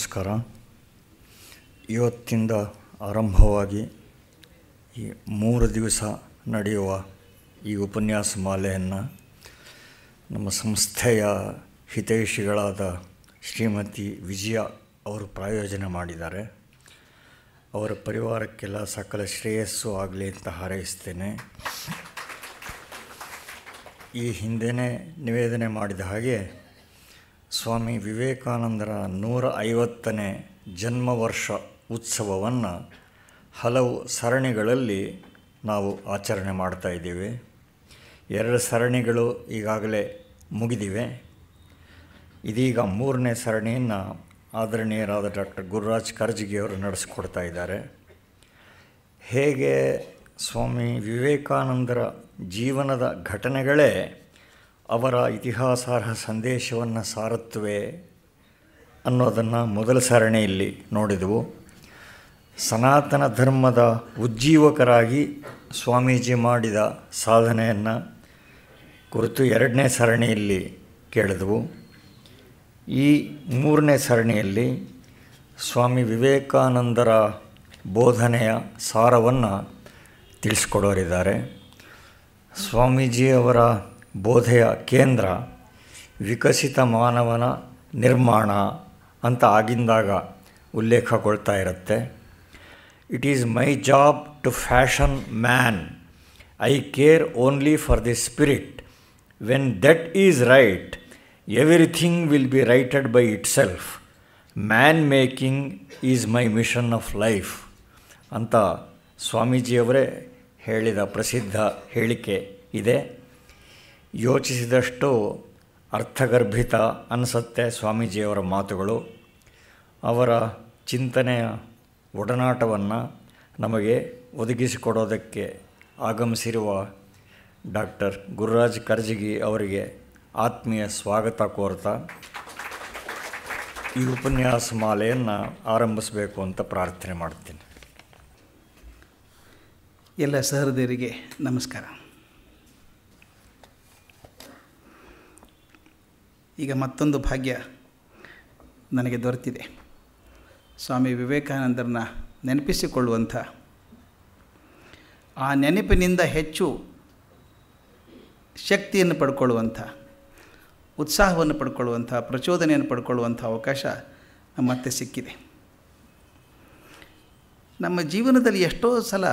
ನಮಸ್ಕಾರ ಇವತ್ತಿಂದ ಆರಂಭವಾಗಿ ಈ ಮೂರು ದಿವಸ ನಡೆಯುವ ಈ ಉಪನ್ಯಾಸ ಮಾಲೆಯನ್ನು ನಮ್ಮ ಸಂಸ್ಥೆಯ ಹಿತೈಷಿಗಳಾದ ಶ್ರೀಮತಿ ವಿಜಯ ಅವರು ಪ್ರಾಯೋಜನೆ ಮಾಡಿದ್ದಾರೆ ಅವರ ಪರಿವಾರಕ್ಕೆಲ್ಲ ಸಕಲ ಶ್ರೇಯಸ್ಸು ಆಗಲಿ ಅಂತ ಹಾರೈಸ್ತೇನೆ ಈ ಹಿಂದೆಯೇ ನಿವೇದನೆ ಮಾಡಿದ ಹಾಗೆ ಸ್ವಾಮಿ ವಿವೇಕಾನಂದರ ನೂರ ಐವತ್ತನೇ ಜನ್ಮ ವರ್ಷ ಉತ್ಸವವನ್ನು ಹಲವು ಸರಣಿಗಳಲ್ಲಿ ನಾವು ಆಚರಣೆ ಮಾಡ್ತಾ ಇದ್ದೀವಿ ಎರಡು ಸರಣಿಗಳು ಈಗಾಗಲೇ ಮುಗಿದಿವೆ ಇದೀಗ ಮೂರನೇ ಸರಣಿಯನ್ನು ಆದರಣೀಯರಾದ ಡಾಕ್ಟರ್ ಗುರುರಾಜ್ ಕರ್ಜಿಗೆಯವರು ನಡೆಸ್ಕೊಡ್ತಾ ಇದ್ದಾರೆ ಹೇಗೆ ಸ್ವಾಮಿ ವಿವೇಕಾನಂದರ ಜೀವನದ ಘಟನೆಗಳೇ ಅವರ ಇತಿಹಾಸಾರ್ಹ ಸಂದೇಶವನ್ನು ಸಾರತ್ವೆ ಅನ್ನೋದನ್ನು ಮೊದಲ ಸರಣಿಯಲ್ಲಿ ನೋಡಿದೆವು ಸನಾತನ ಧರ್ಮದ ಉಜ್ಜೀವಕರಾಗಿ ಸ್ವಾಮೀಜಿ ಮಾಡಿದ ಸಾಧನೆಯನ್ನು ಕುರಿತು ಎರಡನೇ ಸರಣಿಯಲ್ಲಿ ಕೇಳಿದೆವು ಈ ಮೂರನೇ ಸರಣಿಯಲ್ಲಿ ಸ್ವಾಮಿ ವಿವೇಕಾನಂದರ ಬೋಧನೆಯ ಸಾರವನ್ನು ತಿಳಿಸ್ಕೊಡೋರಿದ್ದಾರೆ ಸ್ವಾಮೀಜಿಯವರ ಬೋಧೆಯ ಕೇಂದ್ರ ವಿಕಸಿತ ಮಾನವನ ನಿರ್ಮಾಣ ಅಂತ ಆಗಿಂದಾಗ ಉಲ್ಲೇಖಗೊಳ್ತಾ ಇರುತ್ತೆ it is my job to fashion man I care only for the spirit when that is right everything will be righted by itself man making is my mission of life ಅಂತ ಸ್ವಾಮೀಜಿಯವರೇ ಹೇಳಿದ ಪ್ರಸಿದ್ಧ ಹೇಳಿಕೆ ಇದೆ ಯೋಚಿಸಿದಷ್ಟು ಅರ್ಥಗರ್ಭಿತ ಅನಿಸುತ್ತೆ ಸ್ವಾಮೀಜಿಯವರ ಮಾತುಗಳು ಅವರ ಚಿಂತನೆಯ ಒಡನಾಟವನ್ನು ನಮಗೆ ಒದಗಿಸಿಕೊಡೋದಕ್ಕೆ ಆಗಮಿಸಿರುವ ಡಾಕ್ಟರ್ ಗುರುರಾಜ್ ಕರ್ಜಿಗಿ ಅವರಿಗೆ ಆತ್ಮೀಯ ಸ್ವಾಗತ ಕೋರ್ತಾ ಈ ಉಪನ್ಯಾಸ ಮಾಲೆಯನ್ನು ಆರಂಭಿಸಬೇಕು ಅಂತ ಪ್ರಾರ್ಥನೆ ಮಾಡ್ತೀನಿ ಎಲ್ಲ ಸಹೃದಯರಿಗೆ ನಮಸ್ಕಾರ ಈಗ ಮತ್ತೊಂದು ಭಾಗ್ಯ ನನಗೆ ದೊರೆತಿದೆ ಸ್ವಾಮಿ ವಿವೇಕಾನಂದರನ್ನ ನೆನಪಿಸಿಕೊಳ್ಳುವಂಥ ಆ ನೆನಪಿನಿಂದ ಹೆಚ್ಚು ಶಕ್ತಿಯನ್ನು ಪಡ್ಕೊಳ್ಳುವಂಥ ಉತ್ಸಾಹವನ್ನು ಪಡ್ಕೊಳ್ಳುವಂಥ ಪ್ರಚೋದನೆಯನ್ನು ಪಡ್ಕೊಳ್ಳುವಂಥ ಅವಕಾಶ ಮತ್ತೆ ಸಿಕ್ಕಿದೆ ನಮ್ಮ ಜೀವನದಲ್ಲಿ ಎಷ್ಟೋ ಸಲ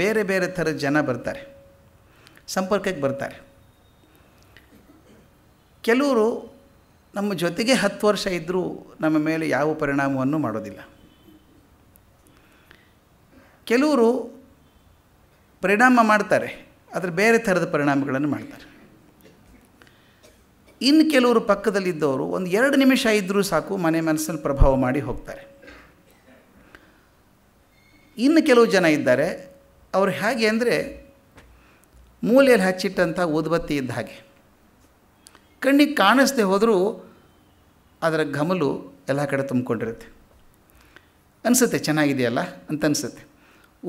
ಬೇರೆ ಬೇರೆ ಥರದ ಜನ ಬರ್ತಾರೆ ಸಂಪರ್ಕಕ್ಕೆ ಬರ್ತಾರೆ ಕೆಲವರು ನಮ್ಮ ಜೊತೆಗೆ ಹತ್ತು ವರ್ಷ ಇದ್ದರೂ ನಮ್ಮ ಮೇಲೆ ಯಾವ ಪರಿಣಾಮವನ್ನು ಮಾಡೋದಿಲ್ಲ ಕೆಲವರು ಪರಿಣಾಮ ಮಾಡ್ತಾರೆ ಆದರೆ ಬೇರೆ ಥರದ ಪರಿಣಾಮಗಳನ್ನು ಮಾಡ್ತಾರೆ ಇನ್ನು ಕೆಲವರು ಪಕ್ಕದಲ್ಲಿದ್ದವರು ಒಂದು ಎರಡು ನಿಮಿಷ ಇದ್ದರೂ ಸಾಕು ಮನೆ ಮನಸ್ಸಲ್ಲಿ ಪ್ರಭಾವ ಮಾಡಿ ಹೋಗ್ತಾರೆ ಇನ್ನು ಕೆಲವು ಜನ ಇದ್ದಾರೆ ಅವರು ಹೇಗೆ ಅಂದರೆ ಮೂಲೆಯಲ್ಲಿ ಹಚ್ಚಿಟ್ಟಂಥ ಉದ್ಬತ್ತಿ ಇದ್ದ ಹಾಗೆ ಕಣ್ಣಿಗೆ ಕಾಣಿಸ್ದೆ ಹೋದರೂ ಅದರ ಘಮಲು ಎಲ್ಲ ಕಡೆ ತುಂಬಿಕೊಂಡಿರುತ್ತೆ ಅನಿಸುತ್ತೆ ಚೆನ್ನಾಗಿದೆಯಲ್ಲ ಅಂತ ಅನಿಸುತ್ತೆ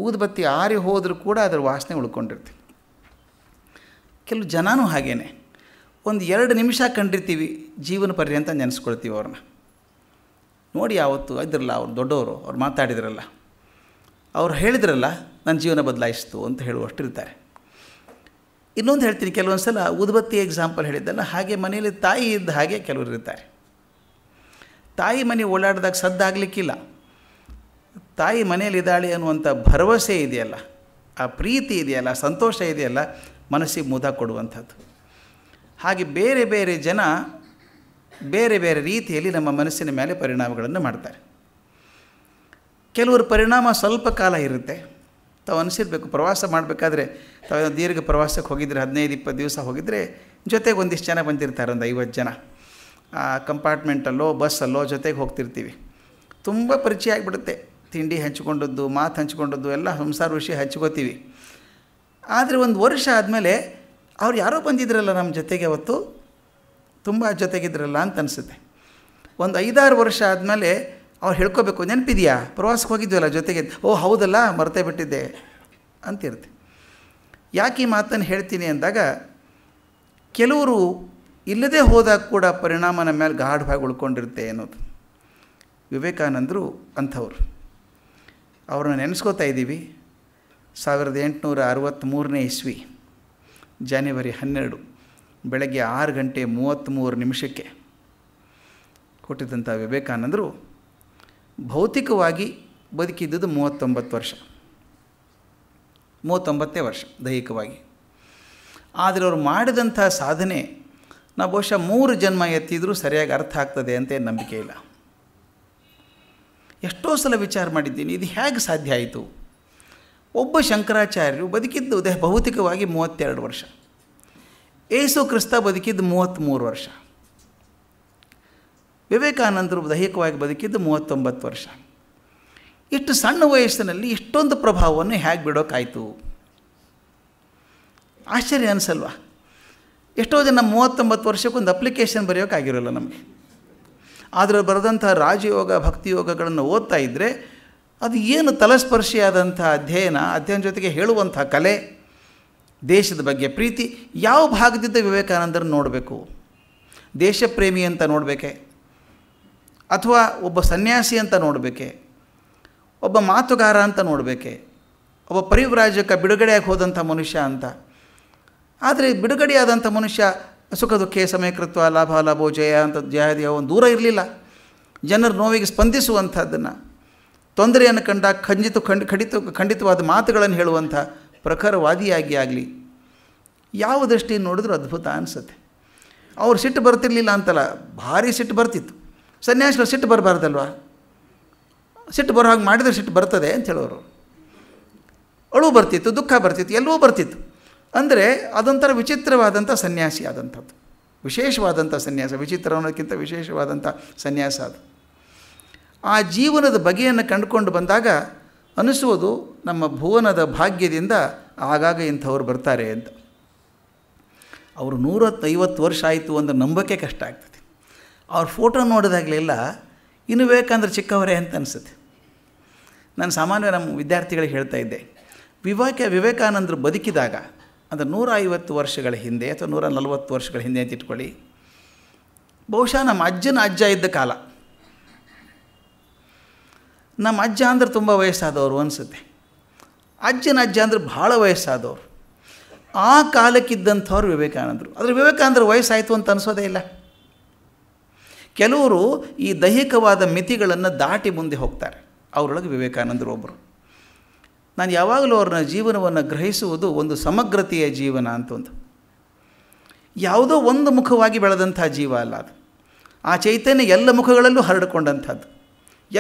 ಊದುಬತ್ತಿ ಆರಿ ಹೋದರೂ ಕೂಡ ಅದರ ವಾಸನೆ ಉಳ್ಕೊಂಡಿರ್ತೀವಿ ಕೆಲವು ಜನನೂ ಹಾಗೇ ಒಂದು ಎರಡು ನಿಮಿಷ ಕಂಡಿರ್ತೀವಿ ಜೀವನ ಪರ್ಯಂತ ನೆನೆಸ್ಕೊಳ್ತೀವಿ ಅವ್ರನ್ನ ನೋಡಿ ಯಾವತ್ತು ಇದ್ರಲ್ಲ ಅವ್ರು ದೊಡ್ಡವರು ಅವ್ರು ಮಾತಾಡಿದ್ರಲ್ಲ ಅವ್ರು ಹೇಳಿದ್ರಲ್ಲ ನನ್ನ ಜೀವನ ಬದಲಾಯಿಸ್ತು ಅಂತ ಹೇಳುವಷ್ಟು ಇರ್ತಾರೆ ಇನ್ನೊಂದು ಹೇಳ್ತೀನಿ ಕೆಲವೊಂದು ಸಲ ಉದ್ಬತ್ತಿ ಎಕ್ಸಾಂಪಲ್ ಹೇಳಿದ್ದಲ್ಲ ಹಾಗೆ ಮನೆಯಲ್ಲಿ ತಾಯಿ ಇದ್ದ ಹಾಗೆ ಕೆಲವರು ಇರ್ತಾರೆ ತಾಯಿ ಮನೆ ಓಡಾಡಿದಾಗ ಸದ್ದಾಗಲಿಕ್ಕಿಲ್ಲ ತಾಯಿ ಮನೆಯಲ್ಲಿ ಇದ್ದಾಳೆ ಅನ್ನುವಂಥ ಭರವಸೆ ಇದೆಯಲ್ಲ ಆ ಪ್ರೀತಿ ಇದೆಯಲ್ಲ ಸಂತೋಷ ಇದೆಯಲ್ಲ ಮನಸ್ಸಿಗೆ ಮುದ ಕೊಡುವಂಥದ್ದು ಹಾಗೆ ಬೇರೆ ಬೇರೆ ಜನ ಬೇರೆ ಬೇರೆ ರೀತಿಯಲ್ಲಿ ನಮ್ಮ ಮನಸ್ಸಿನ ಮೇಲೆ ಪರಿಣಾಮಗಳನ್ನು ಮಾಡ್ತಾರೆ ಕೆಲವರು ಪರಿಣಾಮ ಸ್ವಲ್ಪ ಕಾಲ ಇರುತ್ತೆ ತಾವು ಅನಿಸಿರ್ಬೇಕು ಪ್ರವಾಸ ಮಾಡಬೇಕಾದ್ರೆ ತಾವೇನೋ ದೀರ್ಘ ಪ್ರವಾಸಕ್ಕೆ ಹೋಗಿದ್ರೆ ಹದಿನೈದು ಇಪ್ಪತ್ತು ದಿವಸ ಹೋಗಿದ್ರೆ ಜೊತೆಗೆ ಒಂದಿಷ್ಟು ಜನ ಬಂದಿರ್ತಾರೆ ಒಂದು ಐವತ್ತು ಜನ ಕಂಪಾರ್ಟ್ಮೆಂಟಲ್ಲೋ ಬಸ್ಸಲ್ಲೋ ಜೊತೆಗೆ ಹೋಗ್ತಿರ್ತೀವಿ ತುಂಬ ಪರಿಚಯ ಆಗಿಬಿಡುತ್ತೆ ತಿಂಡಿ ಹಂಚ್ಕೊಂಡದ್ದು ಮಾತು ಹಂಚ್ಕೊಂಡದ್ದು ಎಲ್ಲ ಸಂಸಾರ ವಿಷಯ ಹಂಚ್ಕೋತೀವಿ ಆದರೆ ಒಂದು ವರ್ಷ ಆದಮೇಲೆ ಅವ್ರು ಯಾರೋ ಬಂದಿದ್ರಲ್ಲ ನಮ್ಮ ಜೊತೆಗೆ ಅವತ್ತು ತುಂಬ ಜೊತೆಗಿದ್ರಲ್ಲ ಅಂತ ಅನಿಸುತ್ತೆ ಒಂದು ಐದಾರು ವರ್ಷ ಆದಮೇಲೆ ಅವ್ರು ಹೇಳ್ಕೋಬೇಕು ನೆನಪಿದೆಯಾ ಪ್ರವಾಸಕ್ಕೆ ಹೋಗಿದ್ವಲ್ಲ ಜೊತೆಗೆ ಓ ಹೌದಲ್ಲ ಮರೆತೇ ಬಿಟ್ಟಿದ್ದೆ ಅಂತಿರ್ತೆ ಯಾಕೆ ಈ ಮಾತನ್ನು ಹೇಳ್ತೀನಿ ಅಂದಾಗ ಕೆಲವರು ಇಲ್ಲದೆ ಹೋದಾಗ ಕೂಡ ಪರಿಣಾಮ ನಮ್ಮ ಮೇಲೆ ಗಾಢವಾಗಿ ಉಳ್ಕೊಂಡಿರುತ್ತೆ ಅನ್ನೋದು ವಿವೇಕಾನಂದರು ಅಂಥವ್ರು ಅವ್ರನ್ನ ನೆನೆಸ್ಕೋತಾ ಇದ್ದೀವಿ ಸಾವಿರದ ಎಂಟುನೂರ ಅರವತ್ತ್ಮೂರನೇ ಇಸ್ವಿ ಜಾನ್ವರಿ ಹನ್ನೆರಡು ಬೆಳಗ್ಗೆ ಆರು ಗಂಟೆ ಮೂವತ್ತ್ಮೂರು ನಿಮಿಷಕ್ಕೆ ಕೊಟ್ಟಿದ್ದಂಥ ವಿವೇಕಾನಂದರು ಭೌತಿಕವಾಗಿ ಬದುಕಿದ್ದುದು ಮೂವತ್ತೊಂಬತ್ತು ವರ್ಷ ಮೂವತ್ತೊಂಬತ್ತೇ ವರ್ಷ ದೈಹಿಕವಾಗಿ ಆದರೆ ಅವರು ಮಾಡಿದಂಥ ಸಾಧನೆ ನಾವು ಬಹುಶಃ ಮೂರು ಜನ್ಮ ಎತ್ತಿದರೂ ಸರಿಯಾಗಿ ಅರ್ಥ ಆಗ್ತದೆ ಅಂತ ನಂಬಿಕೆ ಇಲ್ಲ ಎಷ್ಟೋ ಸಲ ವಿಚಾರ ಮಾಡಿದ್ದೀನಿ ಇದು ಹೇಗೆ ಸಾಧ್ಯ ಆಯಿತು ಒಬ್ಬ ಶಂಕರಾಚಾರ್ಯರು ಬದುಕಿದ್ದು ದೇಹ ಭೌತಿಕವಾಗಿ ಮೂವತ್ತೆರಡು ವರ್ಷ ಏಸು ಕ್ರಿಸ್ತ ಬದುಕಿದ್ದು ಮೂವತ್ತ್ಮೂರು ವರ್ಷ ವಿವೇಕಾನಂದರು ದೈಹಿಕವಾಗಿ ಬದುಕಿದ್ದು ಮೂವತ್ತೊಂಬತ್ತು ವರ್ಷ ಇಷ್ಟು ಸಣ್ಣ ವಯಸ್ಸಿನಲ್ಲಿ ಇಷ್ಟೊಂದು ಪ್ರಭಾವವನ್ನು ಹೇಗೆ ಬಿಡೋಕ್ಕಾಯಿತು ಆಶ್ಚರ್ಯ ಅನಿಸಲ್ವಾ ಎಷ್ಟೋ ಜನ ಮೂವತ್ತೊಂಬತ್ತು ವರ್ಷಕ್ಕೊಂದು ಅಪ್ಲಿಕೇಶನ್ ಬರೆಯೋಕ್ಕಾಗಿರಲ್ಲ ನಮಗೆ ಆದರೆ ಬರೆದಂಥ ರಾಜಯೋಗ ಭಕ್ತಿಯೋಗಗಳನ್ನು ಓದ್ತಾ ಇದ್ದರೆ ಅದು ಏನು ತಲಸ್ಪರ್ಶಿಯಾದಂಥ ಅಧ್ಯಯನ ಅಧ್ಯಯನ ಜೊತೆಗೆ ಹೇಳುವಂಥ ಕಲೆ ದೇಶದ ಬಗ್ಗೆ ಪ್ರೀತಿ ಯಾವ ಭಾಗದಿಂದ ವಿವೇಕಾನಂದರನ್ನು ನೋಡಬೇಕು ದೇಶಪ್ರೇಮಿ ಅಂತ ನೋಡಬೇಕೆ ಅಥವಾ ಒಬ್ಬ ಸನ್ಯಾಸಿ ಅಂತ ನೋಡಬೇಕೆ ಒಬ್ಬ ಮಾತುಗಾರ ಅಂತ ನೋಡಬೇಕೆ ಒಬ್ಬ ಪರಿವ್ರಾಜಕ ಬಿಡುಗಡೆಯಾಗಿ ಹೋದಂಥ ಮನುಷ್ಯ ಅಂತ ಆದರೆ ಬಿಡುಗಡೆಯಾದಂಥ ಮನುಷ್ಯ ಸುಖ ದುಃಖ ಸಮಯಕೃತ್ವ ಲಾಭ ಲಾಭೋ ಜಯ ಅಂತ ಜಯ ಒಂದು ದೂರ ಇರಲಿಲ್ಲ ಜನರ ನೋವಿಗೆ ಸ್ಪಂದಿಸುವಂಥದ್ದನ್ನು ತೊಂದರೆಯನ್ನು ಕಂಡ ಖಂಡಿತು ಖಂಡ ಖಂಡಿತ ಖಂಡಿತವಾದ ಮಾತುಗಳನ್ನು ಹೇಳುವಂಥ ಪ್ರಖರವಾದಿಯಾಗಿ ಆಗಲಿ ಯಾವ ದೃಷ್ಟಿ ನೋಡಿದ್ರೂ ಅದ್ಭುತ ಅನಿಸುತ್ತೆ ಅವ್ರು ಸಿಟ್ಟು ಬರ್ತಿರ್ಲಿಲ್ಲ ಅಂತಲ್ಲ ಭಾರಿ ಸಿಟ್ಟು ಬರ್ತಿತ್ತು ಸನ್ಯಾಸಿಗಳು ಸಿಟ್ಟು ಬರಬಾರ್ದಲ್ವ ಸಿಟ್ಟು ಬರೋ ಹಾಗೆ ಮಾಡಿದರೆ ಸಿಟ್ಟು ಬರ್ತದೆ ಅಂತ ಹೇಳೋರು ಅಳು ಬರ್ತಿತ್ತು ದುಃಖ ಬರ್ತಿತ್ತು ಎಲ್ಲವೂ ಬರ್ತಿತ್ತು ಅಂದರೆ ಅದೊಂಥರ ವಿಚಿತ್ರವಾದಂಥ ಸನ್ಯಾಸಿ ಆದಂಥದ್ದು ವಿಶೇಷವಾದಂಥ ಸನ್ಯಾಸ ವಿಚಿತ್ರ ಅನ್ನೋದಕ್ಕಿಂತ ವಿಶೇಷವಾದಂಥ ಸನ್ಯಾಸ ಅದು ಆ ಜೀವನದ ಬಗೆಯನ್ನು ಕಂಡುಕೊಂಡು ಬಂದಾಗ ಅನಿಸುವುದು ನಮ್ಮ ಭುವನದ ಭಾಗ್ಯದಿಂದ ಆಗಾಗ ಇಂಥವ್ರು ಬರ್ತಾರೆ ಅಂತ ಅವರು ನೂರತ್ತೈವತ್ತು ವರ್ಷ ಆಯಿತು ಅಂದ್ರೆ ನಂಬಕ್ಕೆ ಕಷ್ಟ ಆಗ್ತದೆ ಅವ್ರ ಫೋಟೋ ನೋಡಿದಾಗಲಿಲ್ಲ ಇನ್ನು ಬೇಕಂದ್ರೆ ಚಿಕ್ಕವರೇ ಅಂತ ಅನಿಸುತ್ತೆ ನಾನು ಸಾಮಾನ್ಯ ನಮ್ಮ ವಿದ್ಯಾರ್ಥಿಗಳಿಗೆ ಹೇಳ್ತಾ ಇದ್ದೆ ವಿವೇಕ ವಿವೇಕಾನಂದರು ಬದುಕಿದಾಗ ಅಂದರೆ ನೂರ ಐವತ್ತು ವರ್ಷಗಳ ಹಿಂದೆ ಅಥವಾ ನೂರ ನಲವತ್ತು ವರ್ಷಗಳ ಹಿಂದೆ ಅಂತ ಇಟ್ಕೊಳ್ಳಿ ಬಹುಶಃ ನಮ್ಮ ಅಜ್ಜನ ಅಜ್ಜ ಇದ್ದ ಕಾಲ ನಮ್ಮ ಅಜ್ಜ ಅಂದ್ರೆ ತುಂಬ ವಯಸ್ಸಾದವರು ಅನಿಸುತ್ತೆ ಅಜ್ಜನ ಅಜ್ಜ ಅಂದ್ರೆ ಭಾಳ ವಯಸ್ಸಾದವರು ಆ ಕಾಲಕ್ಕಿದ್ದಂಥವ್ರು ವಿವೇಕಾನಂದರು ಆದರೆ ವಿವೇಕಾನಂದರು ವಯಸ್ಸಾಯಿತು ಅಂತ ಅನಿಸೋದೇ ಇಲ್ಲ ಕೆಲವರು ಈ ದೈಹಿಕವಾದ ಮಿತಿಗಳನ್ನು ದಾಟಿ ಮುಂದೆ ಹೋಗ್ತಾರೆ ಅವರೊಳಗೆ ವಿವೇಕಾನಂದರು ಒಬ್ಬರು ನಾನು ಯಾವಾಗಲೂ ಅವ್ರನ್ನ ಜೀವನವನ್ನು ಗ್ರಹಿಸುವುದು ಒಂದು ಸಮಗ್ರತೆಯ ಜೀವನ ಅಂತ ಒಂದು ಯಾವುದೋ ಒಂದು ಮುಖವಾಗಿ ಬೆಳೆದಂಥ ಜೀವ ಅಲ್ಲ ಅದು ಆ ಚೈತನ್ಯ ಎಲ್ಲ ಮುಖಗಳಲ್ಲೂ ಹರಡಿಕೊಂಡಂಥದ್ದು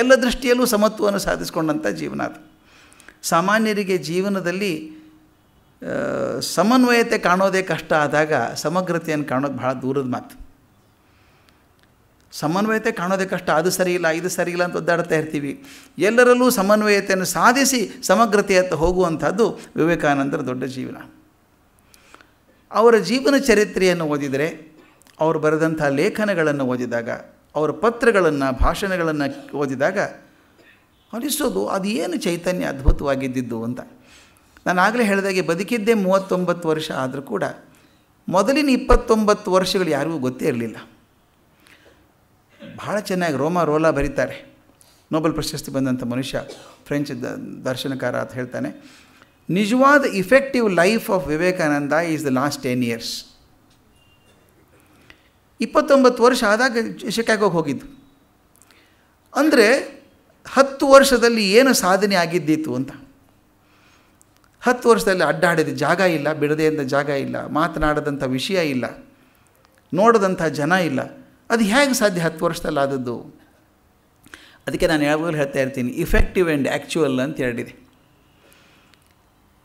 ಎಲ್ಲ ದೃಷ್ಟಿಯಲ್ಲೂ ಸಮತ್ವವನ್ನು ಸಾಧಿಸಿಕೊಂಡಂಥ ಜೀವನ ಅದು ಸಾಮಾನ್ಯರಿಗೆ ಜೀವನದಲ್ಲಿ ಸಮನ್ವಯತೆ ಕಾಣೋದೇ ಕಷ್ಟ ಆದಾಗ ಸಮಗ್ರತೆಯನ್ನು ಕಾಣೋದು ಭಾಳ ದೂರದ ಮಾತು ಸಮನ್ವಯತೆ ಕಾಣೋದೇ ಕಷ್ಟ ಅದು ಸರಿ ಇಲ್ಲ ಇದು ಸರಿ ಇಲ್ಲ ಅಂತ ಒದ್ದಾಡ್ತಾ ಇರ್ತೀವಿ ಎಲ್ಲರಲ್ಲೂ ಸಮನ್ವಯತೆಯನ್ನು ಸಾಧಿಸಿ ಸಮಗ್ರತೆಯತ್ತ ಹೋಗುವಂಥದ್ದು ವಿವೇಕಾನಂದರ ದೊಡ್ಡ ಜೀವನ ಅವರ ಜೀವನ ಚರಿತ್ರೆಯನ್ನು ಓದಿದರೆ ಅವರು ಬರೆದಂಥ ಲೇಖನಗಳನ್ನು ಓದಿದಾಗ ಅವರ ಪತ್ರಗಳನ್ನು ಭಾಷಣಗಳನ್ನು ಓದಿದಾಗ ಅನಿಸೋದು ಅದು ಏನು ಚೈತನ್ಯ ಅದ್ಭುತವಾಗಿದ್ದಿದ್ದು ಅಂತ ನಾನು ಆಗಲೇ ಹೇಳಿದಾಗೆ ಬದುಕಿದ್ದೇ ಮೂವತ್ತೊಂಬತ್ತು ವರ್ಷ ಆದರೂ ಕೂಡ ಮೊದಲಿನ ಇಪ್ಪತ್ತೊಂಬತ್ತು ವರ್ಷಗಳು ಯಾರಿಗೂ ಗೊತ್ತೇ ಇರಲಿಲ್ಲ ಭಾಳ ಚೆನ್ನಾಗಿ ರೋಮಾ ರೋಲಾ ಬರೀತಾರೆ ನೋಬೆಲ್ ಪ್ರಶಸ್ತಿ ಬಂದಂಥ ಮನುಷ್ಯ ಫ್ರೆಂಚ್ ದರ್ಶನಕಾರ ಅಂತ ಹೇಳ್ತಾನೆ ನಿಜವಾದ effective life of Vivekananda is the last ten years ಇಪ್ಪತ್ತೊಂಬತ್ತು ವರ್ಷ ಆದಾಗ ಶಿಕಾಗೋಗಿ ಹೋಗಿದ್ದು ಅಂದರೆ ಹತ್ತು ವರ್ಷದಲ್ಲಿ ಏನು ಸಾಧನೆ ಆಗಿದ್ದಿತ್ತು ಅಂತ ಹತ್ತು ವರ್ಷದಲ್ಲಿ ಅಡ್ಡಾಡಿದ ಜಾಗ ಇಲ್ಲ ಬಿಡದೆಯಿಂದ ಜಾಗ ಇಲ್ಲ ಮಾತನಾಡದಂಥ ವಿಷಯ ಇಲ್ಲ ನೋಡದಂಥ ಜನ ಇಲ್ಲ ಅದು ಹೇಗೆ ಸಾಧ್ಯ ಹತ್ತು ವರ್ಷದಲ್ಲಿ ಆದದ್ದು ಅದಕ್ಕೆ ನಾನು ಯಾವಾಗಲೂ ಹೇಳ್ತಾ ಇರ್ತೀನಿ ಇಫೆಕ್ಟಿವ್ ಆ್ಯಂಡ್ ಆ್ಯಕ್ಚುವಲ್ ಅಂತ ಹೇಳಿದೆ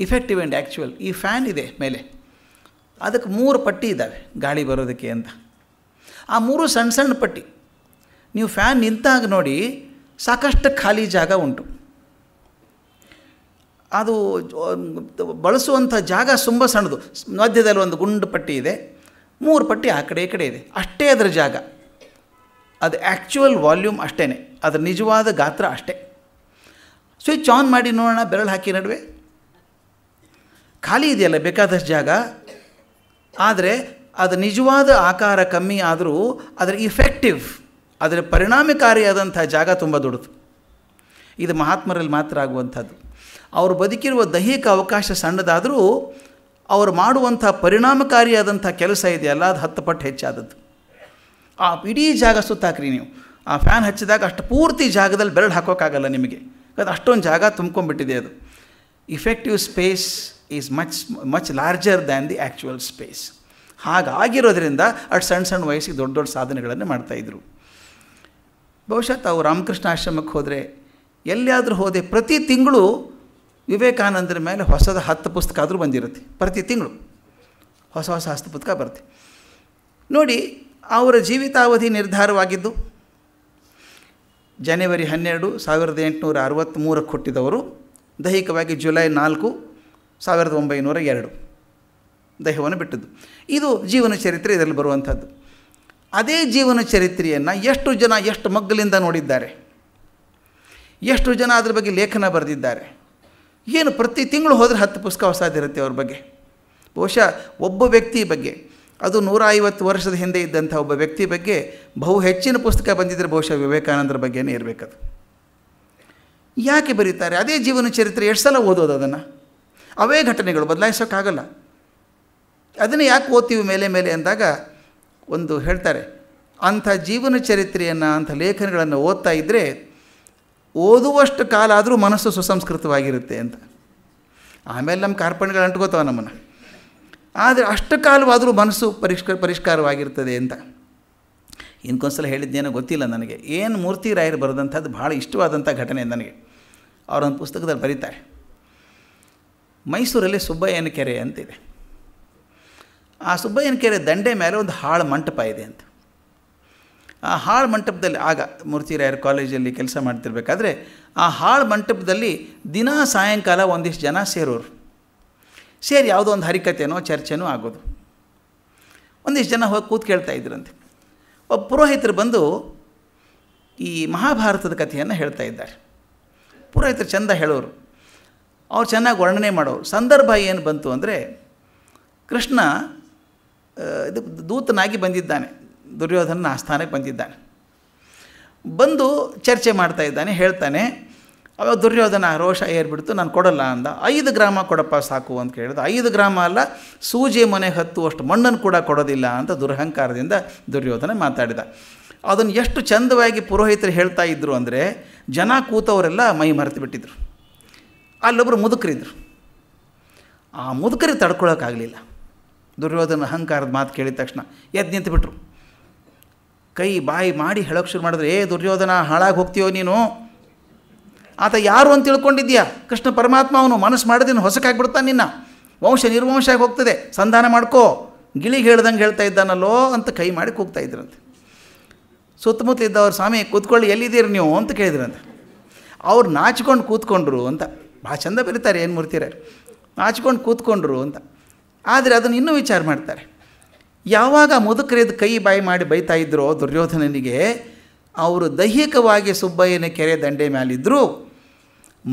ಇಫೆಕ್ಟಿವ್ ಆ್ಯಂಡ್ ಆ್ಯಕ್ಚುವಲ್ ಈ ಫ್ಯಾನ್ ಇದೆ ಮೇಲೆ ಅದಕ್ಕೆ ಮೂರು ಪಟ್ಟಿ ಇದ್ದಾವೆ ಗಾಳಿ ಬರೋದಕ್ಕೆ ಅಂತ ಆ ಮೂರು ಸಣ್ಣ ಸಣ್ಣ ಪಟ್ಟಿ ನೀವು ಫ್ಯಾನ್ ನಿಂತಾಗ ನೋಡಿ ಸಾಕಷ್ಟು ಖಾಲಿ ಜಾಗ ಉಂಟು ಅದು ಬಳಸುವಂಥ ಜಾಗ ತುಂಬ ಸಣ್ಣದು ಮಧ್ಯದಲ್ಲಿ ಒಂದು ಗುಂಡು ಪಟ್ಟಿ ಇದೆ ಮೂರು ಪಟ್ಟಿ ಆ ಕಡೆ ಈ ಕಡೆ ಇದೆ ಅಷ್ಟೇ ಅದರ ಜಾಗ ಅದು ಆ್ಯಕ್ಚುವಲ್ ವಾಲ್ಯೂಮ್ ಅಷ್ಟೇ ಅದರ ನಿಜವಾದ ಗಾತ್ರ ಅಷ್ಟೇ ಸ್ವಿಚ್ ಆನ್ ಮಾಡಿ ನೋಡೋಣ ಬೆರಳು ಹಾಕಿ ನಡುವೆ ಖಾಲಿ ಇದೆಯಲ್ಲ ಬೇಕಾದಷ್ಟು ಜಾಗ ಆದರೆ ಅದು ನಿಜವಾದ ಆಕಾರ ಕಮ್ಮಿ ಆದರೂ ಅದರ ಇಫೆಕ್ಟಿವ್ ಅದರ ಪರಿಣಾಮಕಾರಿಯಾದಂಥ ಜಾಗ ತುಂಬ ದೊಡ್ಡದು ಇದು ಮಹಾತ್ಮರಲ್ಲಿ ಮಾತ್ರ ಆಗುವಂಥದ್ದು ಅವರು ಬದುಕಿರುವ ದೈಹಿಕ ಅವಕಾಶ ಸಣ್ಣದಾದರೂ ಅವರು ಮಾಡುವಂಥ ಪರಿಣಾಮಕಾರಿಯಾದಂಥ ಕೆಲಸ ಇದೆಯಲ್ಲ ಅದು ಹತ್ತು ಪಟ್ಟು ಹೆಚ್ಚಾದದ್ದು ಆ ಇಡೀ ಜಾಗ ಸುತ್ತಾಕ್ರಿ ನೀವು ಆ ಫ್ಯಾನ್ ಹಚ್ಚಿದಾಗ ಅಷ್ಟು ಪೂರ್ತಿ ಜಾಗದಲ್ಲಿ ಬೆರಳು ಹಾಕೋಕ್ಕಾಗಲ್ಲ ನಿಮಗೆ ಅದು ಅಷ್ಟೊಂದು ಜಾಗ ತುಂಬ್ಕೊಂಡ್ಬಿಟ್ಟಿದೆ ಅದು effective space is much much larger than the actual space ಹಾಗಾಗಿರೋದ್ರಿಂದ ಅಷ್ಟು ಸಣ್ಣ ಸಣ್ಣ ವಯಸ್ಸಿಗೆ ದೊಡ್ಡ ದೊಡ್ಡ ಸಾಧನೆಗಳನ್ನು ಮಾಡ್ತಾಯಿದ್ರು ಬಹುಶಃ ತಾವು ರಾಮಕೃಷ್ಣ ಆಶ್ರಮಕ್ಕೆ ಹೋದರೆ ಎಲ್ಲಿಯಾದರೂ ಹೋದೆ ಪ್ರತಿ ತಿಂಗಳು ವಿವೇಕಾನಂದರ ಮೇಲೆ ಹೊಸದ ಹತ್ತು ಪುಸ್ತಕ ಆದರೂ ಬಂದಿರುತ್ತೆ ಪ್ರತಿ ತಿಂಗಳು ಹೊಸ ಹೊಸ ಹಸ್ತ ಪುಸ್ತಕ ಬರುತ್ತೆ ನೋಡಿ ಅವರ ಜೀವಿತಾವಧಿ ನಿರ್ಧಾರವಾಗಿದ್ದು ಜನವರಿ ಹನ್ನೆರಡು ಸಾವಿರದ ಎಂಟುನೂರ ಅರವತ್ತ್ಮೂರಕ್ಕೆ ಹುಟ್ಟಿದವರು ದೈಹಿಕವಾಗಿ ಜುಲೈ ನಾಲ್ಕು ಸಾವಿರದ ಒಂಬೈನೂರ ಎರಡು ದೇಹವನ್ನು ಬಿಟ್ಟದ್ದು ಇದು ಜೀವನ ಚರಿತ್ರೆ ಇದರಲ್ಲಿ ಬರುವಂಥದ್ದು ಅದೇ ಜೀವನ ಚರಿತ್ರೆಯನ್ನು ಎಷ್ಟು ಜನ ಎಷ್ಟು ಮಗ್ಗಲಿಂದ ನೋಡಿದ್ದಾರೆ ಎಷ್ಟು ಜನ ಅದರ ಬಗ್ಗೆ ಲೇಖನ ಬರೆದಿದ್ದಾರೆ ಏನು ಪ್ರತಿ ತಿಂಗಳು ಹೋದರೆ ಹತ್ತು ಪುಸ್ತಕ ಹೊಸದಿರುತ್ತೆ ಅವ್ರ ಬಗ್ಗೆ ಬಹುಶಃ ಒಬ್ಬ ವ್ಯಕ್ತಿ ಬಗ್ಗೆ ಅದು ನೂರ ಐವತ್ತು ವರ್ಷದ ಹಿಂದೆ ಇದ್ದಂಥ ಒಬ್ಬ ವ್ಯಕ್ತಿ ಬಗ್ಗೆ ಬಹು ಹೆಚ್ಚಿನ ಪುಸ್ತಕ ಬಂದಿದ್ದರೆ ಬಹುಶಃ ವಿವೇಕಾನಂದರ ಬಗ್ಗೆನೇ ಇರಬೇಕದು ಯಾಕೆ ಬರೀತಾರೆ ಅದೇ ಜೀವನ ಚರಿತ್ರೆ ಎಷ್ಟು ಸಲ ಓದೋದು ಅದನ್ನು ಅವೇ ಘಟನೆಗಳು ಬದಲಾಯಿಸೋಕ್ಕಾಗಲ್ಲ ಅದನ್ನು ಯಾಕೆ ಓದ್ತೀವಿ ಮೇಲೆ ಮೇಲೆ ಅಂದಾಗ ಒಂದು ಹೇಳ್ತಾರೆ ಅಂಥ ಜೀವನ ಚರಿತ್ರೆಯನ್ನು ಅಂಥ ಲೇಖನಗಳನ್ನು ಓದ್ತಾ ಇದ್ದರೆ ಓದುವಷ್ಟು ಕಾಲ ಆದರೂ ಮನಸ್ಸು ಸುಸಂಸ್ಕೃತವಾಗಿರುತ್ತೆ ಅಂತ ಆಮೇಲೆ ನಮ್ಮ ಕಾರ್ಪಣ್ಯಗಳು ಅಂಟ್ಕೋತಾವೆ ನಮ್ಮನ್ನು ಆದರೆ ಅಷ್ಟು ಕಾಲವಾದರೂ ಮನಸ್ಸು ಪರಿಷ್ಕ ಪರಿಷ್ಕಾರವಾಗಿರ್ತದೆ ಅಂತ ಸಲ ಹೇಳಿದ್ದೇನೋ ಗೊತ್ತಿಲ್ಲ ನನಗೆ ಏನು ಮೂರ್ತಿ ರಾಯರು ಬರೆದಂಥದ್ದು ಭಾಳ ಇಷ್ಟವಾದಂಥ ಘಟನೆ ನನಗೆ ಅವರೊಂದು ಪುಸ್ತಕದಲ್ಲಿ ಬರೀತಾರೆ ಮೈಸೂರಲ್ಲಿ ಸುಬ್ಬಯ್ಯನ ಕೆರೆ ಅಂತಿದೆ ಆ ಸುಬ್ಬಯ್ಯನ ಕೆರೆ ದಂಡೆ ಮೇಲೆ ಒಂದು ಹಾಳು ಮಂಟಪ ಇದೆ ಅಂತ ಆ ಹಾಳು ಮಂಟಪದಲ್ಲಿ ಆಗ ಮೂರ್ತಿರಾಯರ್ ಕಾಲೇಜಲ್ಲಿ ಕೆಲಸ ಮಾಡ್ತಿರ್ಬೇಕಾದ್ರೆ ಆ ಹಾಳು ಮಂಟಪದಲ್ಲಿ ದಿನ ಸಾಯಂಕಾಲ ಒಂದಿಷ್ಟು ಜನ ಸೇರೋರು ಸೇರಿ ಯಾವುದೋ ಒಂದು ಹರಿಕತೆನೋ ಚರ್ಚೆನೋ ಆಗೋದು ಒಂದಿಷ್ಟು ಜನ ಹೋಗಿ ಕೂತ್ ಕೇಳ್ತಾ ಇದ್ರಂತೆ ಒಬ್ಬ ಪುರೋಹಿತರು ಬಂದು ಈ ಮಹಾಭಾರತದ ಕಥೆಯನ್ನು ಹೇಳ್ತಾ ಇದ್ದಾರೆ ಪುರೋಹಿತರು ಚೆಂದ ಹೇಳೋರು ಅವ್ರು ಚೆನ್ನಾಗಿ ವರ್ಣನೆ ಮಾಡೋರು ಸಂದರ್ಭ ಏನು ಬಂತು ಅಂದರೆ ಕೃಷ್ಣ ಇದು ದೂತನಾಗಿ ಬಂದಿದ್ದಾನೆ ದುರ್ಯೋಧನ ಆ ಸ್ಥಾನಕ್ಕೆ ಬಂದಿದ್ದಾನೆ ಬಂದು ಚರ್ಚೆ ಮಾಡ್ತಾ ಇದ್ದಾನೆ ಹೇಳ್ತಾನೆ ಅವಾಗ ದುರ್ಯೋಧನ ರೋಷ ಏರ್ಬಿಡ್ತು ನಾನು ಕೊಡಲ್ಲ ಅಂದ ಐದು ಗ್ರಾಮ ಕೊಡಪ್ಪ ಸಾಕು ಅಂತ ಕೇಳಿದ ಐದು ಗ್ರಾಮ ಅಲ್ಲ ಸೂಜಿ ಮನೆ ಅಷ್ಟು ಮಣ್ಣನ್ನು ಕೂಡ ಕೊಡೋದಿಲ್ಲ ಅಂತ ದುರಹಂಕಾರದಿಂದ ದುರ್ಯೋಧನ ಮಾತಾಡಿದ ಅದನ್ನು ಎಷ್ಟು ಚಂದವಾಗಿ ಪುರೋಹಿತರು ಹೇಳ್ತಾ ಇದ್ದರು ಅಂದರೆ ಜನ ಕೂತವರೆಲ್ಲ ಮೈ ಮರೆತು ಬಿಟ್ಟಿದ್ರು ಅಲ್ಲೊಬ್ಬರು ಮುದುಕರಿದ್ರು ಆ ಮುದುಕರಿ ತಡ್ಕೊಳ್ಳೋಕ್ಕಾಗಲಿಲ್ಲ ದುರ್ಯೋಧನ ಅಹಂಕಾರದ ಮಾತು ಕೇಳಿದ ತಕ್ಷಣ ಎದ್ದು ನಿಂತುಬಿಟ್ರು ಕೈ ಬಾಯಿ ಮಾಡಿ ಹೇಳೋಕೆ ಶುರು ಮಾಡಿದ್ರೆ ಏ ದುರ್ಯೋಧನ ಹಾಳಾಗಿ ಹೋಗ್ತೀಯೋ ನೀನು ಆತ ಯಾರು ಅಂತ ತಿಳ್ಕೊಂಡಿದ್ಯಾ ಕೃಷ್ಣ ಪರಮಾತ್ಮ ಅವನು ಮನಸ್ಸು ಹೊಸಕಾಗಿ ಹೊಸಕ್ಕಾಗ್ಬಿಡ್ತಾನೆ ನಿನ್ನ ವಂಶ ನಿರ್ವಂಶ ಆಗಿ ಹೋಗ್ತದೆ ಸಂಧಾನ ಮಾಡ್ಕೋ ಗಿಳಿಗೆ ಹೇಳ್ದಂಗೆ ಹೇಳ್ತಾ ಇದ್ದಾನಲ್ಲೋ ಅಂತ ಕೈ ಮಾಡಿ ಕೂಗ್ತಾ ಇದ್ರಂತೆ ಸುತ್ತಮುತ್ತ ಇದ್ದವ್ರು ಸ್ವಾಮಿ ಕೂತ್ಕೊಳ್ಳಿ ಎಲ್ಲಿದ್ದೀರಿ ನೀವು ಅಂತ ಕೇಳಿದ್ರಂತೆ ಅವ್ರು ನಾಚಿಕೊಂಡು ಕೂತ್ಕೊಂಡ್ರು ಅಂತ ಭಾಳ ಚಂದ ಬರೀತಾರೆ ಏನು ಮೂರ್ತಿರ ನಾಚಿಕೊಂಡು ಕೂತ್ಕೊಂಡ್ರು ಅಂತ ಆದರೆ ಅದನ್ನು ಇನ್ನೂ ವಿಚಾರ ಮಾಡ್ತಾರೆ ಯಾವಾಗ ಮುದುಕರೆದು ಕೈ ಬಾಯಿ ಮಾಡಿ ಬೈತಾ ಇದ್ರೋ ದುರ್ಯೋಧನನಿಗೆ ಅವರು ದೈಹಿಕವಾಗಿ ಸುಬ್ಬಯ್ಯನ ಕೆರೆ ದಂಡೆ ಮೇಲಿದ್ದರು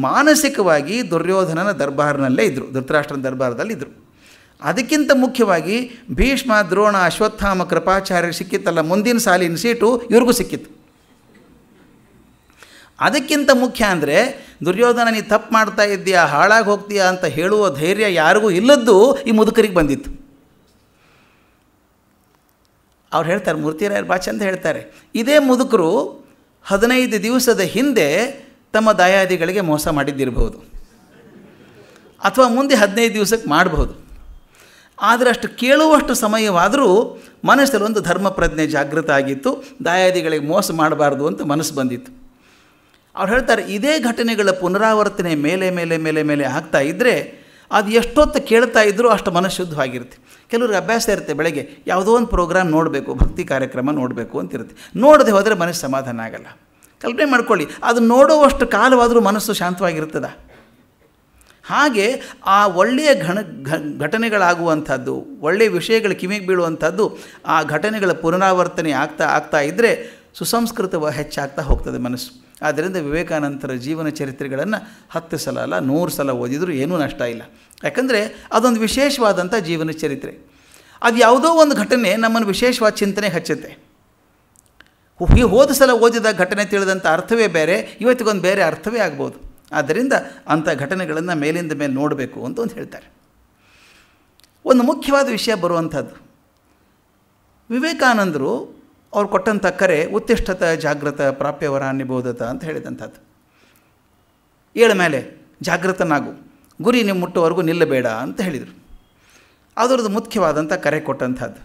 ಮಾನಸಿಕವಾಗಿ ದುರ್ಯೋಧನನ ದರ್ಬಾರ್ನಲ್ಲೇ ಇದ್ದರು ಧೃತರಾಷ್ಟ್ರನ ದರ್ಬಾರದಲ್ಲಿದ್ದರು ಇದ್ದರು ಅದಕ್ಕಿಂತ ಮುಖ್ಯವಾಗಿ ಭೀಷ್ಮ ದ್ರೋಣ ಅಶ್ವತ್ಥಾಮ ಕೃಪಾಚಾರ್ಯ ಸಿಕ್ಕಿತ್ತಲ್ಲ ಮುಂದಿನ ಸಾಲಿನ ಸೀಟು ಇವ್ರಿಗೂ ಸಿಕ್ಕಿತ್ತು ಅದಕ್ಕಿಂತ ಮುಖ್ಯ ಅಂದರೆ ದುರ್ಯೋಧನ ನೀ ತಪ್ಪು ಮಾಡ್ತಾ ಇದ್ದೀಯಾ ಹಾಳಾಗಿ ಹೋಗ್ತೀಯಾ ಅಂತ ಹೇಳುವ ಧೈರ್ಯ ಯಾರಿಗೂ ಇಲ್ಲದ್ದು ಈ ಮುದುಕರಿಗೆ ಬಂದಿತ್ತು ಅವ್ರು ಹೇಳ್ತಾರೆ ಮೂರ್ತಿರಾಯರ ಬಾ ಚಂದ ಹೇಳ್ತಾರೆ ಇದೇ ಮುದುಕರು ಹದಿನೈದು ದಿವಸದ ಹಿಂದೆ ತಮ್ಮ ದಾಯಾದಿಗಳಿಗೆ ಮೋಸ ಮಾಡಿದ್ದಿರಬಹುದು ಅಥವಾ ಮುಂದೆ ಹದಿನೈದು ದಿವಸಕ್ಕೆ ಮಾಡಬಹುದು ಆದರೆ ಅಷ್ಟು ಕೇಳುವಷ್ಟು ಸಮಯವಾದರೂ ಮನಸ್ಸಲ್ಲಿ ಒಂದು ಧರ್ಮ ಪ್ರಜ್ಞೆ ಜಾಗೃತ ಆಗಿತ್ತು ದಾಯಾದಿಗಳಿಗೆ ಮೋಸ ಮಾಡಬಾರ್ದು ಅಂತ ಮನಸ್ಸು ಬಂದಿತ್ತು ಅವ್ರು ಹೇಳ್ತಾರೆ ಇದೇ ಘಟನೆಗಳ ಪುನರಾವರ್ತನೆ ಮೇಲೆ ಮೇಲೆ ಮೇಲೆ ಮೇಲೆ ಆಗ್ತಾ ಇದ್ದರೆ ಅದು ಎಷ್ಟೊತ್ತು ಕೇಳ್ತಾ ಇದ್ದರೂ ಅಷ್ಟು ಮನಃಶುದ್ಧವಾಗಿರುತ್ತೆ ಕೆಲವ್ರಿಗೆ ಅಭ್ಯಾಸ ಇರುತ್ತೆ ಬೆಳಗ್ಗೆ ಯಾವುದೋ ಒಂದು ಪ್ರೋಗ್ರಾಮ್ ನೋಡಬೇಕು ಭಕ್ತಿ ಕಾರ್ಯಕ್ರಮ ನೋಡಬೇಕು ಅಂತಿರುತ್ತೆ ನೋಡದೆ ಹೋದರೆ ಮನಸ್ಸು ಸಮಾಧಾನ ಆಗಲ್ಲ ಕಲ್ಪನೆ ಮಾಡ್ಕೊಳ್ಳಿ ಅದು ನೋಡುವಷ್ಟು ಕಾಲವಾದರೂ ಮನಸ್ಸು ಶಾಂತವಾಗಿರ್ತದ ಹಾಗೆ ಆ ಒಳ್ಳೆಯ ಘ ಘಟನೆಗಳಾಗುವಂಥದ್ದು ಒಳ್ಳೆಯ ವಿಷಯಗಳು ಕಿವಿಗೆ ಬೀಳುವಂಥದ್ದು ಆ ಘಟನೆಗಳ ಪುನರಾವರ್ತನೆ ಆಗ್ತಾ ಆಗ್ತಾ ಇದ್ದರೆ ಸುಸಂಸ್ಕೃತವ ಹೆಚ್ಚಾಗ್ತಾ ಹೋಗ್ತದೆ ಮನಸ್ಸು ಆದ್ದರಿಂದ ವಿವೇಕಾನಂದರ ಜೀವನ ಚರಿತ್ರೆಗಳನ್ನು ಹತ್ತು ಸಲ ಅಲ್ಲ ನೂರು ಸಲ ಓದಿದರೂ ಏನೂ ನಷ್ಟ ಇಲ್ಲ ಯಾಕಂದರೆ ಅದೊಂದು ವಿಶೇಷವಾದಂಥ ಜೀವನ ಚರಿತ್ರೆ ಅದು ಯಾವುದೋ ಒಂದು ಘಟನೆ ನಮ್ಮನ್ನು ವಿಶೇಷವಾದ ಚಿಂತನೆ ಹಚ್ಚುತ್ತೆ ಹೋದ ಸಲ ಓದಿದ ಘಟನೆ ತಿಳಿದಂಥ ಅರ್ಥವೇ ಬೇರೆ ಇವತ್ತಿಗೊಂದು ಬೇರೆ ಅರ್ಥವೇ ಆಗ್ಬೋದು ಆದ್ದರಿಂದ ಅಂಥ ಘಟನೆಗಳನ್ನು ಮೇಲಿಂದ ಮೇಲೆ ನೋಡಬೇಕು ಅಂತ ಒಂದು ಹೇಳ್ತಾರೆ ಒಂದು ಮುಖ್ಯವಾದ ವಿಷಯ ಬರುವಂಥದ್ದು ವಿವೇಕಾನಂದರು ಅವ್ರು ಕೊಟ್ಟಂಥ ಕರೆ ಉತ್ತಿಷ್ಠತ ಜಾಗೃತ ಪ್ರಾಪ್ಯವರ ನಿಬೋಧತ ಅಂತ ಹೇಳಿದಂಥದ್ದು ಏಳ ಮೇಲೆ ಜಾಗೃತನಾಗು ಗುರಿ ನಿಮ್ಮ ಮುಟ್ಟುವರೆಗೂ ನಿಲ್ಲಬೇಡ ಅಂತ ಹೇಳಿದರು ಅದರದ್ದು ಮುಖ್ಯವಾದಂಥ ಕರೆ ಕೊಟ್ಟಂಥದ್ದು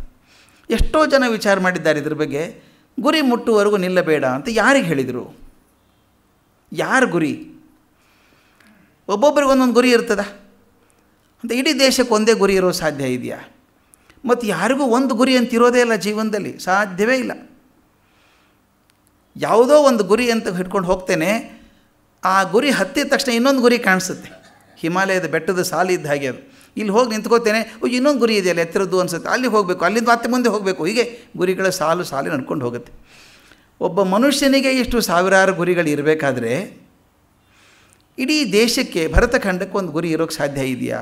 ಎಷ್ಟೋ ಜನ ವಿಚಾರ ಮಾಡಿದ್ದಾರೆ ಇದ್ರ ಬಗ್ಗೆ ಗುರಿ ಮುಟ್ಟುವರೆಗೂ ನಿಲ್ಲಬೇಡ ಅಂತ ಯಾರಿಗೆ ಹೇಳಿದರು ಯಾರು ಗುರಿ ಒಬ್ಬೊಬ್ಬರಿಗೊಂದೊಂದು ಗುರಿ ಇರ್ತದ ಅಂತ ಇಡೀ ದೇಶಕ್ಕೆ ಒಂದೇ ಗುರಿ ಇರೋ ಸಾಧ್ಯ ಇದೆಯಾ ಮತ್ತು ಯಾರಿಗೂ ಒಂದು ಗುರಿ ಅಂತ ಇರೋದೇ ಇಲ್ಲ ಜೀವನದಲ್ಲಿ ಸಾಧ್ಯವೇ ಇಲ್ಲ ಯಾವುದೋ ಒಂದು ಗುರಿ ಅಂತ ಹಿಡ್ಕೊಂಡು ಹೋಗ್ತೇನೆ ಆ ಗುರಿ ಹತ್ತಿದ ತಕ್ಷಣ ಇನ್ನೊಂದು ಗುರಿ ಕಾಣಿಸುತ್ತೆ ಹಿಮಾಲಯದ ಬೆಟ್ಟದ ಸಾಲಿದ್ದ ಹಾಗೆ ಅದು ಇಲ್ಲಿ ಹೋಗಿ ನಿಂತ್ಕೋತೇನೆ ಇನ್ನೊಂದು ಗುರಿ ಇದೆಯಲ್ಲ ಎತ್ತರದ್ದು ಅನಿಸುತ್ತೆ ಅಲ್ಲಿ ಹೋಗಬೇಕು ಅಲ್ಲಿಂದ ಮತ್ತೆ ಮುಂದೆ ಹೋಗಬೇಕು ಹೀಗೆ ಗುರಿಗಳ ಸಾಲು ಸಾಲು ನಡ್ಕೊಂಡು ಹೋಗುತ್ತೆ ಒಬ್ಬ ಮನುಷ್ಯನಿಗೆ ಇಷ್ಟು ಸಾವಿರಾರು ಗುರಿಗಳು ಇರಬೇಕಾದ್ರೆ ಇಡೀ ದೇಶಕ್ಕೆ ಭರತಖಂಡಕ್ಕೆ ಒಂದು ಗುರಿ ಇರೋಕ್ಕೆ ಸಾಧ್ಯ ಇದೆಯಾ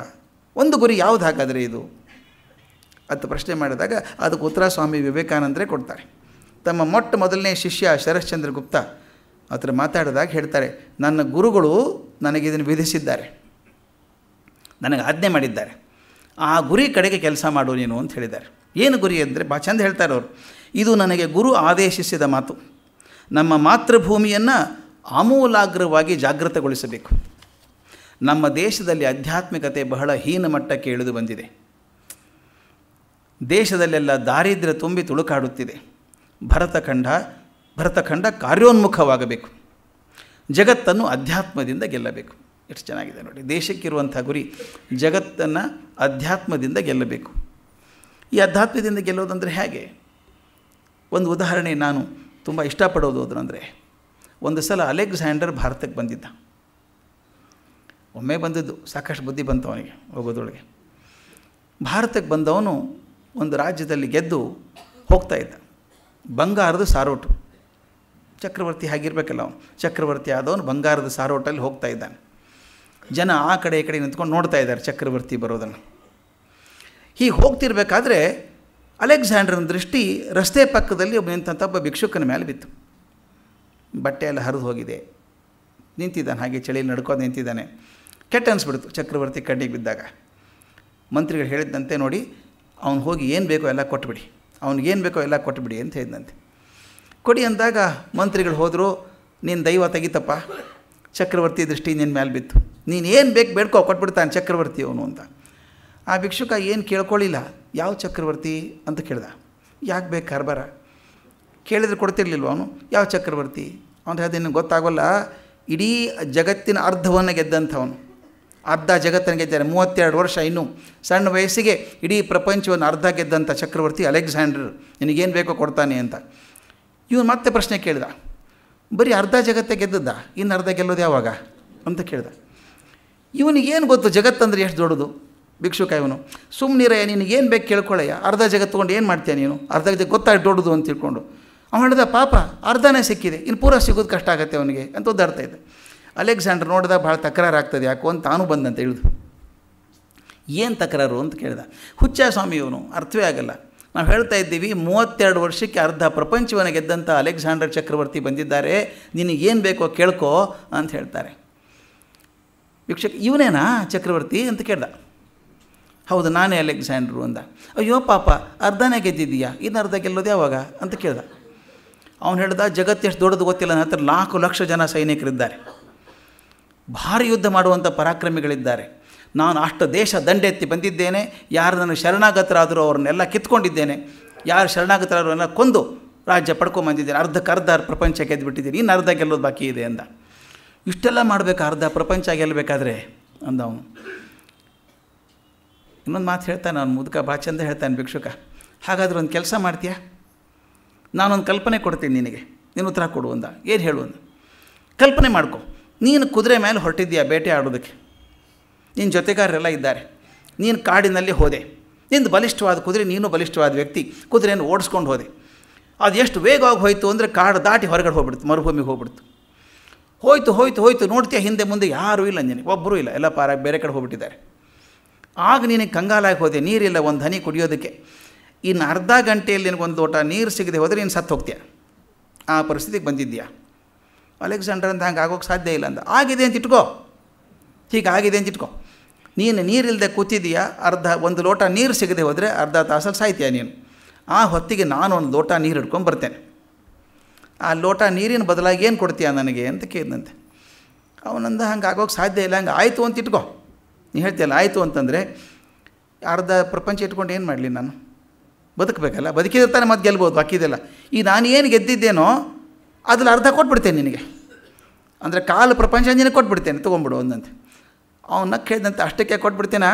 ಒಂದು ಗುರಿ ಯಾವುದು ಹಾಗಾದರೆ ಇದು ಅಂತ ಪ್ರಶ್ನೆ ಮಾಡಿದಾಗ ಅದಕ್ಕೆ ಉತ್ತರ ಸ್ವಾಮಿ ವಿವೇಕಾನಂದರೇ ಕೊಡ್ತಾರೆ ತಮ್ಮ ಮೊಟ್ಟ ಮೊದಲನೇ ಶಿಷ್ಯ ಶರಶ್ಚಂದ್ರ ಗುಪ್ತ ಹತ್ರ ಮಾತಾಡಿದಾಗ ಹೇಳ್ತಾರೆ ನನ್ನ ಗುರುಗಳು ನನಗೆ ವಿಧಿಸಿದ್ದಾರೆ ನನಗೆ ಆಜ್ಞೆ ಮಾಡಿದ್ದಾರೆ ಆ ಗುರಿ ಕಡೆಗೆ ಕೆಲಸ ಮಾಡು ನೀನು ಅಂತ ಹೇಳಿದ್ದಾರೆ ಏನು ಗುರಿ ಅಂದರೆ ಭಾಳ ಚಂದ ಹೇಳ್ತಾರೆ ಅವರು ಇದು ನನಗೆ ಗುರು ಆದೇಶಿಸಿದ ಮಾತು ನಮ್ಮ ಮಾತೃಭೂಮಿಯನ್ನು ಆಮೂಲಾಗ್ರವಾಗಿ ಜಾಗೃತಗೊಳಿಸಬೇಕು ನಮ್ಮ ದೇಶದಲ್ಲಿ ಆಧ್ಯಾತ್ಮಿಕತೆ ಬಹಳ ಹೀನ ಮಟ್ಟಕ್ಕೆ ಇಳಿದು ಬಂದಿದೆ ದೇಶದಲ್ಲೆಲ್ಲ ದಾರಿದ್ರ್ಯ ತುಂಬಿ ತುಳುಕಾಡುತ್ತಿದೆ ಭರತಖಂಡ ಭರತಖಂಡ ಕಾರ್ಯೋನ್ಮುಖವಾಗಬೇಕು ಜಗತ್ತನ್ನು ಅಧ್ಯಾತ್ಮದಿಂದ ಗೆಲ್ಲಬೇಕು ಎಷ್ಟು ಚೆನ್ನಾಗಿದೆ ನೋಡಿ ದೇಶಕ್ಕಿರುವಂಥ ಗುರಿ ಜಗತ್ತನ್ನು ಅಧ್ಯಾತ್ಮದಿಂದ ಗೆಲ್ಲಬೇಕು ಈ ಅಧ್ಯಾತ್ಮದಿಂದ ಗೆಲ್ಲೋದಂದರೆ ಹೇಗೆ ಒಂದು ಉದಾಹರಣೆ ನಾನು ತುಂಬ ಇಷ್ಟಪಡೋದು ಅದರಂದರೆ ಒಂದು ಸಲ ಅಲೆಕ್ಸಾಂಡರ್ ಭಾರತಕ್ಕೆ ಬಂದಿದ್ದ ಒಮ್ಮೆ ಬಂದಿದ್ದು ಸಾಕಷ್ಟು ಬುದ್ಧಿ ಬಂತು ಅವನಿಗೆ ಹೋಗೋದ್ರೊಳಗೆ ಭಾರತಕ್ಕೆ ಬಂದವನು ಒಂದು ರಾಜ್ಯದಲ್ಲಿ ಗೆದ್ದು ಹೋಗ್ತಾ ಇದ್ದ ಬಂಗಾರದ ಸಾರೋಟು ಚಕ್ರವರ್ತಿ ಆಗಿರ್ಬೇಕಲ್ಲ ಅವನು ಚಕ್ರವರ್ತಿ ಆದವನು ಬಂಗಾರದ ಸಾರೋಟಲ್ಲಿ ಹೋಗ್ತಾ ಇದ್ದಾನೆ ಜನ ಆ ಕಡೆ ಈ ಕಡೆ ನಿಂತ್ಕೊಂಡು ನೋಡ್ತಾ ಇದ್ದಾರೆ ಚಕ್ರವರ್ತಿ ಬರೋದನ್ನು ಹೀಗೆ ಹೋಗ್ತಿರ್ಬೇಕಾದ್ರೆ ಅಲೆಕ್ಸಾಂಡ್ರನ ದೃಷ್ಟಿ ರಸ್ತೆ ಪಕ್ಕದಲ್ಲಿ ಒಬ್ಬ ನಿಂತಂಥ ಒಬ್ಬ ಭಿಕ್ಷುಕನ ಮೇಲೆ ಬಿತ್ತು ಬಟ್ಟೆ ಎಲ್ಲ ಹರಿದು ಹೋಗಿದೆ ನಿಂತಿದ್ದಾನೆ ಹಾಗೆ ಚಳಿಯಲ್ಲಿ ನಡ್ಕೋದು ನಿಂತಿದ್ದಾನೆ ಕೆಟ್ಟ ಅನಿಸ್ಬಿಡ್ತು ಚಕ್ರವರ್ತಿ ಕಣ್ಣಿಗೆ ಬಿದ್ದಾಗ ಮಂತ್ರಿಗಳು ಹೇಳಿದಂತೆ ನೋಡಿ ಅವ್ನು ಹೋಗಿ ಏನು ಬೇಕೋ ಎಲ್ಲ ಕೊಟ್ಬಿಡಿ ಏನು ಬೇಕೋ ಎಲ್ಲ ಕೊಟ್ಬಿಡಿ ಅಂತ ಹೇಳಿದಂತೆ ಕೊಡಿ ಅಂದಾಗ ಮಂತ್ರಿಗಳು ಹೋದರು ನೀನು ದೈವ ತೆಗಿತಪ್ಪ ಚಕ್ರವರ್ತಿ ದೃಷ್ಟಿ ನಿನ್ನ ಮೇಲೆ ಬಿತ್ತು ನೀನು ಏನು ಬೇಕು ಬೇಡ್ಕೋ ಕೊಟ್ಬಿಡ್ತಾನೆ ಚಕ್ರವರ್ತಿ ಅವನು ಅಂತ ಆ ಭಿಕ್ಷುಕ ಏನು ಕೇಳ್ಕೊಳ್ಳಿಲ್ಲ ಯಾವ ಚಕ್ರವರ್ತಿ ಅಂತ ಕೇಳ್ದ ಯಾಕೆ ಬೇಕು ಕಾರ್ಬಾರ ಕೇಳಿದ್ರೆ ಕೊಡ್ತಿರ್ಲಿಲ್ವ ಅವನು ಯಾವ ಚಕ್ರವರ್ತಿ ಅವನು ಹೇಳಿದ ನಿನಗೆ ಗೊತ್ತಾಗೋಲ್ಲ ಇಡೀ ಜಗತ್ತಿನ ಅರ್ಧವನ್ನು ಗೆದ್ದಂಥವನು ಅರ್ಧ ಜಗತ್ತನ್ನು ಗೆದ್ದಾರೆ ಮೂವತ್ತೆರಡು ವರ್ಷ ಇನ್ನೂ ಸಣ್ಣ ವಯಸ್ಸಿಗೆ ಇಡೀ ಪ್ರಪಂಚವನ್ನು ಅರ್ಧ ಗೆದ್ದಂಥ ಚಕ್ರವರ್ತಿ ಅಲೆಕ್ಸಾಂಡ್ರ್ ನಿನಗೇನು ಬೇಕೋ ಕೊಡ್ತಾನೆ ಅಂತ ಇವನು ಮತ್ತೆ ಪ್ರಶ್ನೆ ಕೇಳಿದ ಬರೀ ಅರ್ಧ ಜಗತ್ತೇ ಗೆದ್ದದ್ದ ಇನ್ನು ಅರ್ಧ ಗೆಲ್ಲೋದು ಯಾವಾಗ ಅಂತ ಕೇಳಿದ ಇವನಿಗೇನು ಗೊತ್ತು ಜಗತ್ತಂದರೆ ಎಷ್ಟು ದೊಡ್ಡದು ಭಿಕ್ಷುಕ ಇವನು ಸುಮ್ಮನಿರಯ್ಯ ನಿನಗೇನು ಬೇಕು ಕೇಳ್ಕೊಳ್ಳಯ್ಯ ಅರ್ಧ ಜಗತ್ತು ತೊಗೊಂಡು ಏನು ಮಾಡ್ತೀಯ ನೀನು ಅರ್ಧ ಜಗತ್ತು ಗೊತ್ತಾಗಿ ದೊಡ್ಡದು ಅಂತ ತಿಳ್ಕೊಂಡು ಅವನು ಹೇಳಿದ ಪಾಪ ಅರ್ಧನೇ ಸಿಕ್ಕಿದೆ ಇನ್ನು ಪೂರ ಸಿಗೋದು ಕಷ್ಟ ಆಗುತ್ತೆ ಅವನಿಗೆ ಅಂತ ಒದ್ದಾಡ್ತಾ ಇದ್ದೆ ಅಲೆಕ್ಸಾಂಡ್ರ್ ನೋಡಿದಾಗ ಭಾಳ ಆಗ್ತದೆ ಯಾಕೋ ಅಂತ ತಾನು ಬಂದಂತ ಹೇಳಿದ್ರು ಏನು ತಕರಾರು ಅಂತ ಕೇಳಿದ ಹುಚ್ಚ ಇವನು ಅರ್ಥವೇ ಆಗಲ್ಲ ನಾವು ಹೇಳ್ತಾ ಇದ್ದೀವಿ ಮೂವತ್ತೆರಡು ವರ್ಷಕ್ಕೆ ಅರ್ಧ ಪ್ರಪಂಚವನ್ನು ಗೆದ್ದಂಥ ಅಲೆಕ್ಸಾಂಡರ್ ಚಕ್ರವರ್ತಿ ಬಂದಿದ್ದಾರೆ ನಿನಗೇನು ಬೇಕೋ ಕೇಳ್ಕೋ ಅಂತ ಹೇಳ್ತಾರೆ ವೀಕ್ಷಕ ಇವನೇನಾ ಚಕ್ರವರ್ತಿ ಅಂತ ಕೇಳ್ದ ಹೌದು ನಾನೇ ಅಲೆಕ್ಸಾಂಡ್ರು ಅಂದ ಅಯ್ಯೋ ಪಾಪ ಅರ್ಧನೇ ಗೆದ್ದಿದ್ದೀಯಾ ಇನ್ನು ಅರ್ಧ ಗೆಲ್ಲೋದು ಯಾವಾಗ ಅಂತ ಕೇಳ್ದ ಅವನು ಹೇಳ್ದ ಜಗತ್ತು ಎಷ್ಟು ದೊಡ್ಡದು ಗೊತ್ತಿಲ್ಲ ನನ್ನ ಹತ್ರ ನಾಲ್ಕು ಲಕ್ಷ ಜನ ಸೈನಿಕರಿದ್ದಾರೆ ಭಾರಿ ಯುದ್ಧ ಮಾಡುವಂಥ ಪರಾಕ್ರಮಿಗಳಿದ್ದಾರೆ ನಾನು ಅಷ್ಟು ದೇಶ ದಂಡೆತ್ತಿ ಬಂದಿದ್ದೇನೆ ಯಾರು ನನ್ನ ಶರಣಾಗತರಾದರೂ ಅವ್ರನ್ನೆಲ್ಲ ಕಿತ್ಕೊಂಡಿದ್ದೇನೆ ಯಾರು ಎಲ್ಲ ಕೊಂದು ರಾಜ್ಯ ಪಡ್ಕೊಂಬಂದಿದ್ದೇನೆ ಅರ್ಧಕ್ಕೆ ಅರ್ಧ ಪ್ರಪಂಚ ಗೆದ್ದುಬಿಟ್ಟಿದ್ದೀನಿ ಇನ್ನು ಅರ್ಧ ಗೆಲ್ಲೋದು ಬಾಕಿ ಇದೆ ಅಂದ ಇಷ್ಟೆಲ್ಲ ಮಾಡಬೇಕು ಅರ್ಧ ಪ್ರಪಂಚ ಗೆಲ್ಲಬೇಕಾದ್ರೆ ಅಂದ ಅವನು ಇನ್ನೊಂದು ಮಾತು ಹೇಳ್ತಾನೆ ನಾನು ಮುದುಕ ಭಾಳ ಚಂದ ಹೇಳ್ತಾನೆ ಭಿಕ್ಷುಕ ಹಾಗಾದ್ರೆ ಒಂದು ಕೆಲಸ ಮಾಡ್ತೀಯಾ ನಾನೊಂದು ಕಲ್ಪನೆ ಕೊಡ್ತೀನಿ ನಿನಗೆ ನೀನು ಉತ್ತರ ಕೊಡು ಅಂದ ಏನು ಹೇಳು ಕಲ್ಪನೆ ಮಾಡ್ಕೊ ನೀನು ಕುದುರೆ ಮೇಲೆ ಹೊರಟಿದ್ದೀಯಾ ಬೇಟೆ ಆಡೋದಕ್ಕೆ ನಿನ್ನ ಜೊತೆಗಾರರೆಲ್ಲ ಇದ್ದಾರೆ ನೀನು ಕಾಡಿನಲ್ಲಿ ಹೋದೆ ನಿಂದು ಬಲಿಷ್ಠವಾದ ಕುದುರೆ ನೀನು ಬಲಿಷ್ಠವಾದ ವ್ಯಕ್ತಿ ಕುದುರೆಯನ್ನು ಓಡಿಸ್ಕೊಂಡು ಹೋದೆ ಅದು ಎಷ್ಟು ವೇಗವಾಗಿ ಹೋಯಿತು ಅಂದರೆ ಕಾಡು ದಾಟಿ ಹೊರಗಡೆ ಹೋಗ್ಬಿಡ್ತು ಮರುಭೂಮಿಗೆ ಹೋಗ್ಬಿಡ್ತು ಹೋಯ್ತು ಹೋಯ್ತು ಹೋಯ್ತು ನೋಡ್ತೀಯ ಹಿಂದೆ ಮುಂದೆ ಯಾರೂ ಇಲ್ಲ ನಿನಗೆ ಒಬ್ಬರೂ ಇಲ್ಲ ಎಲ್ಲ ಪಾರ ಬೇರೆ ಕಡೆ ಹೋಗ್ಬಿಟ್ಟಿದ್ದಾರೆ ಆಗ ನಿನಗೆ ಕಂಗಾಲಾಗಿ ಹೋದೆ ನೀರಿಲ್ಲ ಒಂದು ಹನಿ ಕುಡಿಯೋದಕ್ಕೆ ಇನ್ನು ಅರ್ಧ ಗಂಟೆಯಲ್ಲಿ ನಿನಗೊಂದು ಲೋಟ ನೀರು ಸಿಗದೆ ಹೋದರೆ ನೀನು ಸತ್ತು ಹೋಗ್ತೀಯ ಆ ಪರಿಸ್ಥಿತಿಗೆ ಬಂದಿದ್ದೀಯಾ ಅಲೆಕ್ಸಾಂಡರ್ ಅಂತ ಹಂಗೆ ಆಗೋಕ್ಕೆ ಸಾಧ್ಯ ಇಲ್ಲ ಅಂತ ಆಗಿದೆ ಅಂತ ಇಟ್ಕೋ ಆಗಿದೆ ಅಂತ ಇಟ್ಕೋ ನೀನು ನೀರಿಲ್ಲದೆ ಕೂತಿದ್ದೀಯಾ ಅರ್ಧ ಒಂದು ಲೋಟ ನೀರು ಸಿಗದೆ ಹೋದರೆ ಅರ್ಧ ತಾಸಲ್ಲಿ ಸಾಯ್ತೀಯ ನೀನು ಆ ಹೊತ್ತಿಗೆ ನಾನು ಒಂದು ಲೋಟ ನೀರು ಹಿಡ್ಕೊಂಡು ಬರ್ತೇನೆ ಆ ಲೋಟ ನೀರಿನ ಬದಲಾಗಿ ಏನು ಕೊಡ್ತೀಯ ನನಗೆ ಅಂತ ಕೇಳಿದಂತೆ ಅವನಂದ ಹಂಗೆ ಆಗೋಕ್ಕೆ ಸಾಧ್ಯ ಇಲ್ಲ ಹಂಗೆ ಆಯಿತು ಅಂತ ಇಟ್ಕೋ ನೀ ಹೇಳ್ತೀಯಲ್ಲ ಆಯಿತು ಅಂತಂದರೆ ಅರ್ಧ ಪ್ರಪಂಚ ಇಟ್ಕೊಂಡು ಏನು ಮಾಡಲಿ ನಾನು ಬದುಕಬೇಕಲ್ಲ ಬದುಕಿದ್ರೆ ತಾನೆ ಮತ್ತೆ ಗೆಲ್ಬೋದು ಬಾಕಿದೆಲ್ಲ ಈಗ ನಾನು ಏನು ಗೆದ್ದಿದ್ದೇನೋ ಅದ್ರಲ್ಲಿ ಅರ್ಧ ಕೊಟ್ಬಿಡ್ತೇನೆ ನಿನಗೆ ಅಂದರೆ ಕಾಲು ಪ್ರಪಂಚ ನಿನಗೆ ಕೊಟ್ಬಿಡ್ತೇನೆ ತೊಗೊಂಬಿಡು ಒಂದಂತೆ ನಕ್ಕು ಹೇಳಿದಂತೆ ಅಷ್ಟಕ್ಕೆ ಕೊಟ್ಬಿಡ್ತೇನಾ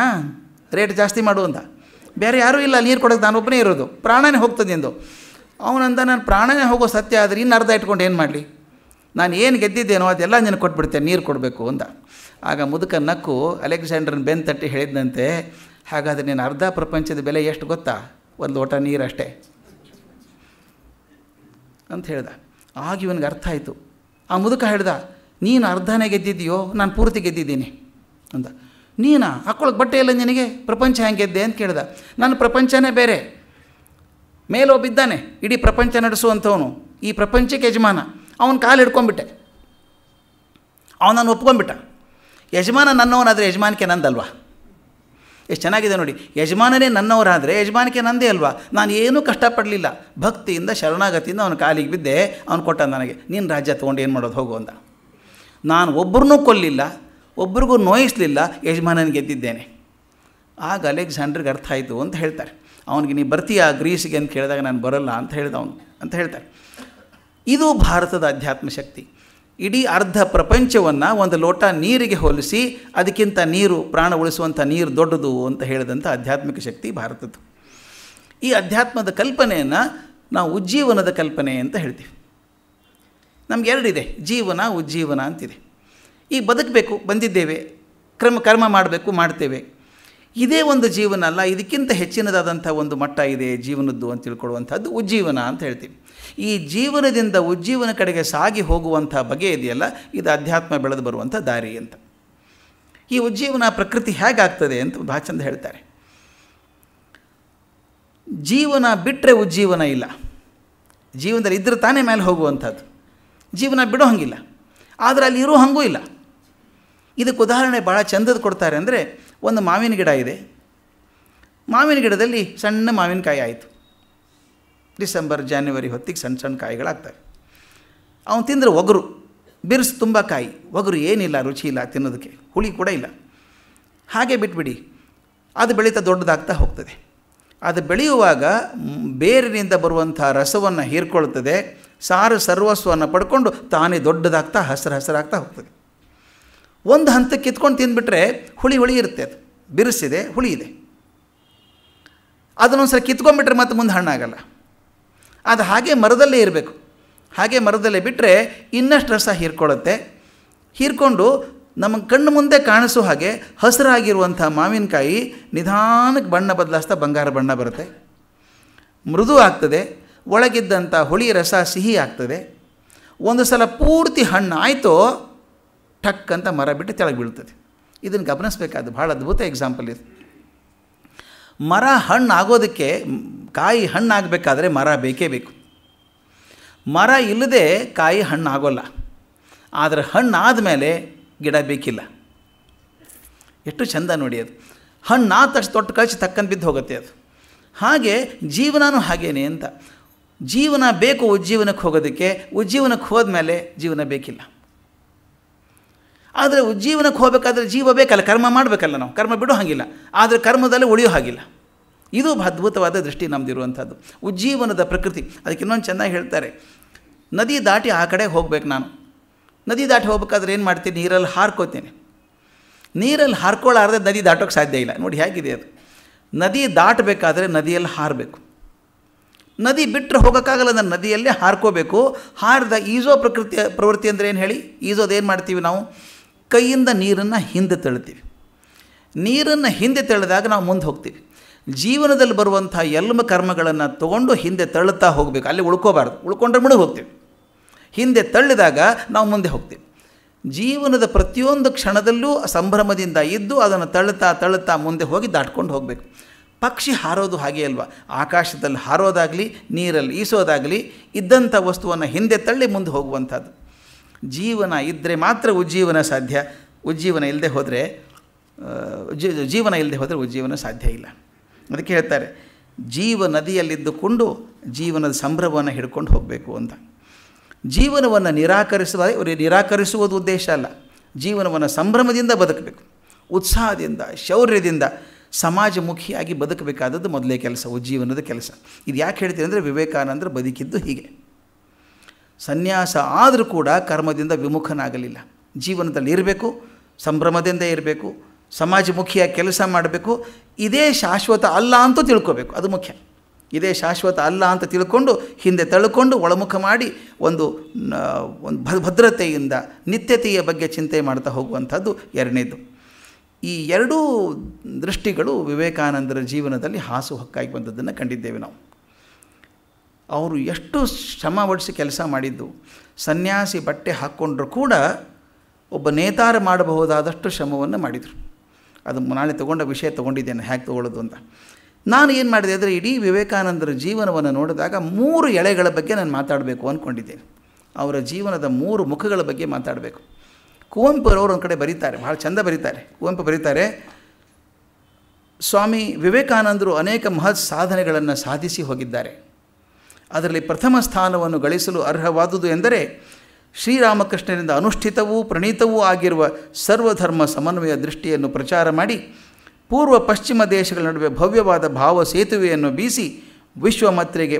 ರೇಟ್ ಜಾಸ್ತಿ ಮಾಡು ಅಂತ ಬೇರೆ ಯಾರೂ ಇಲ್ಲ ನೀರು ನಾನು ಒಬ್ಬನೇ ಇರೋದು ಪ್ರಾಣನೇ ಹೋಗ್ತದೆ ಎಂದು ಅವನಂದ ನಾನು ಪ್ರಾಣನೇ ಹೋಗೋ ಸತ್ಯ ಆದರೆ ಇನ್ನು ಅರ್ಧ ಇಟ್ಕೊಂಡು ಏನು ಮಾಡಲಿ ನಾನು ಏನು ಗೆದ್ದಿದ್ದೇನೋ ಅದೆಲ್ಲ ನಿನಗೆ ಕೊಟ್ಬಿಡ್ತೇನೆ ನೀರು ಕೊಡಬೇಕು ಅಂತ ಆಗ ಮುದುಕ ನಕ್ಕು ಅಲೆಕ್ಸಾಂಡ್ರನ್ ಬೆನ್ ತಟ್ಟಿ ಹೇಳಿದಂತೆ ಹಾಗಾದರೆ ನೀನು ಅರ್ಧ ಪ್ರಪಂಚದ ಬೆಲೆ ಎಷ್ಟು ಗೊತ್ತಾ ಒಂದು ಲೋಟ ನೀರು ಅಷ್ಟೇ ಅಂತ ಹೇಳ್ದೆ ಆಗ ಇವನಿಗೆ ಅರ್ಥ ಆಯಿತು ಆ ಮುದುಕ ಹೇಳ್ದ ನೀನು ಅರ್ಧನೇ ಗೆದ್ದಿದ್ದೀಯೋ ನಾನು ಪೂರ್ತಿ ಗೆದ್ದಿದ್ದೀನಿ ಅಂದ ನೀನ ಹಾಕ್ಕೊಳಕ್ಕೆ ಬಟ್ಟೆ ಇಲ್ಲ ನಿನಗೆ ಪ್ರಪಂಚ ಹೆಂಗೆ ಗೆದ್ದೆ ಅಂತ ಕೇಳ್ದ ನನ್ನ ಪ್ರಪಂಚನೇ ಬೇರೆ ಮೇಲೊಬ್ಬಿದ್ದಾನೆ ಇಡೀ ಪ್ರಪಂಚ ನಡೆಸುವಂಥವನು ಈ ಪ್ರಪಂಚಕ್ಕೆ ಯಜಮಾನ ಅವನ ಕಾಲು ಹಿಡ್ಕೊಂಬಿಟ್ಟೆ ಅವನನ್ನು ಒಪ್ಕೊಂಬಿಟ್ಟ ಯಜಮಾನ ನನ್ನವನಾದರೆ ಯಜಮಾನಕ್ಕೆ ನಂದಲ್ವಾ ಎಷ್ಟು ಚೆನ್ನಾಗಿದೆ ನೋಡಿ ಯಜಮಾನನೇ ನನ್ನವರಾದರೆ ಯಜಮಾನಿಕೆ ನಂದೇ ಅಲ್ವಾ ನಾನು ಏನೂ ಕಷ್ಟಪಡಲಿಲ್ಲ ಭಕ್ತಿಯಿಂದ ಶರಣಾಗತಿಯಿಂದ ಅವನ ಕಾಲಿಗೆ ಬಿದ್ದೆ ಅವನು ಕೊಟ್ಟ ನನಗೆ ನೀನು ರಾಜ್ಯ ತೊಗೊಂಡು ಏನು ಮಾಡೋದು ಹೋಗು ಅಂತ ನಾನು ಒಬ್ಬರನ್ನೂ ಕೊಲ್ಲಿಲ್ಲ ಒಬ್ರಿಗೂ ನೋಯಿಸಲಿಲ್ಲ ಯಜಮಾನನ ಗೆದ್ದಿದ್ದೇನೆ ಆಗ ಅಲೆಕ್ಸಾಂಡ್ರಿಗೆ ಅರ್ಥ ಆಯಿತು ಅಂತ ಹೇಳ್ತಾರೆ ಅವನಿಗೆ ನೀ ಬರ್ತೀಯಾ ಗ್ರೀಸ್ಗೆ ಅಂತ ಕೇಳಿದಾಗ ನಾನು ಬರಲ್ಲ ಅಂತ ಹೇಳಿದ ಅವನು ಅಂತ ಹೇಳ್ತಾರೆ ಇದು ಭಾರತದ ಅಧ್ಯಾತ್ಮ ಶಕ್ತಿ ಇಡೀ ಅರ್ಧ ಪ್ರಪಂಚವನ್ನು ಒಂದು ಲೋಟ ನೀರಿಗೆ ಹೋಲಿಸಿ ಅದಕ್ಕಿಂತ ನೀರು ಪ್ರಾಣ ಉಳಿಸುವಂಥ ನೀರು ದೊಡ್ಡದು ಅಂತ ಹೇಳಿದಂಥ ಆಧ್ಯಾತ್ಮಿಕ ಶಕ್ತಿ ಭಾರತದ್ದು ಈ ಅಧ್ಯಾತ್ಮದ ಕಲ್ಪನೆಯನ್ನು ನಾವು ಉಜ್ಜೀವನದ ಕಲ್ಪನೆ ಅಂತ ಹೇಳ್ತೀವಿ ನಮ್ಗೆ ಎರಡಿದೆ ಜೀವನ ಉಜ್ಜೀವನ ಅಂತಿದೆ ಈಗ ಬದುಕಬೇಕು ಬಂದಿದ್ದೇವೆ ಕ್ರಮ ಕರ್ಮ ಮಾಡಬೇಕು ಮಾಡ್ತೇವೆ ಇದೇ ಒಂದು ಜೀವನ ಅಲ್ಲ ಇದಕ್ಕಿಂತ ಹೆಚ್ಚಿನದಾದಂಥ ಒಂದು ಮಟ್ಟ ಇದೆ ಜೀವನದ್ದು ಅಂತ ತಿಳ್ಕೊಳ್ಳುವಂಥದ್ದು ಉಜ್ಜೀವನ ಅಂತ ಹೇಳ್ತೀವಿ ಈ ಜೀವನದಿಂದ ಉಜ್ಜೀವನ ಕಡೆಗೆ ಸಾಗಿ ಹೋಗುವಂಥ ಬಗೆ ಇದೆಯಲ್ಲ ಇದು ಅಧ್ಯಾತ್ಮ ಬೆಳೆದು ಬರುವಂಥ ದಾರಿ ಅಂತ ಈ ಉಜ್ಜೀವನ ಪ್ರಕೃತಿ ಹೇಗಾಗ್ತದೆ ಅಂತ ಭಾಳ ಚಂದ ಹೇಳ್ತಾರೆ ಜೀವನ ಬಿಟ್ಟರೆ ಉಜ್ಜೀವನ ಇಲ್ಲ ಜೀವನದಲ್ಲಿ ಇದ್ದರೆ ತಾನೇ ಮೇಲೆ ಹೋಗುವಂಥದ್ದು ಜೀವನ ಬಿಡೋ ಹಂಗಿಲ್ಲ ಆದರೆ ಅಲ್ಲಿ ಇರೋ ಹಂಗೂ ಇಲ್ಲ ಇದಕ್ಕೆ ಉದಾಹರಣೆ ಭಾಳ ಚಂದದ ಕೊಡ್ತಾರೆ ಅಂದರೆ ಒಂದು ಮಾವಿನ ಗಿಡ ಇದೆ ಮಾವಿನ ಗಿಡದಲ್ಲಿ ಸಣ್ಣ ಮಾವಿನಕಾಯಿ ಆಯಿತು ಡಿಸೆಂಬರ್ ಜಾನ್ವರಿ ಹೊತ್ತಿಗೆ ಸಣ್ಣ ಸಣ್ಣ ಕಾಯಿಗಳಾಗ್ತವೆ ಅವನು ತಿಂದರೆ ಒಗರು ಬಿರುಸು ತುಂಬ ಕಾಯಿ ಒಗರು ಏನಿಲ್ಲ ರುಚಿ ಇಲ್ಲ ತಿನ್ನೋದಕ್ಕೆ ಹುಳಿ ಕೂಡ ಇಲ್ಲ ಹಾಗೆ ಬಿಟ್ಬಿಡಿ ಅದು ಬೆಳೀತಾ ದೊಡ್ಡದಾಗ್ತಾ ಹೋಗ್ತದೆ ಅದು ಬೆಳೆಯುವಾಗ ಬೇರಿನಿಂದ ಬರುವಂಥ ರಸವನ್ನು ಹೀರ್ಕೊಳ್ತದೆ ಸಾರು ಸರ್ವಸ್ವವನ್ನು ಪಡ್ಕೊಂಡು ತಾನೇ ದೊಡ್ಡದಾಗ್ತಾ ಹಸಿರು ಹಸಿರಾಗ್ತಾ ಹೋಗ್ತದೆ ಒಂದು ಹಂತಕ್ಕೆ ಕಿತ್ಕೊಂಡು ತಿಂದುಬಿಟ್ರೆ ಹುಳಿ ಹುಳಿ ಇರುತ್ತೆ ಅದು ಬಿರುಸಿದೆ ಹುಳಿ ಇದೆ ಸರಿ ಕಿತ್ಕೊಂಡ್ಬಿಟ್ರೆ ಮತ್ತೆ ಮುಂದೆ ಹಣ್ಣಾಗಲ್ಲ ಅದು ಹಾಗೆ ಮರದಲ್ಲೇ ಇರಬೇಕು ಹಾಗೆ ಮರದಲ್ಲೇ ಬಿಟ್ಟರೆ ಇನ್ನಷ್ಟು ರಸ ಹೀರ್ಕೊಳ್ಳುತ್ತೆ ಹೀರ್ಕೊಂಡು ನಮ್ಮ ಕಣ್ಣು ಮುಂದೆ ಕಾಣಿಸೋ ಹಾಗೆ ಹಸಿರಾಗಿರುವಂಥ ಮಾವಿನಕಾಯಿ ನಿಧಾನಕ್ಕೆ ಬಣ್ಣ ಬದಲಾಯಿಸ್ತಾ ಬಂಗಾರ ಬಣ್ಣ ಬರುತ್ತೆ ಮೃದು ಆಗ್ತದೆ ಒಳಗಿದ್ದಂಥ ಹುಳಿ ರಸ ಸಿಹಿ ಆಗ್ತದೆ ಒಂದು ಸಲ ಪೂರ್ತಿ ಹಣ್ಣು ಆಯಿತೋ ಟಕ್ ಅಂತ ಮರ ಬಿಟ್ಟು ಕೆಳಗೆ ಬೀಳ್ತದೆ ಇದನ್ನು ಗಮನಿಸಬೇಕಾದ ಭಾಳ ಅದ್ಭುತ ಎಕ್ಸಾಂಪಲ್ ಇದು ಮರ ಹಣ್ಣು ಆಗೋದಕ್ಕೆ ಕಾಯಿ ಹಣ್ಣಾಗಬೇಕಾದ್ರೆ ಮರ ಬೇಕೇ ಬೇಕು ಮರ ಇಲ್ಲದೆ ಕಾಯಿ ಹಣ್ಣು ಆಗೋಲ್ಲ ಆದರೆ ಹಣ್ಣಾದ ಮೇಲೆ ಗಿಡ ಬೇಕಿಲ್ಲ ಎಷ್ಟು ಚಂದ ನೋಡಿ ಅದು ಆದ ತಕ್ಷಣ ತೊಟ್ಟು ಕಳಿಸಿ ತಕ್ಕಂದು ಬಿದ್ದು ಹೋಗುತ್ತೆ ಅದು ಹಾಗೆ ಜೀವನವೂ ಹಾಗೇನೆ ಅಂತ ಜೀವನ ಬೇಕು ಉಜ್ಜೀವನಕ್ಕೆ ಹೋಗೋದಕ್ಕೆ ಉಜ್ಜೀವನಕ್ಕೆ ಮೇಲೆ ಜೀವನ ಬೇಕಿಲ್ಲ ಆದರೆ ಜೀವನಕ್ಕೆ ಹೋಗಬೇಕಾದ್ರೆ ಜೀವ ಬೇಕಲ್ಲ ಕರ್ಮ ಮಾಡಬೇಕಲ್ಲ ನಾವು ಕರ್ಮ ಬಿಡೋ ಹಾಗಿಲ್ಲ ಆದರೆ ಕರ್ಮದಲ್ಲಿ ಉಳಿಯೋ ಹಾಗಿಲ್ಲ ಇದು ಅದ್ಭುತವಾದ ದೃಷ್ಟಿ ನಮ್ದಿರುವಂಥದ್ದು ಉಜ್ಜೀವನದ ಪ್ರಕೃತಿ ಅದಕ್ಕೆ ಇನ್ನೊಂದು ಚೆನ್ನಾಗಿ ಹೇಳ್ತಾರೆ ನದಿ ದಾಟಿ ಆ ಕಡೆ ಹೋಗ್ಬೇಕು ನಾನು ನದಿ ದಾಟಿ ಹೋಗ್ಬೇಕಾದ್ರೆ ಏನು ಮಾಡ್ತೀನಿ ನೀರಲ್ಲಿ ಹಾರ್ಕೋತೀನಿ ನೀರಲ್ಲಿ ಹಾರ್ಕೊಳ್ಳಾರ್ದೆ ನದಿ ದಾಟೋಕ್ಕೆ ಸಾಧ್ಯ ಇಲ್ಲ ನೋಡಿ ಹೇಗಿದೆ ಅದು ನದಿ ದಾಟಬೇಕಾದ್ರೆ ನದಿಯಲ್ಲಿ ಹಾರಬೇಕು ನದಿ ಬಿಟ್ಟರೆ ಹೋಗೋಕ್ಕಾಗಲ್ಲ ನಾನು ನದಿಯಲ್ಲೇ ಹಾರ್ಕೋಬೇಕು ಹಾರಿದ ಈಜೋ ಪ್ರಕೃತಿ ಪ್ರವೃತ್ತಿ ಅಂದರೆ ಏನು ಹೇಳಿ ಈಜೋದು ಏನು ಮಾಡ್ತೀವಿ ನಾವು ಕೈಯಿಂದ ನೀರನ್ನು ಹಿಂದೆ ತಳ್ಳುತ್ತೀವಿ ನೀರನ್ನು ಹಿಂದೆ ತೆಳೆದಾಗ ನಾವು ಮುಂದೆ ಹೋಗ್ತೀವಿ ಜೀವನದಲ್ಲಿ ಬರುವಂಥ ಎಲ್ಮ ಕರ್ಮಗಳನ್ನು ತೊಗೊಂಡು ಹಿಂದೆ ತಳ್ಳುತ್ತಾ ಹೋಗಬೇಕು ಅಲ್ಲಿ ಉಳ್ಕೋಬಾರ್ದು ಉಳ್ಕೊಂಡ್ರೆ ಮುಳುಗಿ ಹೋಗ್ತೀವಿ ಹಿಂದೆ ತಳ್ಳಿದಾಗ ನಾವು ಮುಂದೆ ಹೋಗ್ತೀವಿ ಜೀವನದ ಪ್ರತಿಯೊಂದು ಕ್ಷಣದಲ್ಲೂ ಸಂಭ್ರಮದಿಂದ ಇದ್ದು ಅದನ್ನು ತಳ್ಳುತ್ತಾ ತಳ್ಳುತ್ತಾ ಮುಂದೆ ಹೋಗಿ ದಾಟ್ಕೊಂಡು ಹೋಗಬೇಕು ಪಕ್ಷಿ ಹಾರೋದು ಹಾಗೆ ಅಲ್ವಾ ಆಕಾಶದಲ್ಲಿ ಹಾರೋದಾಗಲಿ ನೀರಲ್ಲಿ ಈಸೋದಾಗಲಿ ಇದ್ದಂಥ ವಸ್ತುವನ್ನು ಹಿಂದೆ ತಳ್ಳಿ ಮುಂದೆ ಹೋಗುವಂಥದ್ದು ಜೀವನ ಇದ್ದರೆ ಮಾತ್ರ ಉಜ್ಜೀವನ ಸಾಧ್ಯ ಉಜ್ಜೀವನ ಇಲ್ಲದೆ ಹೋದರೆ ಜೀವನ ಇಲ್ಲದೆ ಹೋದರೆ ಉಜ್ಜೀವನ ಸಾಧ್ಯ ಇಲ್ಲ ಅದಕ್ಕೆ ಹೇಳ್ತಾರೆ ಜೀವ ನದಿಯಲ್ಲಿದ್ದುಕೊಂಡು ಜೀವನದ ಸಂಭ್ರಮವನ್ನು ಹಿಡ್ಕೊಂಡು ಹೋಗಬೇಕು ಅಂತ ಜೀವನವನ್ನು ನಿರಾಕರಿಸುವ ನಿರಾಕರಿಸುವುದು ಉದ್ದೇಶ ಅಲ್ಲ ಜೀವನವನ್ನು ಸಂಭ್ರಮದಿಂದ ಬದುಕಬೇಕು ಉತ್ಸಾಹದಿಂದ ಶೌರ್ಯದಿಂದ ಸಮಾಜಮುಖಿಯಾಗಿ ಬದುಕಬೇಕಾದದ್ದು ಮೊದಲೇ ಕೆಲಸ ಉಜ್ಜೀವನದ ಕೆಲಸ ಇದು ಯಾಕೆ ಹೇಳ್ತೀನಿ ಅಂದರೆ ವಿವೇಕಾನಂದರು ಬದುಕಿದ್ದು ಹೀಗೆ ಸನ್ಯಾಸ ಆದರೂ ಕೂಡ ಕರ್ಮದಿಂದ ವಿಮುಖನಾಗಲಿಲ್ಲ ಜೀವನದಲ್ಲಿ ಇರಬೇಕು ಸಂಭ್ರಮದಿಂದ ಇರಬೇಕು ಸಮಾಜಮುಖಿಯಾಗಿ ಕೆಲಸ ಮಾಡಬೇಕು ಇದೇ ಶಾಶ್ವತ ಅಲ್ಲ ಅಂತೂ ತಿಳ್ಕೋಬೇಕು ಅದು ಮುಖ್ಯ ಇದೇ ಶಾಶ್ವತ ಅಲ್ಲ ಅಂತ ತಿಳ್ಕೊಂಡು ಹಿಂದೆ ತಳ್ಕೊಂಡು ಒಳಮುಖ ಮಾಡಿ ಒಂದು ಒಂದು ಭದ್ರತೆಯಿಂದ ನಿತ್ಯತೆಯ ಬಗ್ಗೆ ಚಿಂತೆ ಮಾಡ್ತಾ ಹೋಗುವಂಥದ್ದು ಎರಡನೇದು ಈ ಎರಡೂ ದೃಷ್ಟಿಗಳು ವಿವೇಕಾನಂದರ ಜೀವನದಲ್ಲಿ ಹಾಸು ಹಕ್ಕಾಗಿ ಬಂದದ್ದನ್ನು ಕಂಡಿದ್ದೇವೆ ನಾವು ಅವರು ಎಷ್ಟು ಶ್ರಮ ವಡಿಸಿ ಕೆಲಸ ಮಾಡಿದ್ದು ಸನ್ಯಾಸಿ ಬಟ್ಟೆ ಹಾಕ್ಕೊಂಡ್ರು ಕೂಡ ಒಬ್ಬ ನೇತಾರ ಮಾಡಬಹುದಾದಷ್ಟು ಶ್ರಮವನ್ನು ಮಾಡಿದರು ಅದು ನಾಳೆ ತೊಗೊಂಡ ವಿಷಯ ತೊಗೊಂಡಿದ್ದೇನೆ ಹೇಗೆ ತೊಗೊಳ್ಳೋದು ಅಂತ ನಾನು ಏನು ಮಾಡಿದೆ ಅಂದರೆ ಇಡೀ ವಿವೇಕಾನಂದರ ಜೀವನವನ್ನು ನೋಡಿದಾಗ ಮೂರು ಎಳೆಗಳ ಬಗ್ಗೆ ನಾನು ಮಾತಾಡಬೇಕು ಅಂದ್ಕೊಂಡಿದ್ದೇನೆ ಅವರ ಜೀವನದ ಮೂರು ಮುಖಗಳ ಬಗ್ಗೆ ಮಾತಾಡಬೇಕು ಕುವೆಂಪುರವರು ಒಂದು ಕಡೆ ಬರೀತಾರೆ ಭಾಳ ಚಂದ ಬರೀತಾರೆ ಕುವೆಂಪು ಬರೀತಾರೆ ಸ್ವಾಮಿ ವಿವೇಕಾನಂದರು ಅನೇಕ ಮಹತ್ ಸಾಧನೆಗಳನ್ನು ಸಾಧಿಸಿ ಹೋಗಿದ್ದಾರೆ ಅದರಲ್ಲಿ ಪ್ರಥಮ ಸ್ಥಾನವನ್ನು ಗಳಿಸಲು ಅರ್ಹವಾದುದು ಎಂದರೆ ಶ್ರೀರಾಮಕೃಷ್ಣರಿಂದ ಅನುಷ್ಠಿತವೂ ಪ್ರಣೀತವೂ ಆಗಿರುವ ಸರ್ವಧರ್ಮ ಸಮನ್ವಯ ದೃಷ್ಟಿಯನ್ನು ಪ್ರಚಾರ ಮಾಡಿ ಪೂರ್ವ ಪಶ್ಚಿಮ ದೇಶಗಳ ನಡುವೆ ಭವ್ಯವಾದ ಭಾವ ಸೇತುವೆಯನ್ನು ಬೀಸಿ ವಿಶ್ವ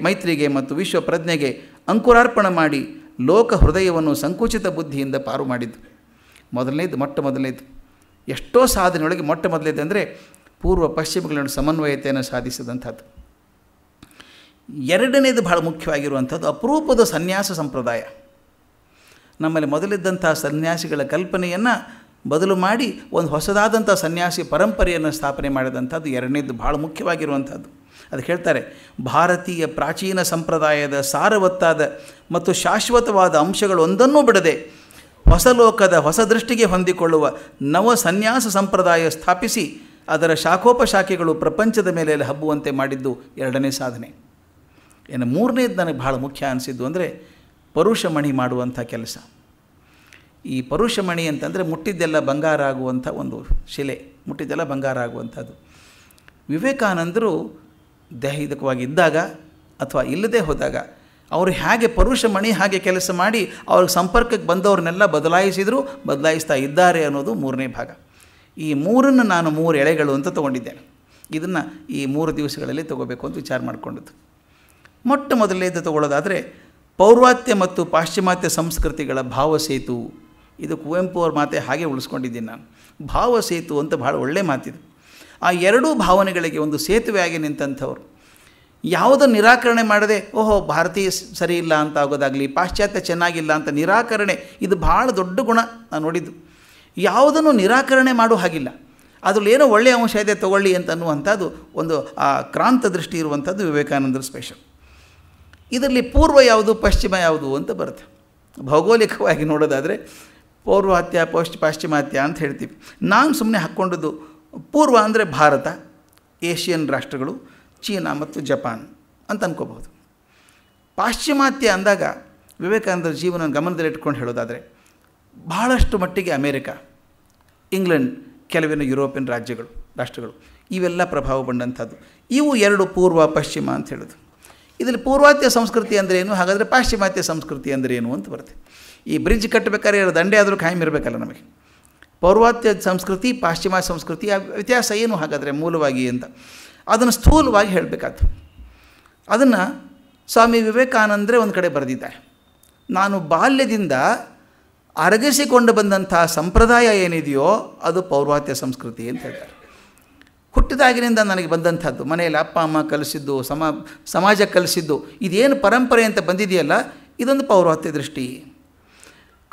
ಮೈತ್ರಿಗೆ ಮತ್ತು ವಿಶ್ವ ಪ್ರಜ್ಞೆಗೆ ಅಂಕುರಾರ್ಪಣ ಮಾಡಿ ಲೋಕ ಹೃದಯವನ್ನು ಸಂಕುಚಿತ ಬುದ್ಧಿಯಿಂದ ಪಾರು ಮಾಡಿದ್ದು ಮೊದಲನೇದು ಮೊಟ್ಟ ಮೊದಲನೇದು ಎಷ್ಟೋ ಸಾಧನೆಯೊಳಗೆ ಮೊಟ್ಟ ಮೊದಲೇದು ಅಂದರೆ ಪೂರ್ವ ಪಶ್ಚಿಮಗಳ ಸಮನ್ವಯತೆಯನ್ನು ಸಾಧಿಸಿದಂಥದ್ದು ಎರಡನೇದು ಬಹಳ ಮುಖ್ಯವಾಗಿರುವಂಥದ್ದು ಅಪರೂಪದ ಸನ್ಯಾಸ ಸಂಪ್ರದಾಯ ನಮ್ಮಲ್ಲಿ ಮೊದಲಿದ್ದಂಥ ಸನ್ಯಾಸಿಗಳ ಕಲ್ಪನೆಯನ್ನು ಬದಲು ಮಾಡಿ ಒಂದು ಹೊಸದಾದಂಥ ಸನ್ಯಾಸಿ ಪರಂಪರೆಯನ್ನು ಸ್ಥಾಪನೆ ಮಾಡಿದಂಥದ್ದು ಎರಡನೇದು ಬಹಳ ಮುಖ್ಯವಾಗಿರುವಂಥದ್ದು ಅದಕ್ಕೆ ಹೇಳ್ತಾರೆ ಭಾರತೀಯ ಪ್ರಾಚೀನ ಸಂಪ್ರದಾಯದ ಸಾರವತ್ತಾದ ಮತ್ತು ಶಾಶ್ವತವಾದ ಅಂಶಗಳೊಂದನ್ನೂ ಬಿಡದೆ ಹೊಸ ಲೋಕದ ಹೊಸ ದೃಷ್ಟಿಗೆ ಹೊಂದಿಕೊಳ್ಳುವ ನವ ಸನ್ಯಾಸ ಸಂಪ್ರದಾಯ ಸ್ಥಾಪಿಸಿ ಅದರ ಶಾಖೋಪಶಾಖೆಗಳು ಪ್ರಪಂಚದ ಮೇಲೆ ಹಬ್ಬುವಂತೆ ಮಾಡಿದ್ದು ಎರಡನೇ ಸಾಧನೆ ಇನ್ನು ಮೂರನೇದು ನನಗೆ ಭಾಳ ಮುಖ್ಯ ಅನಿಸಿದ್ದು ಅಂದರೆ ಪರುಷಮಣಿ ಮಾಡುವಂಥ ಕೆಲಸ ಈ ಪರುಷಮಣಿ ಅಂತಂದರೆ ಮುಟ್ಟಿದ್ದೆಲ್ಲ ಬಂಗಾರ ಆಗುವಂಥ ಒಂದು ಶಿಲೆ ಮುಟ್ಟಿದ್ದೆಲ್ಲ ಬಂಗಾರ ಆಗುವಂಥದ್ದು ವಿವೇಕಾನಂದರು ದೈಹಿಕವಾಗಿ ಇದ್ದಾಗ ಅಥವಾ ಇಲ್ಲದೆ ಹೋದಾಗ ಅವರು ಹೇಗೆ ಪರುಷಮಣಿ ಹಾಗೆ ಕೆಲಸ ಮಾಡಿ ಅವ್ರ ಸಂಪರ್ಕಕ್ಕೆ ಬಂದವ್ರನ್ನೆಲ್ಲ ಬದಲಾಯಿಸಿದರು ಬದಲಾಯಿಸ್ತಾ ಇದ್ದಾರೆ ಅನ್ನೋದು ಮೂರನೇ ಭಾಗ ಈ ಮೂರನ್ನು ನಾನು ಮೂರು ಎಳೆಗಳು ಅಂತ ತೊಗೊಂಡಿದ್ದೇನೆ ಇದನ್ನು ಈ ಮೂರು ದಿವಸಗಳಲ್ಲಿ ತೊಗೋಬೇಕು ಅಂತ ವಿಚಾರ ಮಾಡಿಕೊಂಡಿದ್ದು ಮೊಟ್ಟ ಮೊದಲನೇದು ತಗೊಳ್ಳೋದಾದರೆ ಪೌರ್ವಾತ್ಯ ಮತ್ತು ಪಾಶ್ಚಿಮಾತ್ಯ ಸಂಸ್ಕೃತಿಗಳ ಭಾವಸೇತು ಇದು ಕುವೆಂಪು ಅವ್ರ ಮಾತೆ ಹಾಗೆ ಉಳಿಸ್ಕೊಂಡಿದ್ದೀನಿ ನಾನು ಭಾವಸೇತು ಅಂತ ಭಾಳ ಒಳ್ಳೆಯ ಮಾತಿದೆ ಆ ಎರಡೂ ಭಾವನೆಗಳಿಗೆ ಒಂದು ಸೇತುವೆಯಾಗಿ ನಿಂತಂಥವ್ರು ಯಾವುದು ನಿರಾಕರಣೆ ಮಾಡದೆ ಓಹೋ ಭಾರತೀಯ ಸರಿ ಇಲ್ಲ ಅಂತ ಆಗೋದಾಗಲಿ ಪಾಶ್ಚಾತ್ಯ ಚೆನ್ನಾಗಿಲ್ಲ ಅಂತ ನಿರಾಕರಣೆ ಇದು ಭಾಳ ದೊಡ್ಡ ಗುಣ ನಾನು ನೋಡಿದ್ದು ಯಾವುದನ್ನು ನಿರಾಕರಣೆ ಮಾಡೋ ಹಾಗಿಲ್ಲ ಅದರಲ್ಲಿ ಏನೋ ಒಳ್ಳೆಯ ಅಂಶ ಇದೆ ತಗೊಳ್ಳಿ ಅಂತ ಅನ್ನುವಂಥದ್ದು ಒಂದು ಆ ಕ್ರಾಂತ ದೃಷ್ಟಿ ಇರುವಂಥದ್ದು ವಿವೇಕಾನಂದರ ಸ್ಪೆಷಲ್ ಇದರಲ್ಲಿ ಪೂರ್ವ ಯಾವುದು ಪಶ್ಚಿಮ ಯಾವುದು ಅಂತ ಬರುತ್ತೆ ಭೌಗೋಳಿಕವಾಗಿ ನೋಡೋದಾದರೆ ಪೌರ್ವಾತ್ಯ ಪಶ್ಚಿ ಪಾಶ್ಚಿಮಾತ್ಯ ಅಂತ ಹೇಳ್ತೀವಿ ನಾನು ಸುಮ್ಮನೆ ಹಾಕ್ಕೊಂಡದ್ದು ಪೂರ್ವ ಅಂದರೆ ಭಾರತ ಏಷ್ಯನ್ ರಾಷ್ಟ್ರಗಳು ಚೀನಾ ಮತ್ತು ಜಪಾನ್ ಅಂತ ಅಂದ್ಕೋಬಹುದು ಪಾಶ್ಚಿಮಾತ್ಯ ಅಂದಾಗ ವಿವೇಕಾನಂದರ ಜೀವನ ಗಮನದಲ್ಲಿಟ್ಕೊಂಡು ಹೇಳೋದಾದರೆ ಬಹಳಷ್ಟು ಮಟ್ಟಿಗೆ ಅಮೇರಿಕಾ ಇಂಗ್ಲೆಂಡ್ ಕೆಲವಿನ ಯುರೋಪಿಯನ್ ರಾಜ್ಯಗಳು ರಾಷ್ಟ್ರಗಳು ಇವೆಲ್ಲ ಪ್ರಭಾವ ಬಂದಂಥದ್ದು ಇವು ಎರಡು ಪೂರ್ವ ಪಶ್ಚಿಮ ಅಂತ ಹೇಳೋದು ಇದರಲ್ಲಿ ಪೂರ್ವಾತ್ಯ ಸಂಸ್ಕೃತಿ ಅಂದರೆ ಏನು ಹಾಗಾದರೆ ಪಾಶ್ಚಿಮಾತ್ಯ ಸಂಸ್ಕೃತಿ ಅಂದರೆ ಏನು ಅಂತ ಬರುತ್ತೆ ಈ ಬ್ರಿಡ್ಜ್ ಕಟ್ಟಬೇಕಾದ್ರೆ ದಂಡೆ ಆದರೂ ಖಾಯಂ ಇರಬೇಕಲ್ಲ ನಮಗೆ ಪೌರ್ವಾತ್ಯ ಸಂಸ್ಕೃತಿ ಪಾಶ್ಚಿಮಾತ್ಯ ಸಂಸ್ಕೃತಿ ಆ ವ್ಯತ್ಯಾಸ ಏನು ಹಾಗಾದರೆ ಮೂಲವಾಗಿ ಅಂತ ಅದನ್ನು ಸ್ಥೂಲವಾಗಿ ಹೇಳಬೇಕಾಯ್ತು ಅದನ್ನು ಸ್ವಾಮಿ ವಿವೇಕಾನಂದರೆ ಒಂದು ಕಡೆ ಬರೆದಿದ್ದಾರೆ ನಾನು ಬಾಲ್ಯದಿಂದ ಅರಗಿಸಿಕೊಂಡು ಬಂದಂಥ ಸಂಪ್ರದಾಯ ಏನಿದೆಯೋ ಅದು ಪೌರ್ವಾತ್ಯ ಸಂಸ್ಕೃತಿ ಅಂತ ಹೇಳ್ತಾರೆ ಹುಟ್ಟಿದಾಗಿನಿಂದ ನನಗೆ ಬಂದಂಥದ್ದು ಮನೆಯಲ್ಲಿ ಅಪ್ಪ ಅಮ್ಮ ಕಲಿಸಿದ್ದು ಸಮ ಸಮಾಜ ಕಲಿಸಿದ್ದು ಇದೇನು ಪರಂಪರೆ ಅಂತ ಬಂದಿದೆಯಲ್ಲ ಇದೊಂದು ಪೌರಾತ್ಯ ದೃಷ್ಟಿ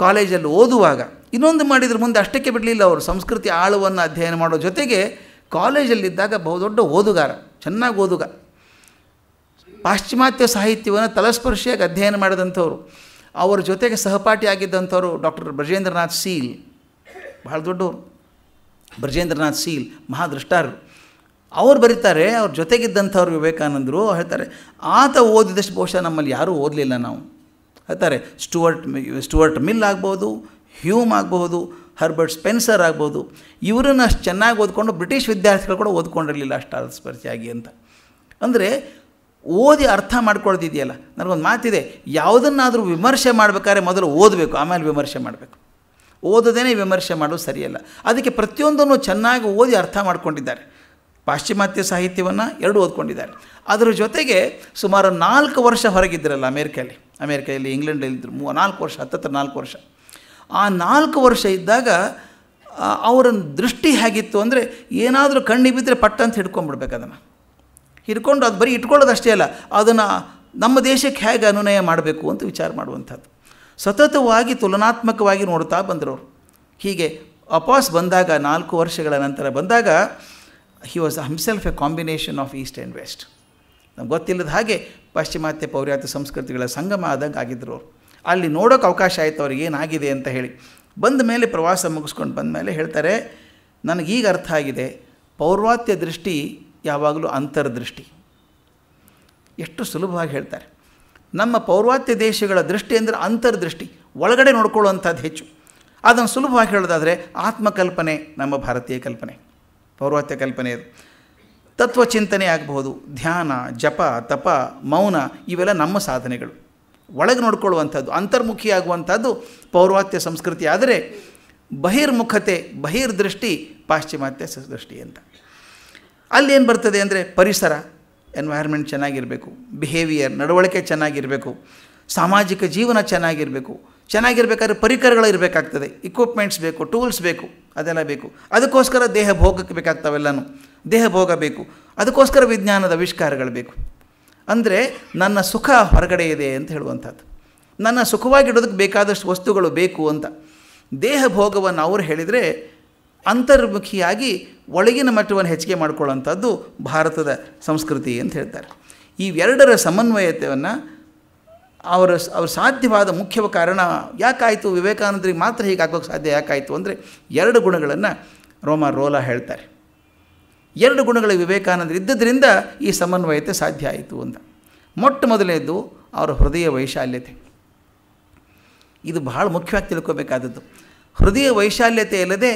ಕಾಲೇಜಲ್ಲಿ ಓದುವಾಗ ಇನ್ನೊಂದು ಮಾಡಿದ್ರ ಮುಂದೆ ಅಷ್ಟಕ್ಕೆ ಬಿಡಲಿಲ್ಲ ಅವರು ಸಂಸ್ಕೃತಿ ಆಳುವನ್ನು ಅಧ್ಯಯನ ಮಾಡೋ ಜೊತೆಗೆ ಕಾಲೇಜಲ್ಲಿದ್ದಾಗ ಬಹುದೊಡ್ಡ ಓದುಗಾರ ಚೆನ್ನಾಗಿ ಓದುಗ ಪಾಶ್ಚಿಮಾತ್ಯ ಸಾಹಿತ್ಯವನ್ನು ತಲಸ್ಪರ್ಶಿಯಾಗಿ ಅಧ್ಯಯನ ಮಾಡಿದಂಥವ್ರು ಅವರ ಜೊತೆಗೆ ಸಹಪಾಠಿ ಆಗಿದ್ದಂಥವರು ಡಾಕ್ಟರ್ ಬ್ರಜೇಂದ್ರನಾಥ್ ಸೀಲ್ ಭಾಳ ದೊಡ್ಡವರು ಬ್ರಜೇಂದ್ರನಾಥ್ ಸೀಲ್ ಮಹಾದೃಷ್ಟಾರರು ಅವ್ರು ಬರೀತಾರೆ ಅವ್ರ ಜೊತೆಗಿದ್ದಂಥವ್ರು ವಿವೇಕಾನಂದರು ಹೇಳ್ತಾರೆ ಆತ ಓದಿದಷ್ಟು ಬಹುಶಃ ನಮ್ಮಲ್ಲಿ ಯಾರೂ ಓದಲಿಲ್ಲ ನಾವು ಹೇಳ್ತಾರೆ ಸ್ಟುವರ್ಟ್ ಸ್ಟುವರ್ಟ್ ಮಿಲ್ ಆಗ್ಬೋದು ಹ್ಯೂಮ್ ಆಗಬಹುದು ಹರ್ಬರ್ಟ್ ಸ್ಪೆನ್ಸರ್ ಆಗ್ಬೋದು ಇವರನ್ನು ಅಷ್ಟು ಚೆನ್ನಾಗಿ ಓದ್ಕೊಂಡು ಬ್ರಿಟಿಷ್ ವಿದ್ಯಾರ್ಥಿಗಳು ಕೂಡ ಓದ್ಕೊಂಡಿರಲಿಲ್ಲ ಅಷ್ಟು ಸ್ಪರ್ಶಿಯಾಗಿ ಅಂತ ಅಂದರೆ ಓದಿ ಅರ್ಥ ಮಾಡ್ಕೊಳ್ದಿದೆಯಲ್ಲ ನನಗೊಂದು ಮಾತಿದೆ ಯಾವುದನ್ನಾದರೂ ವಿಮರ್ಶೆ ಮಾಡಬೇಕಾದ್ರೆ ಮೊದಲು ಓದಬೇಕು ಆಮೇಲೆ ವಿಮರ್ಶೆ ಮಾಡಬೇಕು ಓದದೇ ವಿಮರ್ಶೆ ಮಾಡೋದು ಸರಿಯಲ್ಲ ಅದಕ್ಕೆ ಪ್ರತಿಯೊಂದನ್ನು ಚೆನ್ನಾಗಿ ಓದಿ ಅರ್ಥ ಮಾಡ್ಕೊಂಡಿದ್ದಾರೆ ಪಾಶ್ಚಿಮಾತ್ಯ ಸಾಹಿತ್ಯವನ್ನು ಎರಡು ಓದ್ಕೊಂಡಿದ್ದಾರೆ ಅದರ ಜೊತೆಗೆ ಸುಮಾರು ನಾಲ್ಕು ವರ್ಷ ಹೊರಗಿದ್ದರಲ್ಲ ಅಮೇರಿಕೆಯಲ್ಲಿ ಅಮೇರಿಕೆಯಲ್ಲಿ ಇಂಗ್ಲೆಂಡಲ್ಲಿ ಇದ್ದರು ಮೂ ನಾಲ್ಕು ವರ್ಷ ಹತ್ತತ್ರ ನಾಲ್ಕು ವರ್ಷ ಆ ನಾಲ್ಕು ವರ್ಷ ಇದ್ದಾಗ ಅವರ ದೃಷ್ಟಿ ಹೇಗಿತ್ತು ಅಂದರೆ ಏನಾದರೂ ಕಣ್ಣಿ ಬಿದ್ದರೆ ಪಟ್ಟ ಅಂತ ಹಿಡ್ಕೊಂಡ್ಬಿಡ್ಬೇಕು ಅದನ್ನು ಹಿಡ್ಕೊಂಡು ಅದು ಬರೀ ಇಟ್ಕೊಳ್ಳೋದಷ್ಟೇ ಅಲ್ಲ ಅದನ್ನು ನಮ್ಮ ದೇಶಕ್ಕೆ ಹೇಗೆ ಅನುನಯ ಮಾಡಬೇಕು ಅಂತ ವಿಚಾರ ಮಾಡುವಂಥದ್ದು ಸತತವಾಗಿ ತುಲನಾತ್ಮಕವಾಗಿ ನೋಡ್ತಾ ಬಂದರು ಅವರು ಹೀಗೆ ಅಪಾಸ್ ಬಂದಾಗ ನಾಲ್ಕು ವರ್ಷಗಳ ನಂತರ ಬಂದಾಗ he was himself a combination of east and west ನಮ್ಗೆ ಗೊತ್ತಿಲ್ಲದ ಹಾಗೆ ಪಾಶ್ಚಿಮಾತ್ಯ ಪೌರಾತ್ಯ ಸಂಸ್ಕೃತಿಗಳ ಸಂಗಮ ಆದಂಗೆ ಆಗಿದ್ದರು ಅವರು ಅಲ್ಲಿ ನೋಡೋಕೆ ಅವಕಾಶ ಆಯಿತು ಅವ್ರಿಗೆ ಏನಾಗಿದೆ ಅಂತ ಹೇಳಿ ಬಂದ ಮೇಲೆ ಪ್ರವಾಸ ಮುಗಿಸ್ಕೊಂಡು ಬಂದ ಮೇಲೆ ಹೇಳ್ತಾರೆ ನನಗೀಗ ಅರ್ಥ ಆಗಿದೆ ಪೌರ್ವಾತ್ಯ ದೃಷ್ಟಿ ಯಾವಾಗಲೂ ಅಂತರ್ದೃಷ್ಟಿ ಎಷ್ಟು ಸುಲಭವಾಗಿ ಹೇಳ್ತಾರೆ ನಮ್ಮ ಪೌರ್ವಾತ್ಯ ದೇಶಗಳ ದೃಷ್ಟಿ ಅಂದರೆ ಅಂತರ್ದೃಷ್ಟಿ ಒಳಗಡೆ ನೋಡ್ಕೊಳ್ಳುವಂಥದ್ದು ಹೆಚ್ಚು ಅದನ್ನು ಸುಲಭವಾಗಿ ಹೇಳೋದಾದರೆ ಆತ್ಮಕಲ್ಪನೆ ನಮ್ಮ ಭಾರತೀಯ ಕಲ್ಪನೆ ಪೌರ್ವಾತ್ಯ ಕಲ್ಪನೆ ಇದು ತತ್ವಚಿಂತನೆ ಆಗಬಹುದು ಧ್ಯಾನ ಜಪ ತಪ ಮೌನ ಇವೆಲ್ಲ ನಮ್ಮ ಸಾಧನೆಗಳು ಒಳಗೆ ನೋಡ್ಕೊಳ್ಳುವಂಥದ್ದು ಅಂತರ್ಮುಖಿ ಆಗುವಂಥದ್ದು ಪೌರ್ವಾತ್ಯ ಸಂಸ್ಕೃತಿ ಆದರೆ ಬಹಿರ್ಮುಖತೆ ಬಹಿರ್ದೃಷ್ಟಿ ಪಾಶ್ಚಿಮಾತ್ಯ ದೃಷ್ಟಿ ಅಂತ ಅಲ್ಲಿ ಏನು ಬರ್ತದೆ ಅಂದರೆ ಪರಿಸರ ಎನ್ವೈರ್ಮೆಂಟ್ ಚೆನ್ನಾಗಿರಬೇಕು ಬಿಹೇವಿಯರ್ ನಡವಳಿಕೆ ಚೆನ್ನಾಗಿರಬೇಕು ಸಾಮಾಜಿಕ ಜೀವನ ಚೆನ್ನಾಗಿರಬೇಕು ಚೆನ್ನಾಗಿರ್ಬೇಕಾದ್ರೆ ಪರಿಕರಗಳು ಇರಬೇಕಾಗ್ತದೆ ಇಕ್ವಿಪ್ಮೆಂಟ್ಸ್ ಬೇಕು ಟೂಲ್ಸ್ ಬೇಕು ಅದೆಲ್ಲ ಬೇಕು ಅದಕ್ಕೋಸ್ಕರ ದೇಹ ಭೋಗಕ್ಕೆ ಬೇಕಾಗ್ತವೆಲ್ಲನೂ ದೇಹ ಭೋಗ ಬೇಕು ಅದಕ್ಕೋಸ್ಕರ ವಿಜ್ಞಾನದ ಆವಿಷ್ಕಾರಗಳು ಬೇಕು ಅಂದರೆ ನನ್ನ ಸುಖ ಹೊರಗಡೆ ಇದೆ ಅಂತ ಹೇಳುವಂಥದ್ದು ನನ್ನ ಸುಖವಾಗಿಡೋದಕ್ಕೆ ಬೇಕಾದಷ್ಟು ವಸ್ತುಗಳು ಬೇಕು ಅಂತ ದೇಹ ಭೋಗವನ್ನು ಅವರು ಹೇಳಿದರೆ ಅಂತರ್ಮುಖಿಯಾಗಿ ಒಳಗಿನ ಮಟ್ಟವನ್ನು ಹೆಚ್ಚಿಗೆ ಮಾಡಿಕೊಳ್ಳುವಂಥದ್ದು ಭಾರತದ ಸಂಸ್ಕೃತಿ ಅಂತ ಹೇಳ್ತಾರೆ ಇವೆರಡರ ಸಮನ್ವಯತೆಯನ್ನು ಅವರ ಅವ್ರ ಸಾಧ್ಯವಾದ ಮುಖ್ಯ ಕಾರಣ ಯಾಕಾಯಿತು ವಿವೇಕಾನಂದರಿಗೆ ಮಾತ್ರ ಹೀಗಾಗೋಕ್ಕೆ ಸಾಧ್ಯ ಯಾಕಾಯಿತು ಅಂದರೆ ಎರಡು ಗುಣಗಳನ್ನು ರೋಮಾ ರೋಲಾ ಹೇಳ್ತಾರೆ ಎರಡು ಗುಣಗಳ ವಿವೇಕಾನಂದರು ಇದ್ದದ್ರಿಂದ ಈ ಸಮನ್ವಯತೆ ಸಾಧ್ಯ ಆಯಿತು ಅಂತ ಮೊಟ್ಟ ಮೊದಲನೇದು ಅವರ ಹೃದಯ ವೈಶಾಲ್ಯತೆ ಇದು ಬಹಳ ಮುಖ್ಯವಾಗಿ ತಿಳ್ಕೋಬೇಕಾದದ್ದು ಹೃದಯ ವೈಶಾಲ್ಯತೆ ಇಲ್ಲದೆ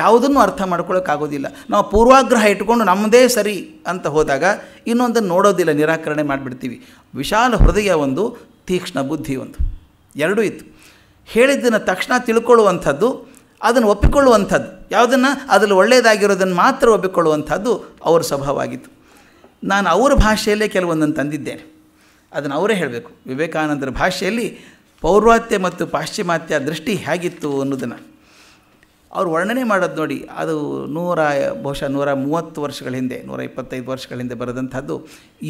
ಯಾವುದನ್ನು ಅರ್ಥ ಮಾಡ್ಕೊಳ್ಳೋಕ್ಕಾಗೋದಿಲ್ಲ ನಾವು ಪೂರ್ವಾಗ್ರಹ ಇಟ್ಕೊಂಡು ನಮ್ಮದೇ ಸರಿ ಅಂತ ಹೋದಾಗ ಇನ್ನೊಂದನ್ನು ನೋಡೋದಿಲ್ಲ ನಿರಾಕರಣೆ ಮಾಡಿಬಿಡ್ತೀವಿ ವಿಶಾಲ ಹೃದಯ ಒಂದು ತೀಕ್ಷ್ಣ ಬುದ್ಧಿ ಒಂದು ಎರಡೂ ಇತ್ತು ಹೇಳಿದ್ದನ್ನು ತಕ್ಷಣ ತಿಳ್ಕೊಳ್ಳುವಂಥದ್ದು ಅದನ್ನು ಒಪ್ಪಿಕೊಳ್ಳುವಂಥದ್ದು ಯಾವುದನ್ನು ಅದರಲ್ಲಿ ಒಳ್ಳೆಯದಾಗಿರೋದನ್ನು ಮಾತ್ರ ಒಪ್ಪಿಕೊಳ್ಳುವಂಥದ್ದು ಅವ್ರ ಸ್ವಭಾವವಾಗಿತ್ತು ನಾನು ಅವರ ಭಾಷೆಯಲ್ಲೇ ಕೆಲವೊಂದನ್ನು ತಂದಿದ್ದೇನೆ ಅದನ್ನು ಅವರೇ ಹೇಳಬೇಕು ವಿವೇಕಾನಂದರ ಭಾಷೆಯಲ್ಲಿ ಪೌರ್ವಾತ್ಯ ಮತ್ತು ಪಾಶ್ಚಿಮಾತ್ಯ ದೃಷ್ಟಿ ಹೇಗಿತ್ತು ಅನ್ನೋದನ್ನು ಅವರು ವರ್ಣನೆ ಮಾಡೋದು ನೋಡಿ ಅದು ನೂರ ಬಹುಶಃ ನೂರ ಮೂವತ್ತು ವರ್ಷಗಳ ಹಿಂದೆ ನೂರ ಇಪ್ಪತ್ತೈದು ವರ್ಷಗಳ ಹಿಂದೆ ಬರೆದಂಥದ್ದು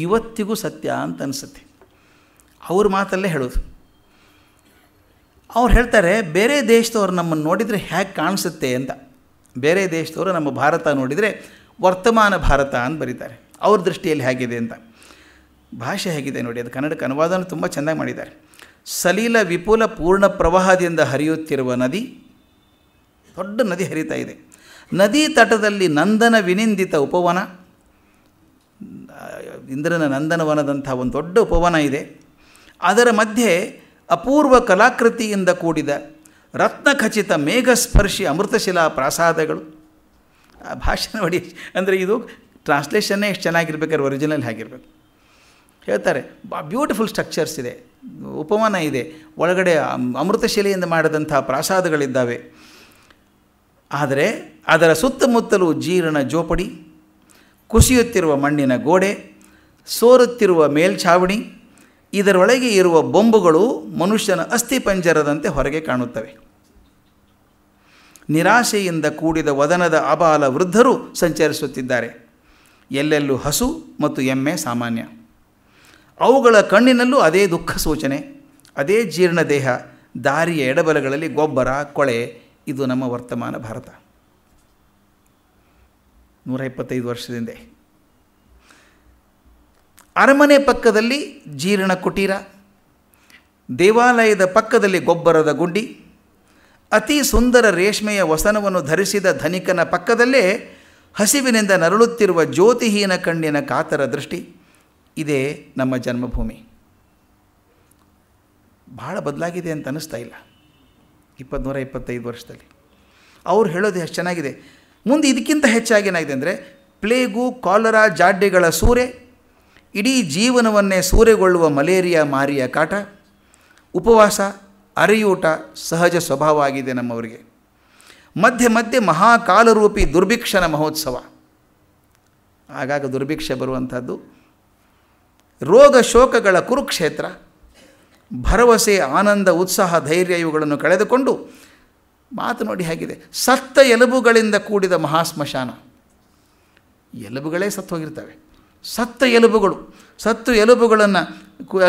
ಇವತ್ತಿಗೂ ಸತ್ಯ ಅಂತ ಅನಿಸುತ್ತೆ ಅವ್ರ ಮಾತಲ್ಲೇ ಹೇಳೋದು ಅವ್ರು ಹೇಳ್ತಾರೆ ಬೇರೆ ದೇಶದವ್ರು ನಮ್ಮನ್ನು ನೋಡಿದರೆ ಹೇಗೆ ಕಾಣಿಸುತ್ತೆ ಅಂತ ಬೇರೆ ದೇಶದವರು ನಮ್ಮ ಭಾರತ ನೋಡಿದರೆ ವರ್ತಮಾನ ಭಾರತ ಅಂತ ಬರೀತಾರೆ ಅವ್ರ ದೃಷ್ಟಿಯಲ್ಲಿ ಹೇಗಿದೆ ಅಂತ ಭಾಷೆ ಹೇಗಿದೆ ನೋಡಿ ಅದು ಕನ್ನಡಕ್ಕೆ ಅನುವಾದನ ತುಂಬ ಚೆನ್ನಾಗಿ ಮಾಡಿದ್ದಾರೆ ಸಲೀಲ ವಿಪುಲ ಪೂರ್ಣ ಪ್ರವಾಹದಿಂದ ಹರಿಯುತ್ತಿರುವ ನದಿ ದೊಡ್ಡ ನದಿ ಹರಿತಾ ಇದೆ ನದಿ ತಟದಲ್ಲಿ ನಂದನ ವಿನಿಂದಿತ ಉಪವನ ಇಂದ್ರನ ನಂದನವನದಂಥ ಒಂದು ದೊಡ್ಡ ಉಪವನ ಇದೆ ಅದರ ಮಧ್ಯೆ ಅಪೂರ್ವ ಕಲಾಕೃತಿಯಿಂದ ಕೂಡಿದ ರತ್ನಖಚಿತ ಮೇಘಸ್ಪರ್ಶಿ ಅಮೃತಶಿಲಾ ಪ್ರಾಸಾದಗಳು ಆ ಭಾಷಣ ಹೊಡಿ ಅಂದರೆ ಇದು ಟ್ರಾನ್ಸ್ಲೇಷನ್ನೇ ಎಷ್ಟು ಚೆನ್ನಾಗಿರ್ಬೇಕಾದ್ರೆ ಒರಿಜಿನಲ್ ಆಗಿರ್ಬೇಕು ಹೇಳ್ತಾರೆ ಬಾ ಬ್ಯೂಟಿಫುಲ್ ಸ್ಟ್ರಕ್ಚರ್ಸ್ ಇದೆ ಉಪವನ ಇದೆ ಒಳಗಡೆ ಅಮೃತಶಿಲೆಯಿಂದ ಮಾಡಿದಂಥ ಪ್ರಾಸಾದಗಳಿದ್ದಾವೆ ಆದರೆ ಅದರ ಸುತ್ತಮುತ್ತಲೂ ಜೀರ್ಣ ಜೋಪಡಿ ಕುಸಿಯುತ್ತಿರುವ ಮಣ್ಣಿನ ಗೋಡೆ ಸೋರುತ್ತಿರುವ ಮೇಲ್ಛಾವಣಿ ಇದರೊಳಗೆ ಇರುವ ಬೊಂಬುಗಳು ಮನುಷ್ಯನ ಅಸ್ಥಿಪಂಜರದಂತೆ ಹೊರಗೆ ಕಾಣುತ್ತವೆ ನಿರಾಶೆಯಿಂದ ಕೂಡಿದ ವದನದ ಅಬಾಲ ವೃದ್ಧರು ಸಂಚರಿಸುತ್ತಿದ್ದಾರೆ ಎಲ್ಲೆಲ್ಲೂ ಹಸು ಮತ್ತು ಎಮ್ಮೆ ಸಾಮಾನ್ಯ ಅವುಗಳ ಕಣ್ಣಿನಲ್ಲೂ ಅದೇ ದುಃಖ ಸೂಚನೆ ಅದೇ ಜೀರ್ಣ ದೇಹ ದಾರಿಯ ಎಡಬಲಗಳಲ್ಲಿ ಗೊಬ್ಬರ ಕೊಳೆ ಇದು ನಮ್ಮ ವರ್ತಮಾನ ಭಾರತ ನೂರ ಇಪ್ಪತ್ತೈದು ವರ್ಷದಿಂದ ಅರಮನೆ ಪಕ್ಕದಲ್ಲಿ ಜೀರ್ಣ ಕುಟೀರ ದೇವಾಲಯದ ಪಕ್ಕದಲ್ಲಿ ಗೊಬ್ಬರದ ಗುಂಡಿ ಅತಿ ಸುಂದರ ರೇಷ್ಮೆಯ ವಸನವನ್ನು ಧರಿಸಿದ ಧನಿಕನ ಪಕ್ಕದಲ್ಲೇ ಹಸಿವಿನಿಂದ ನರಳುತ್ತಿರುವ ಜ್ಯೋತಿಹೀನ ಕಣ್ಣಿನ ಕಾತರ ದೃಷ್ಟಿ ಇದೇ ನಮ್ಮ ಜನ್ಮಭೂಮಿ ಭಾಳ ಬದಲಾಗಿದೆ ಅಂತ ಅನ್ನಿಸ್ತಾ ಇಲ್ಲ ಇಪ್ಪತ್ನೂರ ಇಪ್ಪತ್ತೈದು ವರ್ಷದಲ್ಲಿ ಅವ್ರು ಹೇಳೋದು ಎಷ್ಟು ಚೆನ್ನಾಗಿದೆ ಮುಂದೆ ಇದಕ್ಕಿಂತ ಹೆಚ್ಚಾಗಿ ಏನಾಗಿದೆ ಅಂದರೆ ಪ್ಲೇಗು ಕಾಲರ ಜಾಡ್ಯಗಳ ಸೂರೆ ಇಡೀ ಜೀವನವನ್ನೇ ಸೂರೆಗೊಳ್ಳುವ ಮಲೇರಿಯಾ ಮಾರಿಯ ಕಾಟ ಉಪವಾಸ ಅರೆಯೂಟ ಸಹಜ ಸ್ವಭಾವ ಆಗಿದೆ ನಮ್ಮವರಿಗೆ ಮಧ್ಯೆ ಮಧ್ಯೆ ಮಹಾಕಾಲರೂಪಿ ದುರ್ಭಿಕ್ಷನ ಮಹೋತ್ಸವ ಆಗಾಗ ದುರ್ಭಿಕ್ಷೆ ಬರುವಂಥದ್ದು ರೋಗ ಶೋಕಗಳ ಕುರುಕ್ಷೇತ್ರ ಭರವಸೆ ಆನಂದ ಉತ್ಸಾಹ ಧೈರ್ಯ ಇವುಗಳನ್ನು ಕಳೆದುಕೊಂಡು ಮಾತು ನೋಡಿ ಹೇಗಿದೆ ಸತ್ತ ಎಲುಬುಗಳಿಂದ ಕೂಡಿದ ಮಹಾಸ್ಮಶಾನ ಎಲುಬುಗಳೇ ಸತ್ತು ಹೋಗಿರ್ತವೆ ಸತ್ತ ಎಲುಬುಗಳು ಸತ್ತು ಎಲುಬುಗಳನ್ನು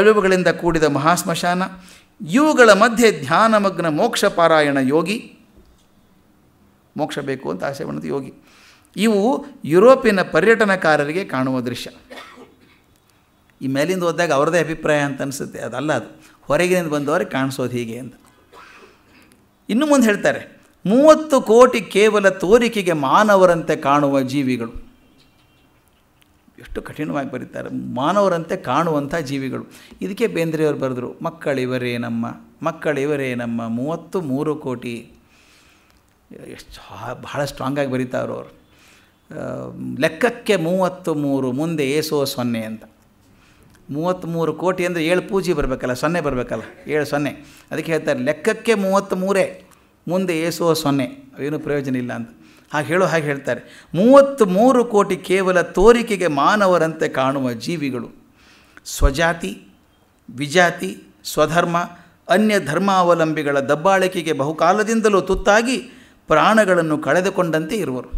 ಎಲುಬುಗಳಿಂದ ಕೂಡಿದ ಮಹಾಸ್ಮಶಾನ ಇವುಗಳ ಮಧ್ಯೆ ಧ್ಯಾನಮಗ್ನ ಮೋಕ್ಷ ಪಾರಾಯಣ ಯೋಗಿ ಮೋಕ್ಷ ಬೇಕು ಅಂತ ಆಸೆ ಯೋಗಿ ಇವು ಯುರೋಪಿನ ಪರ್ಯಟನಕಾರರಿಗೆ ಕಾಣುವ ದೃಶ್ಯ ಈ ಮೇಲಿಂದ ಓದಿದಾಗ ಅವ್ರದ್ದೇ ಅಭಿಪ್ರಾಯ ಅಂತ ಅನಿಸುತ್ತೆ ಅದಲ್ಲ ಅದು ಹೊರಗಿನಿಂದ ಬಂದವರಿಗೆ ಕಾಣಿಸೋದು ಹೀಗೆ ಅಂತ ಇನ್ನು ಮುಂದೆ ಹೇಳ್ತಾರೆ ಮೂವತ್ತು ಕೋಟಿ ಕೇವಲ ತೋರಿಕೆಗೆ ಮಾನವರಂತೆ ಕಾಣುವ ಜೀವಿಗಳು ಎಷ್ಟು ಕಠಿಣವಾಗಿ ಬರೀತಾರೆ ಮಾನವರಂತೆ ಕಾಣುವಂಥ ಜೀವಿಗಳು ಇದಕ್ಕೆ ಬೇಂದ್ರೆಯವರು ಬರೆದರು ಮಕ್ಕಳಿವರೇ ನಮ್ಮ ಮಕ್ಕಳಿವರೇ ನಮ್ಮ ಮೂವತ್ತು ಮೂರು ಕೋಟಿ ಎಷ್ಟು ಬಹಳ ಸ್ಟ್ರಾಂಗಾಗಿ ಬರೀತಾರೋ ಅವರು ಲೆಕ್ಕಕ್ಕೆ ಮೂವತ್ತು ಮೂರು ಮುಂದೆ ಏಸೋ ಸೊನ್ನೆ ಅಂತ ಮೂವತ್ತ್ಮೂರು ಕೋಟಿ ಅಂದರೆ ಏಳು ಪೂಜಿ ಬರಬೇಕಲ್ಲ ಸೊನ್ನೆ ಬರಬೇಕಲ್ಲ ಏಳು ಸೊನ್ನೆ ಅದಕ್ಕೆ ಹೇಳ್ತಾರೆ ಲೆಕ್ಕಕ್ಕೆ ಮೂರೇ ಮುಂದೆ ಏಸುವ ಸೊನ್ನೆ ಏನು ಪ್ರಯೋಜನ ಇಲ್ಲ ಅಂತ ಹಾಗೆ ಹೇಳೋ ಹಾಗೆ ಹೇಳ್ತಾರೆ ಮೂವತ್ತ್ಮೂರು ಕೋಟಿ ಕೇವಲ ತೋರಿಕೆಗೆ ಮಾನವರಂತೆ ಕಾಣುವ ಜೀವಿಗಳು ಸ್ವಜಾತಿ ವಿಜಾತಿ ಸ್ವಧರ್ಮ ಅನ್ಯ ಧರ್ಮಾವಲಂಬಿಗಳ ದಬ್ಬಾಳಿಕೆಗೆ ಬಹುಕಾಲದಿಂದಲೂ ತುತ್ತಾಗಿ ಪ್ರಾಣಗಳನ್ನು ಕಳೆದುಕೊಂಡಂತೆ ಇರುವರು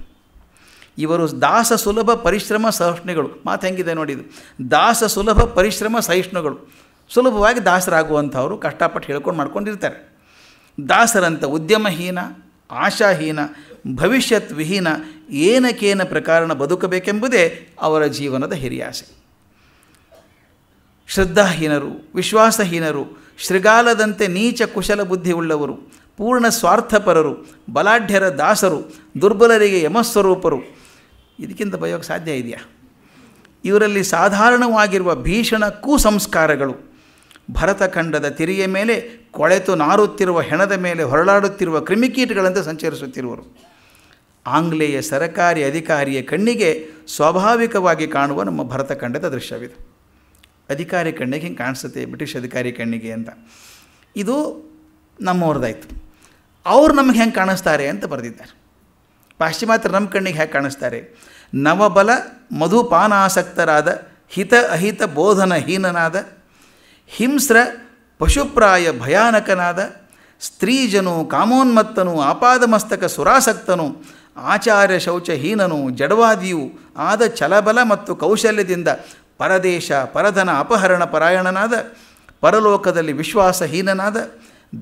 ಇವರು ದಾಸ ಸುಲಭ ಪರಿಶ್ರಮ ಸಹಿಷ್ಣುಗಳು ಮಾತು ಹೆಂಗಿದೆ ನೋಡಿದು ದಾಸ ಸುಲಭ ಪರಿಶ್ರಮ ಸಹಿಷ್ಣುಗಳು ಸುಲಭವಾಗಿ ದಾಸರಾಗುವಂಥವರು ಕಷ್ಟಪಟ್ಟು ಹೇಳ್ಕೊಂಡು ಮಾಡ್ಕೊಂಡಿರ್ತಾರೆ ದಾಸರಂತ ಉದ್ಯಮಹೀನ ಆಶಾಹೀನ ಭವಿಷ್ಯತ್ ವಿಹೀನ ಏನಕೇನ ಪ್ರಕಾರಣ ಬದುಕಬೇಕೆಂಬುದೇ ಅವರ ಜೀವನದ ಹಿರಿಯಾಸೆ ಶ್ರದ್ಧಾಹೀನರು ವಿಶ್ವಾಸಹೀನರು ಶೃಗಾಲದಂತೆ ನೀಚ ಕುಶಲ ಬುದ್ಧಿ ಉಳ್ಳವರು ಪೂರ್ಣ ಸ್ವಾರ್ಥಪರರು ಬಲಾಢ್ಯರ ದಾಸರು ದುರ್ಬಲರಿಗೆ ಯಮಸ್ವರೂಪರು ಇದಕ್ಕಿಂತ ಬಯೋಕ್ಕೆ ಸಾಧ್ಯ ಇದೆಯಾ ಇವರಲ್ಲಿ ಸಾಧಾರಣವಾಗಿರುವ ಭೀಷಣ ಕುಸಂಸ್ಕಾರಗಳು ಭರತಖಂಡದ ತಿರಿಯ ಮೇಲೆ ಕೊಳೆತು ನಾರುತ್ತಿರುವ ಹೆಣದ ಮೇಲೆ ಹೊರಳಾಡುತ್ತಿರುವ ಕ್ರಿಮಿಕೀಟಗಳಂತೆ ಸಂಚರಿಸುತ್ತಿರುವರು ಆಂಗ್ಲೇಯ ಸರಕಾರಿ ಅಧಿಕಾರಿಯ ಕಣ್ಣಿಗೆ ಸ್ವಾಭಾವಿಕವಾಗಿ ಕಾಣುವ ನಮ್ಮ ಭರತಖಂಡದ ದೃಶ್ಯವಿದು ಅಧಿಕಾರಿ ಕಣ್ಣಿಗೆ ಹಿಂಗೆ ಕಾಣಿಸುತ್ತೆ ಬ್ರಿಟಿಷ್ ಅಧಿಕಾರಿ ಕಣ್ಣಿಗೆ ಅಂತ ಇದು ನಮ್ಮವ್ರದ್ದಾಯಿತು ಅವ್ರು ನಮಗೆ ಹೆಂಗೆ ಕಾಣಿಸ್ತಾರೆ ಅಂತ ಬರೆದಿದ್ದಾರೆ ಪಾಶ್ಚಿಮಾತ್ಯ ನಮ್ಮ ಕಣ್ಣಿಗೆ ಹೇಗೆ ಕಾಣಿಸ್ತಾರೆ ನವಬಲ ಮಧುಪಾನಾಸಕ್ತರಾದ ಹಿತ ಅಹಿತ ಹೀನನಾದ ಹಿಂಸ್ರ ಪಶುಪ್ರಾಯ ಭಯಾನಕನಾದ ಸ್ತ್ರೀಜನು ಕಾಮೋನ್ಮತ್ತನು ಆಪಾದಮಸ್ತಕ ಸುರಾಸಕ್ತನು ಆಚಾರ್ಯ ಶೌಚಹೀನನು ಜಡವಾದಿಯು ಆದ ಛಲಬಲ ಮತ್ತು ಕೌಶಲ್ಯದಿಂದ ಪರದೇಶ ಪರಧನ ಅಪಹರಣ ಪರಾಯಣನಾದ ಪರಲೋಕದಲ್ಲಿ ವಿಶ್ವಾಸಹೀನನಾದ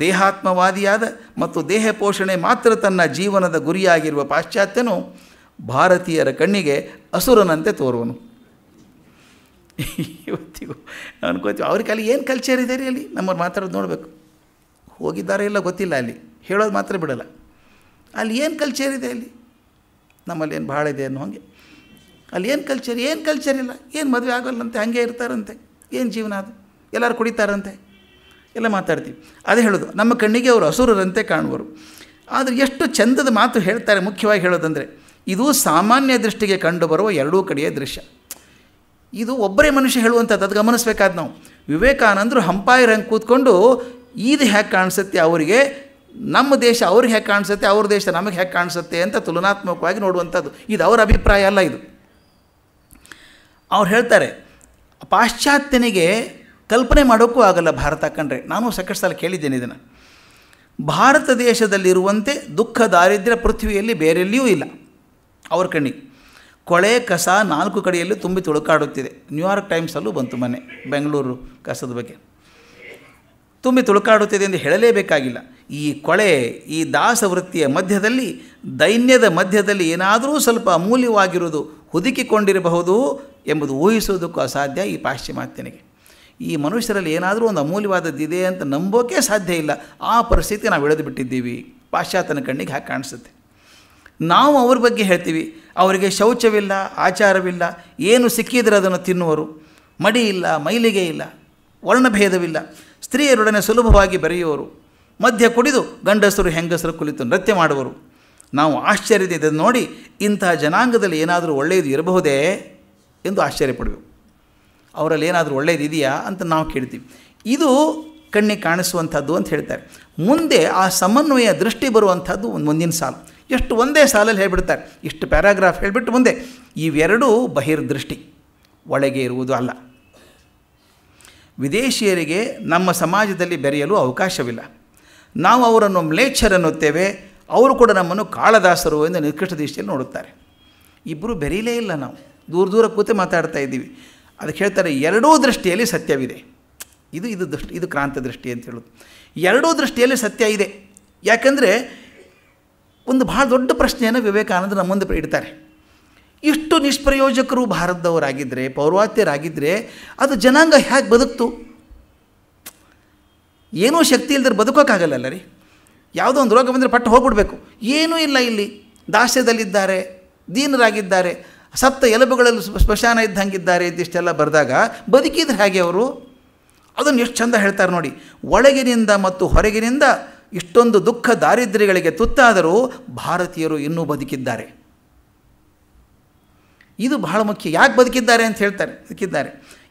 ದೇಹಾತ್ಮವಾದಿಯಾದ ಮತ್ತು ದೇಹ ಪೋಷಣೆ ಮಾತ್ರ ತನ್ನ ಜೀವನದ ಗುರಿಯಾಗಿರುವ ಪಾಶ್ಚಾತ್ಯನು ಭಾರತೀಯರ ಕಣ್ಣಿಗೆ ಅಸುರನಂತೆ ತೋರುವನು ಇವತ್ತಿಗೂ ಅನ್ಕೋತೀವಿ ಅವ್ರಿಗೆ ಅಲ್ಲಿ ಏನು ಕಲ್ಚರ್ ಇದೆ ರೀ ಅಲ್ಲಿ ನಮ್ಮವ್ರು ಮಾತಾಡೋದು ನೋಡಬೇಕು ಹೋಗಿದ್ದಾರೆ ಇಲ್ಲ ಗೊತ್ತಿಲ್ಲ ಅಲ್ಲಿ ಹೇಳೋದು ಮಾತ್ರ ಬಿಡಲ್ಲ ಅಲ್ಲಿ ಏನು ಕಲ್ಚರ್ ಇದೆ ಅಲ್ಲಿ ನಮ್ಮಲ್ಲಿ ಏನು ಭಾಳ ಇದೆ ಅನ್ನೋ ಹಾಗೆ ಅಲ್ಲಿ ಏನು ಕಲ್ಚರ್ ಏನು ಕಲ್ಚರ್ ಇಲ್ಲ ಏನು ಮದುವೆ ಆಗೋಲ್ಲಂತೆ ಹಂಗೆ ಇರ್ತಾರಂತೆ ಏನು ಜೀವನ ಅದು ಎಲ್ಲರೂ ಕುಡಿತಾರಂತೆ ಎಲ್ಲ ಮಾತಾಡ್ತೀವಿ ಅದೇ ಹೇಳೋದು ನಮ್ಮ ಕಣ್ಣಿಗೆ ಅವರು ಹಸುರರಂತೆ ಕಾಣುವರು ಆದರೆ ಎಷ್ಟು ಚಂದದ ಮಾತು ಹೇಳ್ತಾರೆ ಮುಖ್ಯವಾಗಿ ಹೇಳೋದಂದರೆ ಇದು ಸಾಮಾನ್ಯ ದೃಷ್ಟಿಗೆ ಕಂಡುಬರುವ ಎರಡೂ ಕಡೆಯ ದೃಶ್ಯ ಇದು ಒಬ್ಬರೇ ಮನುಷ್ಯ ಹೇಳುವಂಥದ್ದು ಅದು ಗಮನಿಸ್ಬೇಕಾದ ನಾವು ವಿವೇಕಾನಂದರು ರಂಗೆ ಕೂತ್ಕೊಂಡು ಇದು ಹೇಗೆ ಕಾಣಿಸುತ್ತೆ ಅವರಿಗೆ ನಮ್ಮ ದೇಶ ಅವ್ರಿಗೆ ಹೇಗೆ ಕಾಣಿಸುತ್ತೆ ಅವ್ರ ದೇಶ ನಮಗೆ ಹೇಗೆ ಕಾಣಿಸುತ್ತೆ ಅಂತ ತುಲನಾತ್ಮಕವಾಗಿ ನೋಡುವಂಥದ್ದು ಇದು ಅವರ ಅಭಿಪ್ರಾಯ ಅಲ್ಲ ಇದು ಅವ್ರು ಹೇಳ್ತಾರೆ ಪಾಶ್ಚಾತ್ಯನಿಗೆ ಕಲ್ಪನೆ ಮಾಡೋಕ್ಕೂ ಆಗಲ್ಲ ಭಾರತ ಕಂಡ್ರೆ ನಾನು ಸಾಕಷ್ಟು ಸಲ ಕೇಳಿದ್ದೇನೆ ಇದನ್ನು ಭಾರತ ದೇಶದಲ್ಲಿರುವಂತೆ ದುಃಖ ದಾರಿದ್ರ್ಯ ಪೃಥ್ವಿಯಲ್ಲಿ ಬೇರೆಲ್ಲಿಯೂ ಇಲ್ಲ ಅವ್ರ ಕಣ್ಣಿಗೆ ಕೊಳೆ ಕಸ ನಾಲ್ಕು ಕಡೆಯಲ್ಲಿ ತುಂಬಿ ತುಳುಕಾಡುತ್ತಿದೆ ನ್ಯೂಯಾರ್ಕ್ ಟೈಮ್ಸಲ್ಲೂ ಬಂತು ಮನೆ ಬೆಂಗಳೂರು ಕಸದ ಬಗ್ಗೆ ತುಂಬಿ ತುಳುಕಾಡುತ್ತಿದೆ ಎಂದು ಹೇಳಲೇಬೇಕಾಗಿಲ್ಲ ಈ ಕೊಳೆ ಈ ವೃತ್ತಿಯ ಮಧ್ಯದಲ್ಲಿ ದೈನ್ಯದ ಮಧ್ಯದಲ್ಲಿ ಏನಾದರೂ ಸ್ವಲ್ಪ ಅಮೂಲ್ಯವಾಗಿರುವುದು ಹುದುಕಿಕೊಂಡಿರಬಹುದು ಎಂಬುದು ಊಹಿಸುವುದಕ್ಕೂ ಅಸಾಧ್ಯ ಈ ಪಾಶ್ಚಿಮಾತ್ಯನಿಗೆ ಈ ಮನುಷ್ಯರಲ್ಲಿ ಏನಾದರೂ ಒಂದು ಅಮೂಲ್ಯವಾದದ್ದಿದೆ ಅಂತ ನಂಬೋಕೆ ಸಾಧ್ಯ ಇಲ್ಲ ಆ ಪರಿಸ್ಥಿತಿ ನಾವು ಎಳೆದು ಬಿಟ್ಟಿದ್ದೀವಿ ಪಾಶ್ಚಾತ್ಯನ ಕಣ್ಣಿಗೆ ಹಾಗೆ ಕಾಣಿಸುತ್ತೆ ನಾವು ಅವ್ರ ಬಗ್ಗೆ ಹೇಳ್ತೀವಿ ಅವರಿಗೆ ಶೌಚವಿಲ್ಲ ಆಚಾರವಿಲ್ಲ ಏನು ಸಿಕ್ಕಿದರೆ ಅದನ್ನು ತಿನ್ನುವರು ಮಡಿ ಇಲ್ಲ ಮೈಲಿಗೆ ಇಲ್ಲ ವರ್ಣಭೇದವಿಲ್ಲ ಸ್ತ್ರೀಯರೊಡನೆ ಸುಲಭವಾಗಿ ಬೆರೆಯುವರು ಮಧ್ಯ ಕುಡಿದು ಗಂಡಸರು ಹೆಂಗಸರು ಕುಳಿತು ನೃತ್ಯ ಮಾಡುವರು ನಾವು ಆಶ್ಚರ್ಯದಿಂದ ನೋಡಿ ಇಂತಹ ಜನಾಂಗದಲ್ಲಿ ಏನಾದರೂ ಒಳ್ಳೆಯದು ಇರಬಹುದೇ ಎಂದು ಆಶ್ಚರ್ಯಪಡಬೇಕು ಅವರಲ್ಲಿ ಏನಾದರೂ ಒಳ್ಳೆಯದಿದೆಯಾ ಅಂತ ನಾವು ಕೇಳ್ತೀವಿ ಇದು ಕಣ್ಣಿಗೆ ಕಾಣಿಸುವಂಥದ್ದು ಅಂತ ಹೇಳ್ತಾರೆ ಮುಂದೆ ಆ ಸಮನ್ವಯ ದೃಷ್ಟಿ ಬರುವಂಥದ್ದು ಒಂದು ಮುಂದಿನ ಸಾಲು ಎಷ್ಟು ಒಂದೇ ಸಾಲಲ್ಲಿ ಹೇಳ್ಬಿಡ್ತಾರೆ ಇಷ್ಟು ಪ್ಯಾರಾಗ್ರಾಫ್ ಹೇಳಿಬಿಟ್ಟು ಮುಂದೆ ಇವೆರಡೂ ಬಹಿರ್ದೃಷ್ಟಿ ಒಳಗೆ ಇರುವುದು ಅಲ್ಲ ವಿದೇಶಿಯರಿಗೆ ನಮ್ಮ ಸಮಾಜದಲ್ಲಿ ಬೆರೆಯಲು ಅವಕಾಶವಿಲ್ಲ ನಾವು ಅವರನ್ನು ಮ್ಲೇಚರ್ ಅನ್ನುತ್ತೇವೆ ಅವರು ಕೂಡ ನಮ್ಮನ್ನು ಕಾಳದಾಸರು ಎಂದು ನಿರ್ಕೃಷ್ಟ ದೃಷ್ಟಿಯಲ್ಲಿ ನೋಡುತ್ತಾರೆ ಇಬ್ಬರು ಬೆರೀಲೇ ಇಲ್ಲ ನಾವು ದೂರ ದೂರ ಕೂತೆ ಮಾತಾಡ್ತಾ ಇದ್ದೀವಿ ಅದಕ್ಕೆ ಹೇಳ್ತಾರೆ ಎರಡೂ ದೃಷ್ಟಿಯಲ್ಲಿ ಸತ್ಯವಿದೆ ಇದು ಇದು ದೃಷ್ಟಿ ಇದು ಕ್ರಾಂತ ದೃಷ್ಟಿ ಅಂತ ಹೇಳೋದು ಎರಡೂ ದೃಷ್ಟಿಯಲ್ಲಿ ಸತ್ಯ ಇದೆ ಯಾಕಂದರೆ ಒಂದು ಭಾಳ ದೊಡ್ಡ ಪ್ರಶ್ನೆಯನ್ನು ವಿವೇಕಾನಂದ ನಮ್ಮ ಮುಂದೆ ಇಡ್ತಾರೆ ಇಷ್ಟು ನಿಷ್ಪ್ರಯೋಜಕರು ಭಾರತದವರಾಗಿದ್ದರೆ ಪೌರ್ವಾತ್ಯರಾಗಿದ್ದರೆ ಅದು ಜನಾಂಗ ಹೇಗೆ ಬದುಕ್ತು ಏನೂ ಶಕ್ತಿ ಇಲ್ದ್ರೆ ಅಲ್ಲ ರೀ ಯಾವುದೋ ಒಂದು ರೋಗ ಬಂದರೆ ಪಟ್ಟು ಹೋಗ್ಬಿಡ್ಬೇಕು ಏನೂ ಇಲ್ಲ ಇಲ್ಲಿ ದಾಸ್ಯದಲ್ಲಿದ್ದಾರೆ ದೀನರಾಗಿದ್ದಾರೆ ಸತ್ತ ಎಲುಬುಗಳಲ್ಲಿ ಸ್ಮಶಾನ ಇದ್ದಂಗಿದ್ದಾರೆ ಇದ್ದಿಷ್ಟೆಲ್ಲ ಬರೆದಾಗ ಬದುಕಿದ್ರೆ ಹಾಗೆ ಅವರು ಅದನ್ನು ಎಷ್ಟು ಚಂದ ಹೇಳ್ತಾರೆ ನೋಡಿ ಒಳಗಿನಿಂದ ಮತ್ತು ಹೊರಗಿನಿಂದ ಇಷ್ಟೊಂದು ದುಃಖ ದಾರಿದ್ರ್ಯಗಳಿಗೆ ತುತ್ತಾದರೂ ಭಾರತೀಯರು ಇನ್ನೂ ಬದುಕಿದ್ದಾರೆ ಇದು ಬಹಳ ಮುಖ್ಯ ಯಾಕೆ ಬದುಕಿದ್ದಾರೆ ಅಂತ ಹೇಳ್ತಾರೆ ಬದುಕಿದ್ದಾರೆ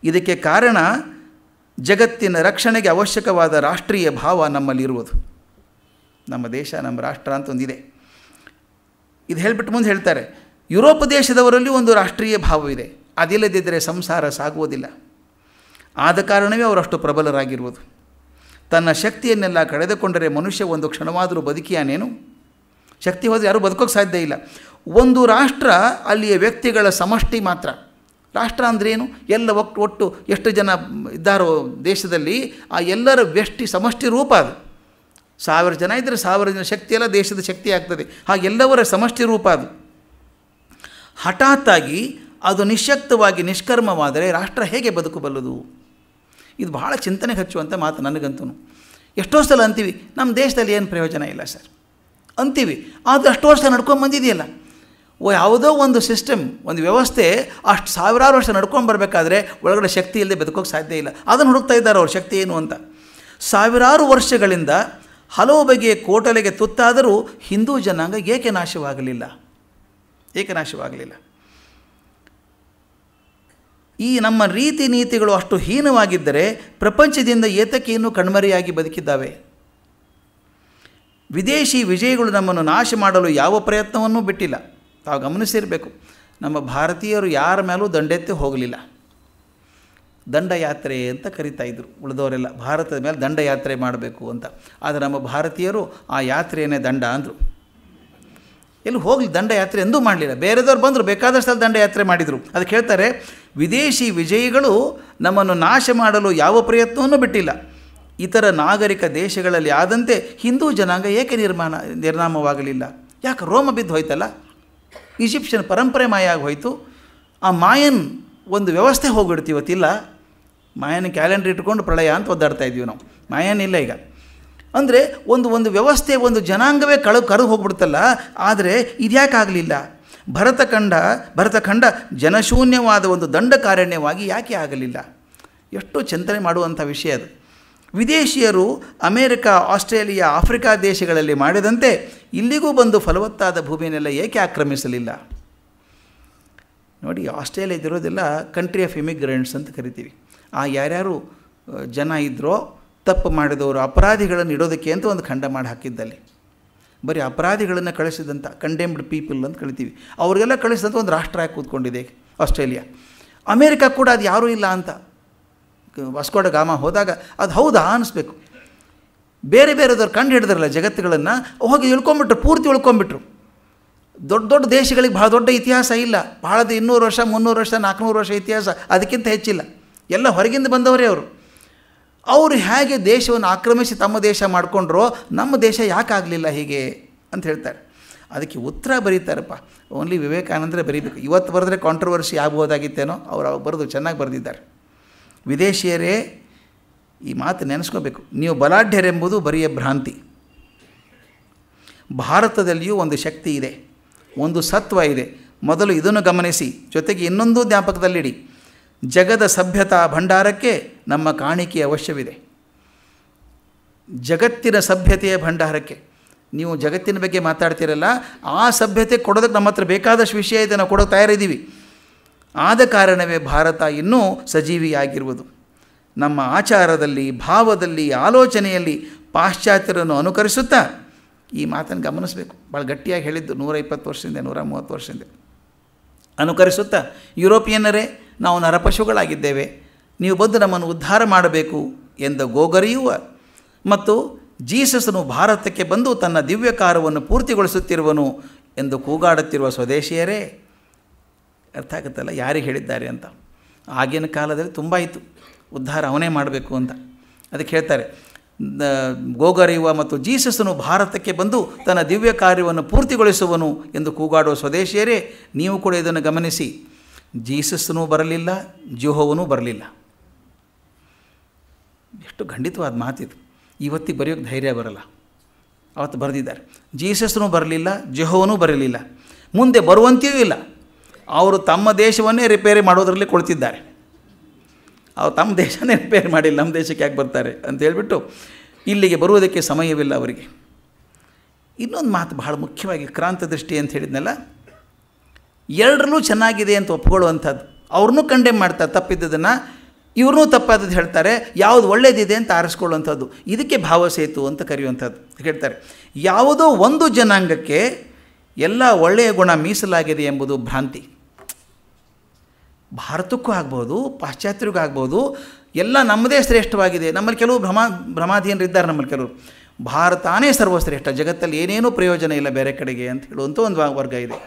ಇದಕ್ಕೆ ಕಾರಣ ಜಗತ್ತಿನ ರಕ್ಷಣೆಗೆ ಅವಶ್ಯಕವಾದ ರಾಷ್ಟ್ರೀಯ ಭಾವ ನಮ್ಮಲ್ಲಿರುವುದು ನಮ್ಮ ದೇಶ ನಮ್ಮ ರಾಷ್ಟ್ರ ಅಂತ ಒಂದಿದೆ ಇದು ಹೇಳ್ಬಿಟ್ಟು ಮುಂದೆ ಹೇಳ್ತಾರೆ ಯುರೋಪ್ ದೇಶದವರಲ್ಲಿ ಒಂದು ರಾಷ್ಟ್ರೀಯ ಭಾವವಿದೆ ಅದಿಲ್ಲದಿದ್ದರೆ ಸಂಸಾರ ಸಾಗುವುದಿಲ್ಲ ಆದ ಕಾರಣವೇ ಅವರಷ್ಟು ಪ್ರಬಲರಾಗಿರುವುದು ತನ್ನ ಶಕ್ತಿಯನ್ನೆಲ್ಲ ಕಳೆದುಕೊಂಡರೆ ಮನುಷ್ಯ ಒಂದು ಕ್ಷಣವಾದರೂ ಬದುಕಿಯಾನೇನು ಶಕ್ತಿ ಹೋದರೆ ಯಾರೂ ಬದುಕೋಕೆ ಸಾಧ್ಯ ಇಲ್ಲ ಒಂದು ರಾಷ್ಟ್ರ ಅಲ್ಲಿಯ ವ್ಯಕ್ತಿಗಳ ಸಮಷ್ಟಿ ಮಾತ್ರ ರಾಷ್ಟ್ರ ಅಂದ್ರೇನು ಎಲ್ಲ ಒಟ್ಟು ಒಟ್ಟು ಎಷ್ಟು ಜನ ಇದ್ದಾರೋ ದೇಶದಲ್ಲಿ ಆ ಎಲ್ಲರ ವ್ಯಷ್ಟಿ ಸಮಷ್ಟಿ ರೂಪ ಅದು ಸಾವಿರ ಜನ ಇದ್ದರೆ ಸಾವಿರ ಜನ ಶಕ್ತಿಯೆಲ್ಲ ದೇಶದ ಶಕ್ತಿ ಆಗ್ತದೆ ಹಾಗೆಲ್ಲವರ ಸಮಷ್ಟಿ ರೂಪ ಅದು ಹಠಾತ್ತಾಗಿ ಅದು ನಿಶ್ಯಕ್ತವಾಗಿ ನಿಷ್ಕರ್ಮವಾದರೆ ರಾಷ್ಟ್ರ ಹೇಗೆ ಬದುಕಬಲ್ಲದು ಇದು ಬಹಳ ಚಿಂತನೆ ಹಚ್ಚುವಂಥ ಮಾತು ನನಗಂತೂ ಎಷ್ಟೋ ಸಲ ಅಂತೀವಿ ನಮ್ಮ ದೇಶದಲ್ಲಿ ಏನು ಪ್ರಯೋಜನ ಇಲ್ಲ ಸರ್ ಅಂತೀವಿ ಆದರೆ ಅಷ್ಟು ವರ್ಷ ಬಂದಿದೆಯಲ್ಲ ಓ ಯಾವುದೋ ಒಂದು ಸಿಸ್ಟಮ್ ಒಂದು ವ್ಯವಸ್ಥೆ ಅಷ್ಟು ಸಾವಿರಾರು ವರ್ಷ ನಡ್ಕೊಂಡು ಬರಬೇಕಾದ್ರೆ ಒಳಗಡೆ ಶಕ್ತಿ ಇಲ್ಲದೆ ಬದುಕೋಕ್ಕೆ ಸಾಧ್ಯ ಇಲ್ಲ ಅದನ್ನು ಹುಡುಕ್ತಾ ಇದ್ದಾರೆ ಅವ್ರ ಶಕ್ತಿ ಏನು ಅಂತ ಸಾವಿರಾರು ವರ್ಷಗಳಿಂದ ಹಲವು ಬಗೆಯ ಕೋಟಲೆಗೆ ತುತ್ತಾದರೂ ಹಿಂದೂ ಜನಾಂಗ ಏಕೆ ನಾಶವಾಗಲಿಲ್ಲ ಏಕನಾಶವಾಗಲಿಲ್ಲ ಈ ನಮ್ಮ ರೀತಿ ನೀತಿಗಳು ಅಷ್ಟು ಹೀನವಾಗಿದ್ದರೆ ಪ್ರಪಂಚದಿಂದ ಏತಕ್ಕೇನು ಕಣ್ಮರೆಯಾಗಿ ಬದುಕಿದ್ದಾವೆ ವಿದೇಶಿ ವಿಜಯಗಳು ನಮ್ಮನ್ನು ನಾಶ ಮಾಡಲು ಯಾವ ಪ್ರಯತ್ನವನ್ನೂ ಬಿಟ್ಟಿಲ್ಲ ತಾವು ಗಮನಿಸಿರಬೇಕು ನಮ್ಮ ಭಾರತೀಯರು ಯಾರ ಮೇಲೂ ದಂಡೆತ್ತಿ ಹೋಗಲಿಲ್ಲ ದಂಡಯಾತ್ರೆ ಅಂತ ಕರಿತಾ ಇದ್ದರು ಉಳಿದವರೆಲ್ಲ ಭಾರತದ ಮೇಲೆ ದಂಡಯಾತ್ರೆ ಮಾಡಬೇಕು ಅಂತ ಆದರೆ ನಮ್ಮ ಭಾರತೀಯರು ಆ ಯಾತ್ರೆಯೇ ದಂಡ ಅಂದರು ಎಲ್ಲಿ ಹೋಗಲಿ ದಂಡಯಾತ್ರೆ ಎಂದೂ ಮಾಡಲಿಲ್ಲ ಬೇರೆದವ್ರು ಬಂದರು ಬೇಕಾದಷ್ಟು ದಂಡಯಾತ್ರೆ ಮಾಡಿದರು ಅದಕ್ಕೆ ಹೇಳ್ತಾರೆ ವಿದೇಶಿ ವಿಜಯಿಗಳು ನಮ್ಮನ್ನು ನಾಶ ಮಾಡಲು ಯಾವ ಪ್ರಯತ್ನವನ್ನೂ ಬಿಟ್ಟಿಲ್ಲ ಇತರ ನಾಗರಿಕ ದೇಶಗಳಲ್ಲಿ ಆದಂತೆ ಹಿಂದೂ ಜನಾಂಗ ಏಕೆ ನಿರ್ಮಾಣ ನಿರ್ನಾಮವಾಗಲಿಲ್ಲ ಯಾಕೆ ರೋಮ ಬಿದ್ದು ಹೋಯ್ತಲ್ಲ ಈಜಿಪ್ಷಿಯನ್ ಪರಂಪರೆ ಮಾಯ ಆಗಿ ಆ ಮಾಯನ್ ಒಂದು ವ್ಯವಸ್ಥೆ ಹೋಗಿಡ್ತೀವತ್ತಿಲ್ಲ ಮಾಯನ್ ಕ್ಯಾಲೆಂಡರ್ ಇಟ್ಕೊಂಡು ಪ್ರಳಯ ಅಂತ ಒದ್ದಾಡ್ತಾ ಇದ್ವಿ ನಾವು ಮಾಯನ್ ಇಲ್ಲ ಈಗ ಅಂದರೆ ಒಂದು ಒಂದು ವ್ಯವಸ್ಥೆ ಒಂದು ಜನಾಂಗವೇ ಕಳು ಕರು ಹೋಗ್ಬಿಡ್ತಲ್ಲ ಆದರೆ ಇದ್ಯಾಕಾಗಲಿಲ್ಲ ಭರತಖಂಡ ಭರತಖಂಡ ಜನಶೂನ್ಯವಾದ ಒಂದು ದಂಡಕಾರಣ್ಯವಾಗಿ ಯಾಕೆ ಆಗಲಿಲ್ಲ ಎಷ್ಟು ಚಿಂತನೆ ಮಾಡುವಂಥ ವಿಷಯ ಅದು ವಿದೇಶಿಯರು ಅಮೇರಿಕ ಆಸ್ಟ್ರೇಲಿಯಾ ಆಫ್ರಿಕಾ ದೇಶಗಳಲ್ಲಿ ಮಾಡಿದಂತೆ ಇಲ್ಲಿಗೂ ಬಂದು ಫಲವತ್ತಾದ ಭೂಮಿಯನ್ನೆಲ್ಲ ಏಕೆ ಆಕ್ರಮಿಸಲಿಲ್ಲ ನೋಡಿ ಆಸ್ಟ್ರೇಲಿಯಾದಿರೋದೆಲ್ಲ ಕಂಟ್ರಿ ಆಫ್ ಇಮಿಗ್ರೆಂಟ್ಸ್ ಅಂತ ಕರಿತೀವಿ ಆ ಯಾರ್ಯಾರು ಜನ ಇದ್ದರೋ ತಪ್ಪು ಮಾಡಿದವರು ಅಪರಾಧಿಗಳನ್ನು ಇಡೋದಕ್ಕೆ ಅಂತ ಒಂದು ಖಂಡ ಮಾಡಿ ಹಾಕಿದ್ದಲ್ಲಿ ಬರೀ ಅಪರಾಧಿಗಳನ್ನು ಕಳಿಸಿದಂಥ ಕಂಡೆಮ್ಡ್ ಪೀಪಲ್ ಅಂತ ಕಳಿತೀವಿ ಅವರಿಗೆಲ್ಲ ಕಳಿಸಿದಂಥ ಒಂದು ರಾಷ್ಟ್ರ ಆಗಿ ಕೂತ್ಕೊಂಡಿದೆ ಆಸ್ಟ್ರೇಲಿಯಾ ಅಮೇರಿಕಾ ಕೂಡ ಅದು ಯಾರೂ ಇಲ್ಲ ಅಂತ ವಾಸ್ಕೋಡ ಗಾಮ ಹೋದಾಗ ಅದು ಹೌದಾ ಅನ್ನಿಸ್ಬೇಕು ಬೇರೆ ಬೇರೆದವ್ರು ಕಂಡು ಹಿಡಿದ್ರಲ್ಲ ಜಗತ್ತುಗಳನ್ನು ಹೋಗಿ ಉಳ್ಕೊಂಬಿಟ್ರು ಪೂರ್ತಿ ಉಳ್ಕೊಂಬಿಟ್ರು ದೊಡ್ಡ ದೊಡ್ಡ ದೇಶಗಳಿಗೆ ಭಾಳ ದೊಡ್ಡ ಇತಿಹಾಸ ಇಲ್ಲ ಭಾಳದ ಇನ್ನೂರು ವರ್ಷ ಮುನ್ನೂರು ವರ್ಷ ನಾಲ್ಕುನೂರು ವರ್ಷ ಇತಿಹಾಸ ಅದಕ್ಕಿಂತ ಹೆಚ್ಚಿಲ್ಲ ಎಲ್ಲ ಹೊರಗಿಂದ ಬಂದವರೇ ಅವರು ಅವರು ಹೇಗೆ ದೇಶವನ್ನು ಆಕ್ರಮಿಸಿ ತಮ್ಮ ದೇಶ ಮಾಡಿಕೊಂಡ್ರೋ ನಮ್ಮ ದೇಶ ಯಾಕಾಗಲಿಲ್ಲ ಹೀಗೆ ಅಂತ ಹೇಳ್ತಾರೆ ಅದಕ್ಕೆ ಉತ್ತರ ಬರೀತಾರಪ್ಪ ಓನ್ಲಿ ವಿವೇಕಾನಂದರೆ ಬರೀಬೇಕು ಇವತ್ತು ಬರೆದ್ರೆ ಕಾಂಟ್ರವರ್ಸಿ ಆಗ್ಬೋದಾಗಿತ್ತೇನೋ ಅವರು ಅವಾಗ ಬರೆದು ಚೆನ್ನಾಗಿ ಬರೆದಿದ್ದಾರೆ ವಿದೇಶಿಯರೇ ಈ ಮಾತು ನೆನೆಸ್ಕೋಬೇಕು ನೀವು ಬಲಾಢ್ಯರೆಂಬುದು ಬರಿಯ ಭ್ರಾಂತಿ ಭಾರತದಲ್ಲಿಯೂ ಒಂದು ಶಕ್ತಿ ಇದೆ ಒಂದು ಸತ್ವ ಇದೆ ಮೊದಲು ಇದನ್ನು ಗಮನಿಸಿ ಜೊತೆಗೆ ಇನ್ನೊಂದು ಜ್ಞಾಪಕದಲ್ಲಿಡಿ ಜಗದ ಸಭ್ಯತಾ ಭಂಡಾರಕ್ಕೆ ನಮ್ಮ ಕಾಣಿಕೆ ಅವಶ್ಯವಿದೆ ಜಗತ್ತಿನ ಸಭ್ಯತೆಯ ಭಂಡಾರಕ್ಕೆ ನೀವು ಜಗತ್ತಿನ ಬಗ್ಗೆ ಮಾತಾಡ್ತಿರಲ್ಲ ಆ ಸಭ್ಯತೆ ಕೊಡೋದಕ್ಕೆ ನಮ್ಮ ಹತ್ರ ಬೇಕಾದಷ್ಟು ವಿಷಯ ಇದೆ ನಾವು ಕೊಡೋಕ್ಕೆ ತಯಾರಿದ್ದೀವಿ ಆದ ಕಾರಣವೇ ಭಾರತ ಇನ್ನೂ ಸಜೀವಿಯಾಗಿರುವುದು ನಮ್ಮ ಆಚಾರದಲ್ಲಿ ಭಾವದಲ್ಲಿ ಆಲೋಚನೆಯಲ್ಲಿ ಪಾಶ್ಚಾತ್ಯರನ್ನು ಅನುಕರಿಸುತ್ತಾ ಈ ಮಾತನ್ನು ಗಮನಿಸಬೇಕು ಭಾಳ ಗಟ್ಟಿಯಾಗಿ ಹೇಳಿದ್ದು ನೂರ ಇಪ್ಪತ್ತು ವರ್ಷದಿಂದ ನೂರ ಮೂವತ್ತು ವರ್ಷದಿಂದ ಅನುಕರಿಸುತ್ತಾ ಯುರೋಪಿಯನ್ನರೇ ನಾವು ನರಪಶುಗಳಾಗಿದ್ದೇವೆ ನೀವು ಬಂದು ನಮ್ಮನ್ನು ಉದ್ಧಾರ ಮಾಡಬೇಕು ಎಂದ ಗೋಗರಿಯುವ ಮತ್ತು ಜೀಸಸ್ನು ಭಾರತಕ್ಕೆ ಬಂದು ತನ್ನ ದಿವ್ಯ ಕಾರ್ಯವನ್ನು ಪೂರ್ತಿಗೊಳಿಸುತ್ತಿರುವನು ಎಂದು ಕೂಗಾಡುತ್ತಿರುವ ಸ್ವದೇಶಿಯರೇ ಅರ್ಥ ಆಗುತ್ತಲ್ಲ ಯಾರಿಗೆ ಹೇಳಿದ್ದಾರೆ ಅಂತ ಆಗಿನ ಕಾಲದಲ್ಲಿ ತುಂಬ ಇತ್ತು ಉದ್ಧಾರ ಅವನೇ ಮಾಡಬೇಕು ಅಂತ ಅದಕ್ಕೆ ಹೇಳ್ತಾರೆ ಗೋಗರಿಯುವ ಮತ್ತು ಜೀಸಸ್ನು ಭಾರತಕ್ಕೆ ಬಂದು ತನ್ನ ದಿವ್ಯ ಕಾರ್ಯವನ್ನು ಪೂರ್ತಿಗೊಳಿಸುವನು ಎಂದು ಕೂಗಾಡುವ ಸ್ವದೇಶಿಯರೇ ನೀವು ಕೂಡ ಇದನ್ನು ಗಮನಿಸಿ ಜೀಸಸ್ನೂ ಬರಲಿಲ್ಲ ಜೋಹೋವನೂ ಬರಲಿಲ್ಲ ಎಷ್ಟು ಖಂಡಿತವಾದ ಮಾತಿದು ಇವತ್ತಿಗೆ ಬರೆಯೋಕ್ಕೆ ಧೈರ್ಯ ಬರಲ್ಲ ಅವತ್ತು ಬರೆದಿದ್ದಾರೆ ಜೀಸಸ್ನೂ ಬರಲಿಲ್ಲ ಜೋಹೋವನ್ನೂ ಬರಲಿಲ್ಲ ಮುಂದೆ ಬರುವಂತೆಯೂ ಇಲ್ಲ ಅವರು ತಮ್ಮ ದೇಶವನ್ನೇ ರಿಪೇರಿ ಮಾಡೋದರಲ್ಲಿ ಕೊಳ್ತಿದ್ದಾರೆ ಅವ್ರು ತಮ್ಮ ದೇಶನೇ ರಿಪೇರಿ ಮಾಡಿಲ್ಲ ನಮ್ಮ ದೇಶಕ್ಕೆ ಯಾಕೆ ಬರ್ತಾರೆ ಅಂತ ಹೇಳಿಬಿಟ್ಟು ಇಲ್ಲಿಗೆ ಬರುವುದಕ್ಕೆ ಸಮಯವಿಲ್ಲ ಅವರಿಗೆ ಇನ್ನೊಂದು ಮಾತು ಬಹಳ ಮುಖ್ಯವಾಗಿ ಕ್ರಾಂತ ದೃಷ್ಟಿ ಅಂತ ಹೇಳಿದ್ನಲ್ಲ ಎರಡರಲ್ಲೂ ಚೆನ್ನಾಗಿದೆ ಅಂತ ಒಪ್ಕೊಳ್ಳುವಂಥದ್ದು ಅವ್ರನ್ನೂ ಕಂಡೆಮ್ ಮಾಡ್ತಾರೆ ತಪ್ಪಿದ್ದದನ್ನು ಇವ್ರನ್ನೂ ತಪ್ಪಾದದ್ದು ಹೇಳ್ತಾರೆ ಯಾವುದು ಒಳ್ಳೆಯದಿದೆ ಅಂತ ಆರಿಸ್ಕೊಳ್ಳುವಂಥದ್ದು ಇದಕ್ಕೆ ಭಾವಸೇತು ಅಂತ ಕರೆಯುವಂಥದ್ದು ಹೇಳ್ತಾರೆ ಯಾವುದೋ ಒಂದು ಜನಾಂಗಕ್ಕೆ ಎಲ್ಲ ಒಳ್ಳೆಯ ಗುಣ ಮೀಸಲಾಗಿದೆ ಎಂಬುದು ಭ್ರಾಂತಿ ಭಾರತಕ್ಕೂ ಆಗ್ಬೋದು ಪಾಶ್ಚಾತ್ಯರಿಗೂ ಆಗ್ಬೋದು ಎಲ್ಲ ನಮ್ಮದೇ ಶ್ರೇಷ್ಠವಾಗಿದೆ ನಮ್ಮಲ್ಲಿ ಕೆಲವು ಭ್ರಮ ಇದ್ದಾರೆ ನಮ್ಮಲ್ಲಿ ಕೆಲವರು ಭಾರತಾನೇ ಸರ್ವಶ್ರೇಷ್ಠ ಜಗತ್ತಲ್ಲಿ ಏನೇನೂ ಪ್ರಯೋಜನ ಇಲ್ಲ ಬೇರೆ ಕಡೆಗೆ ಅಂತ ಹೇಳುವಂಥ ಒಂದು ವರ್ಗ ಇದೆ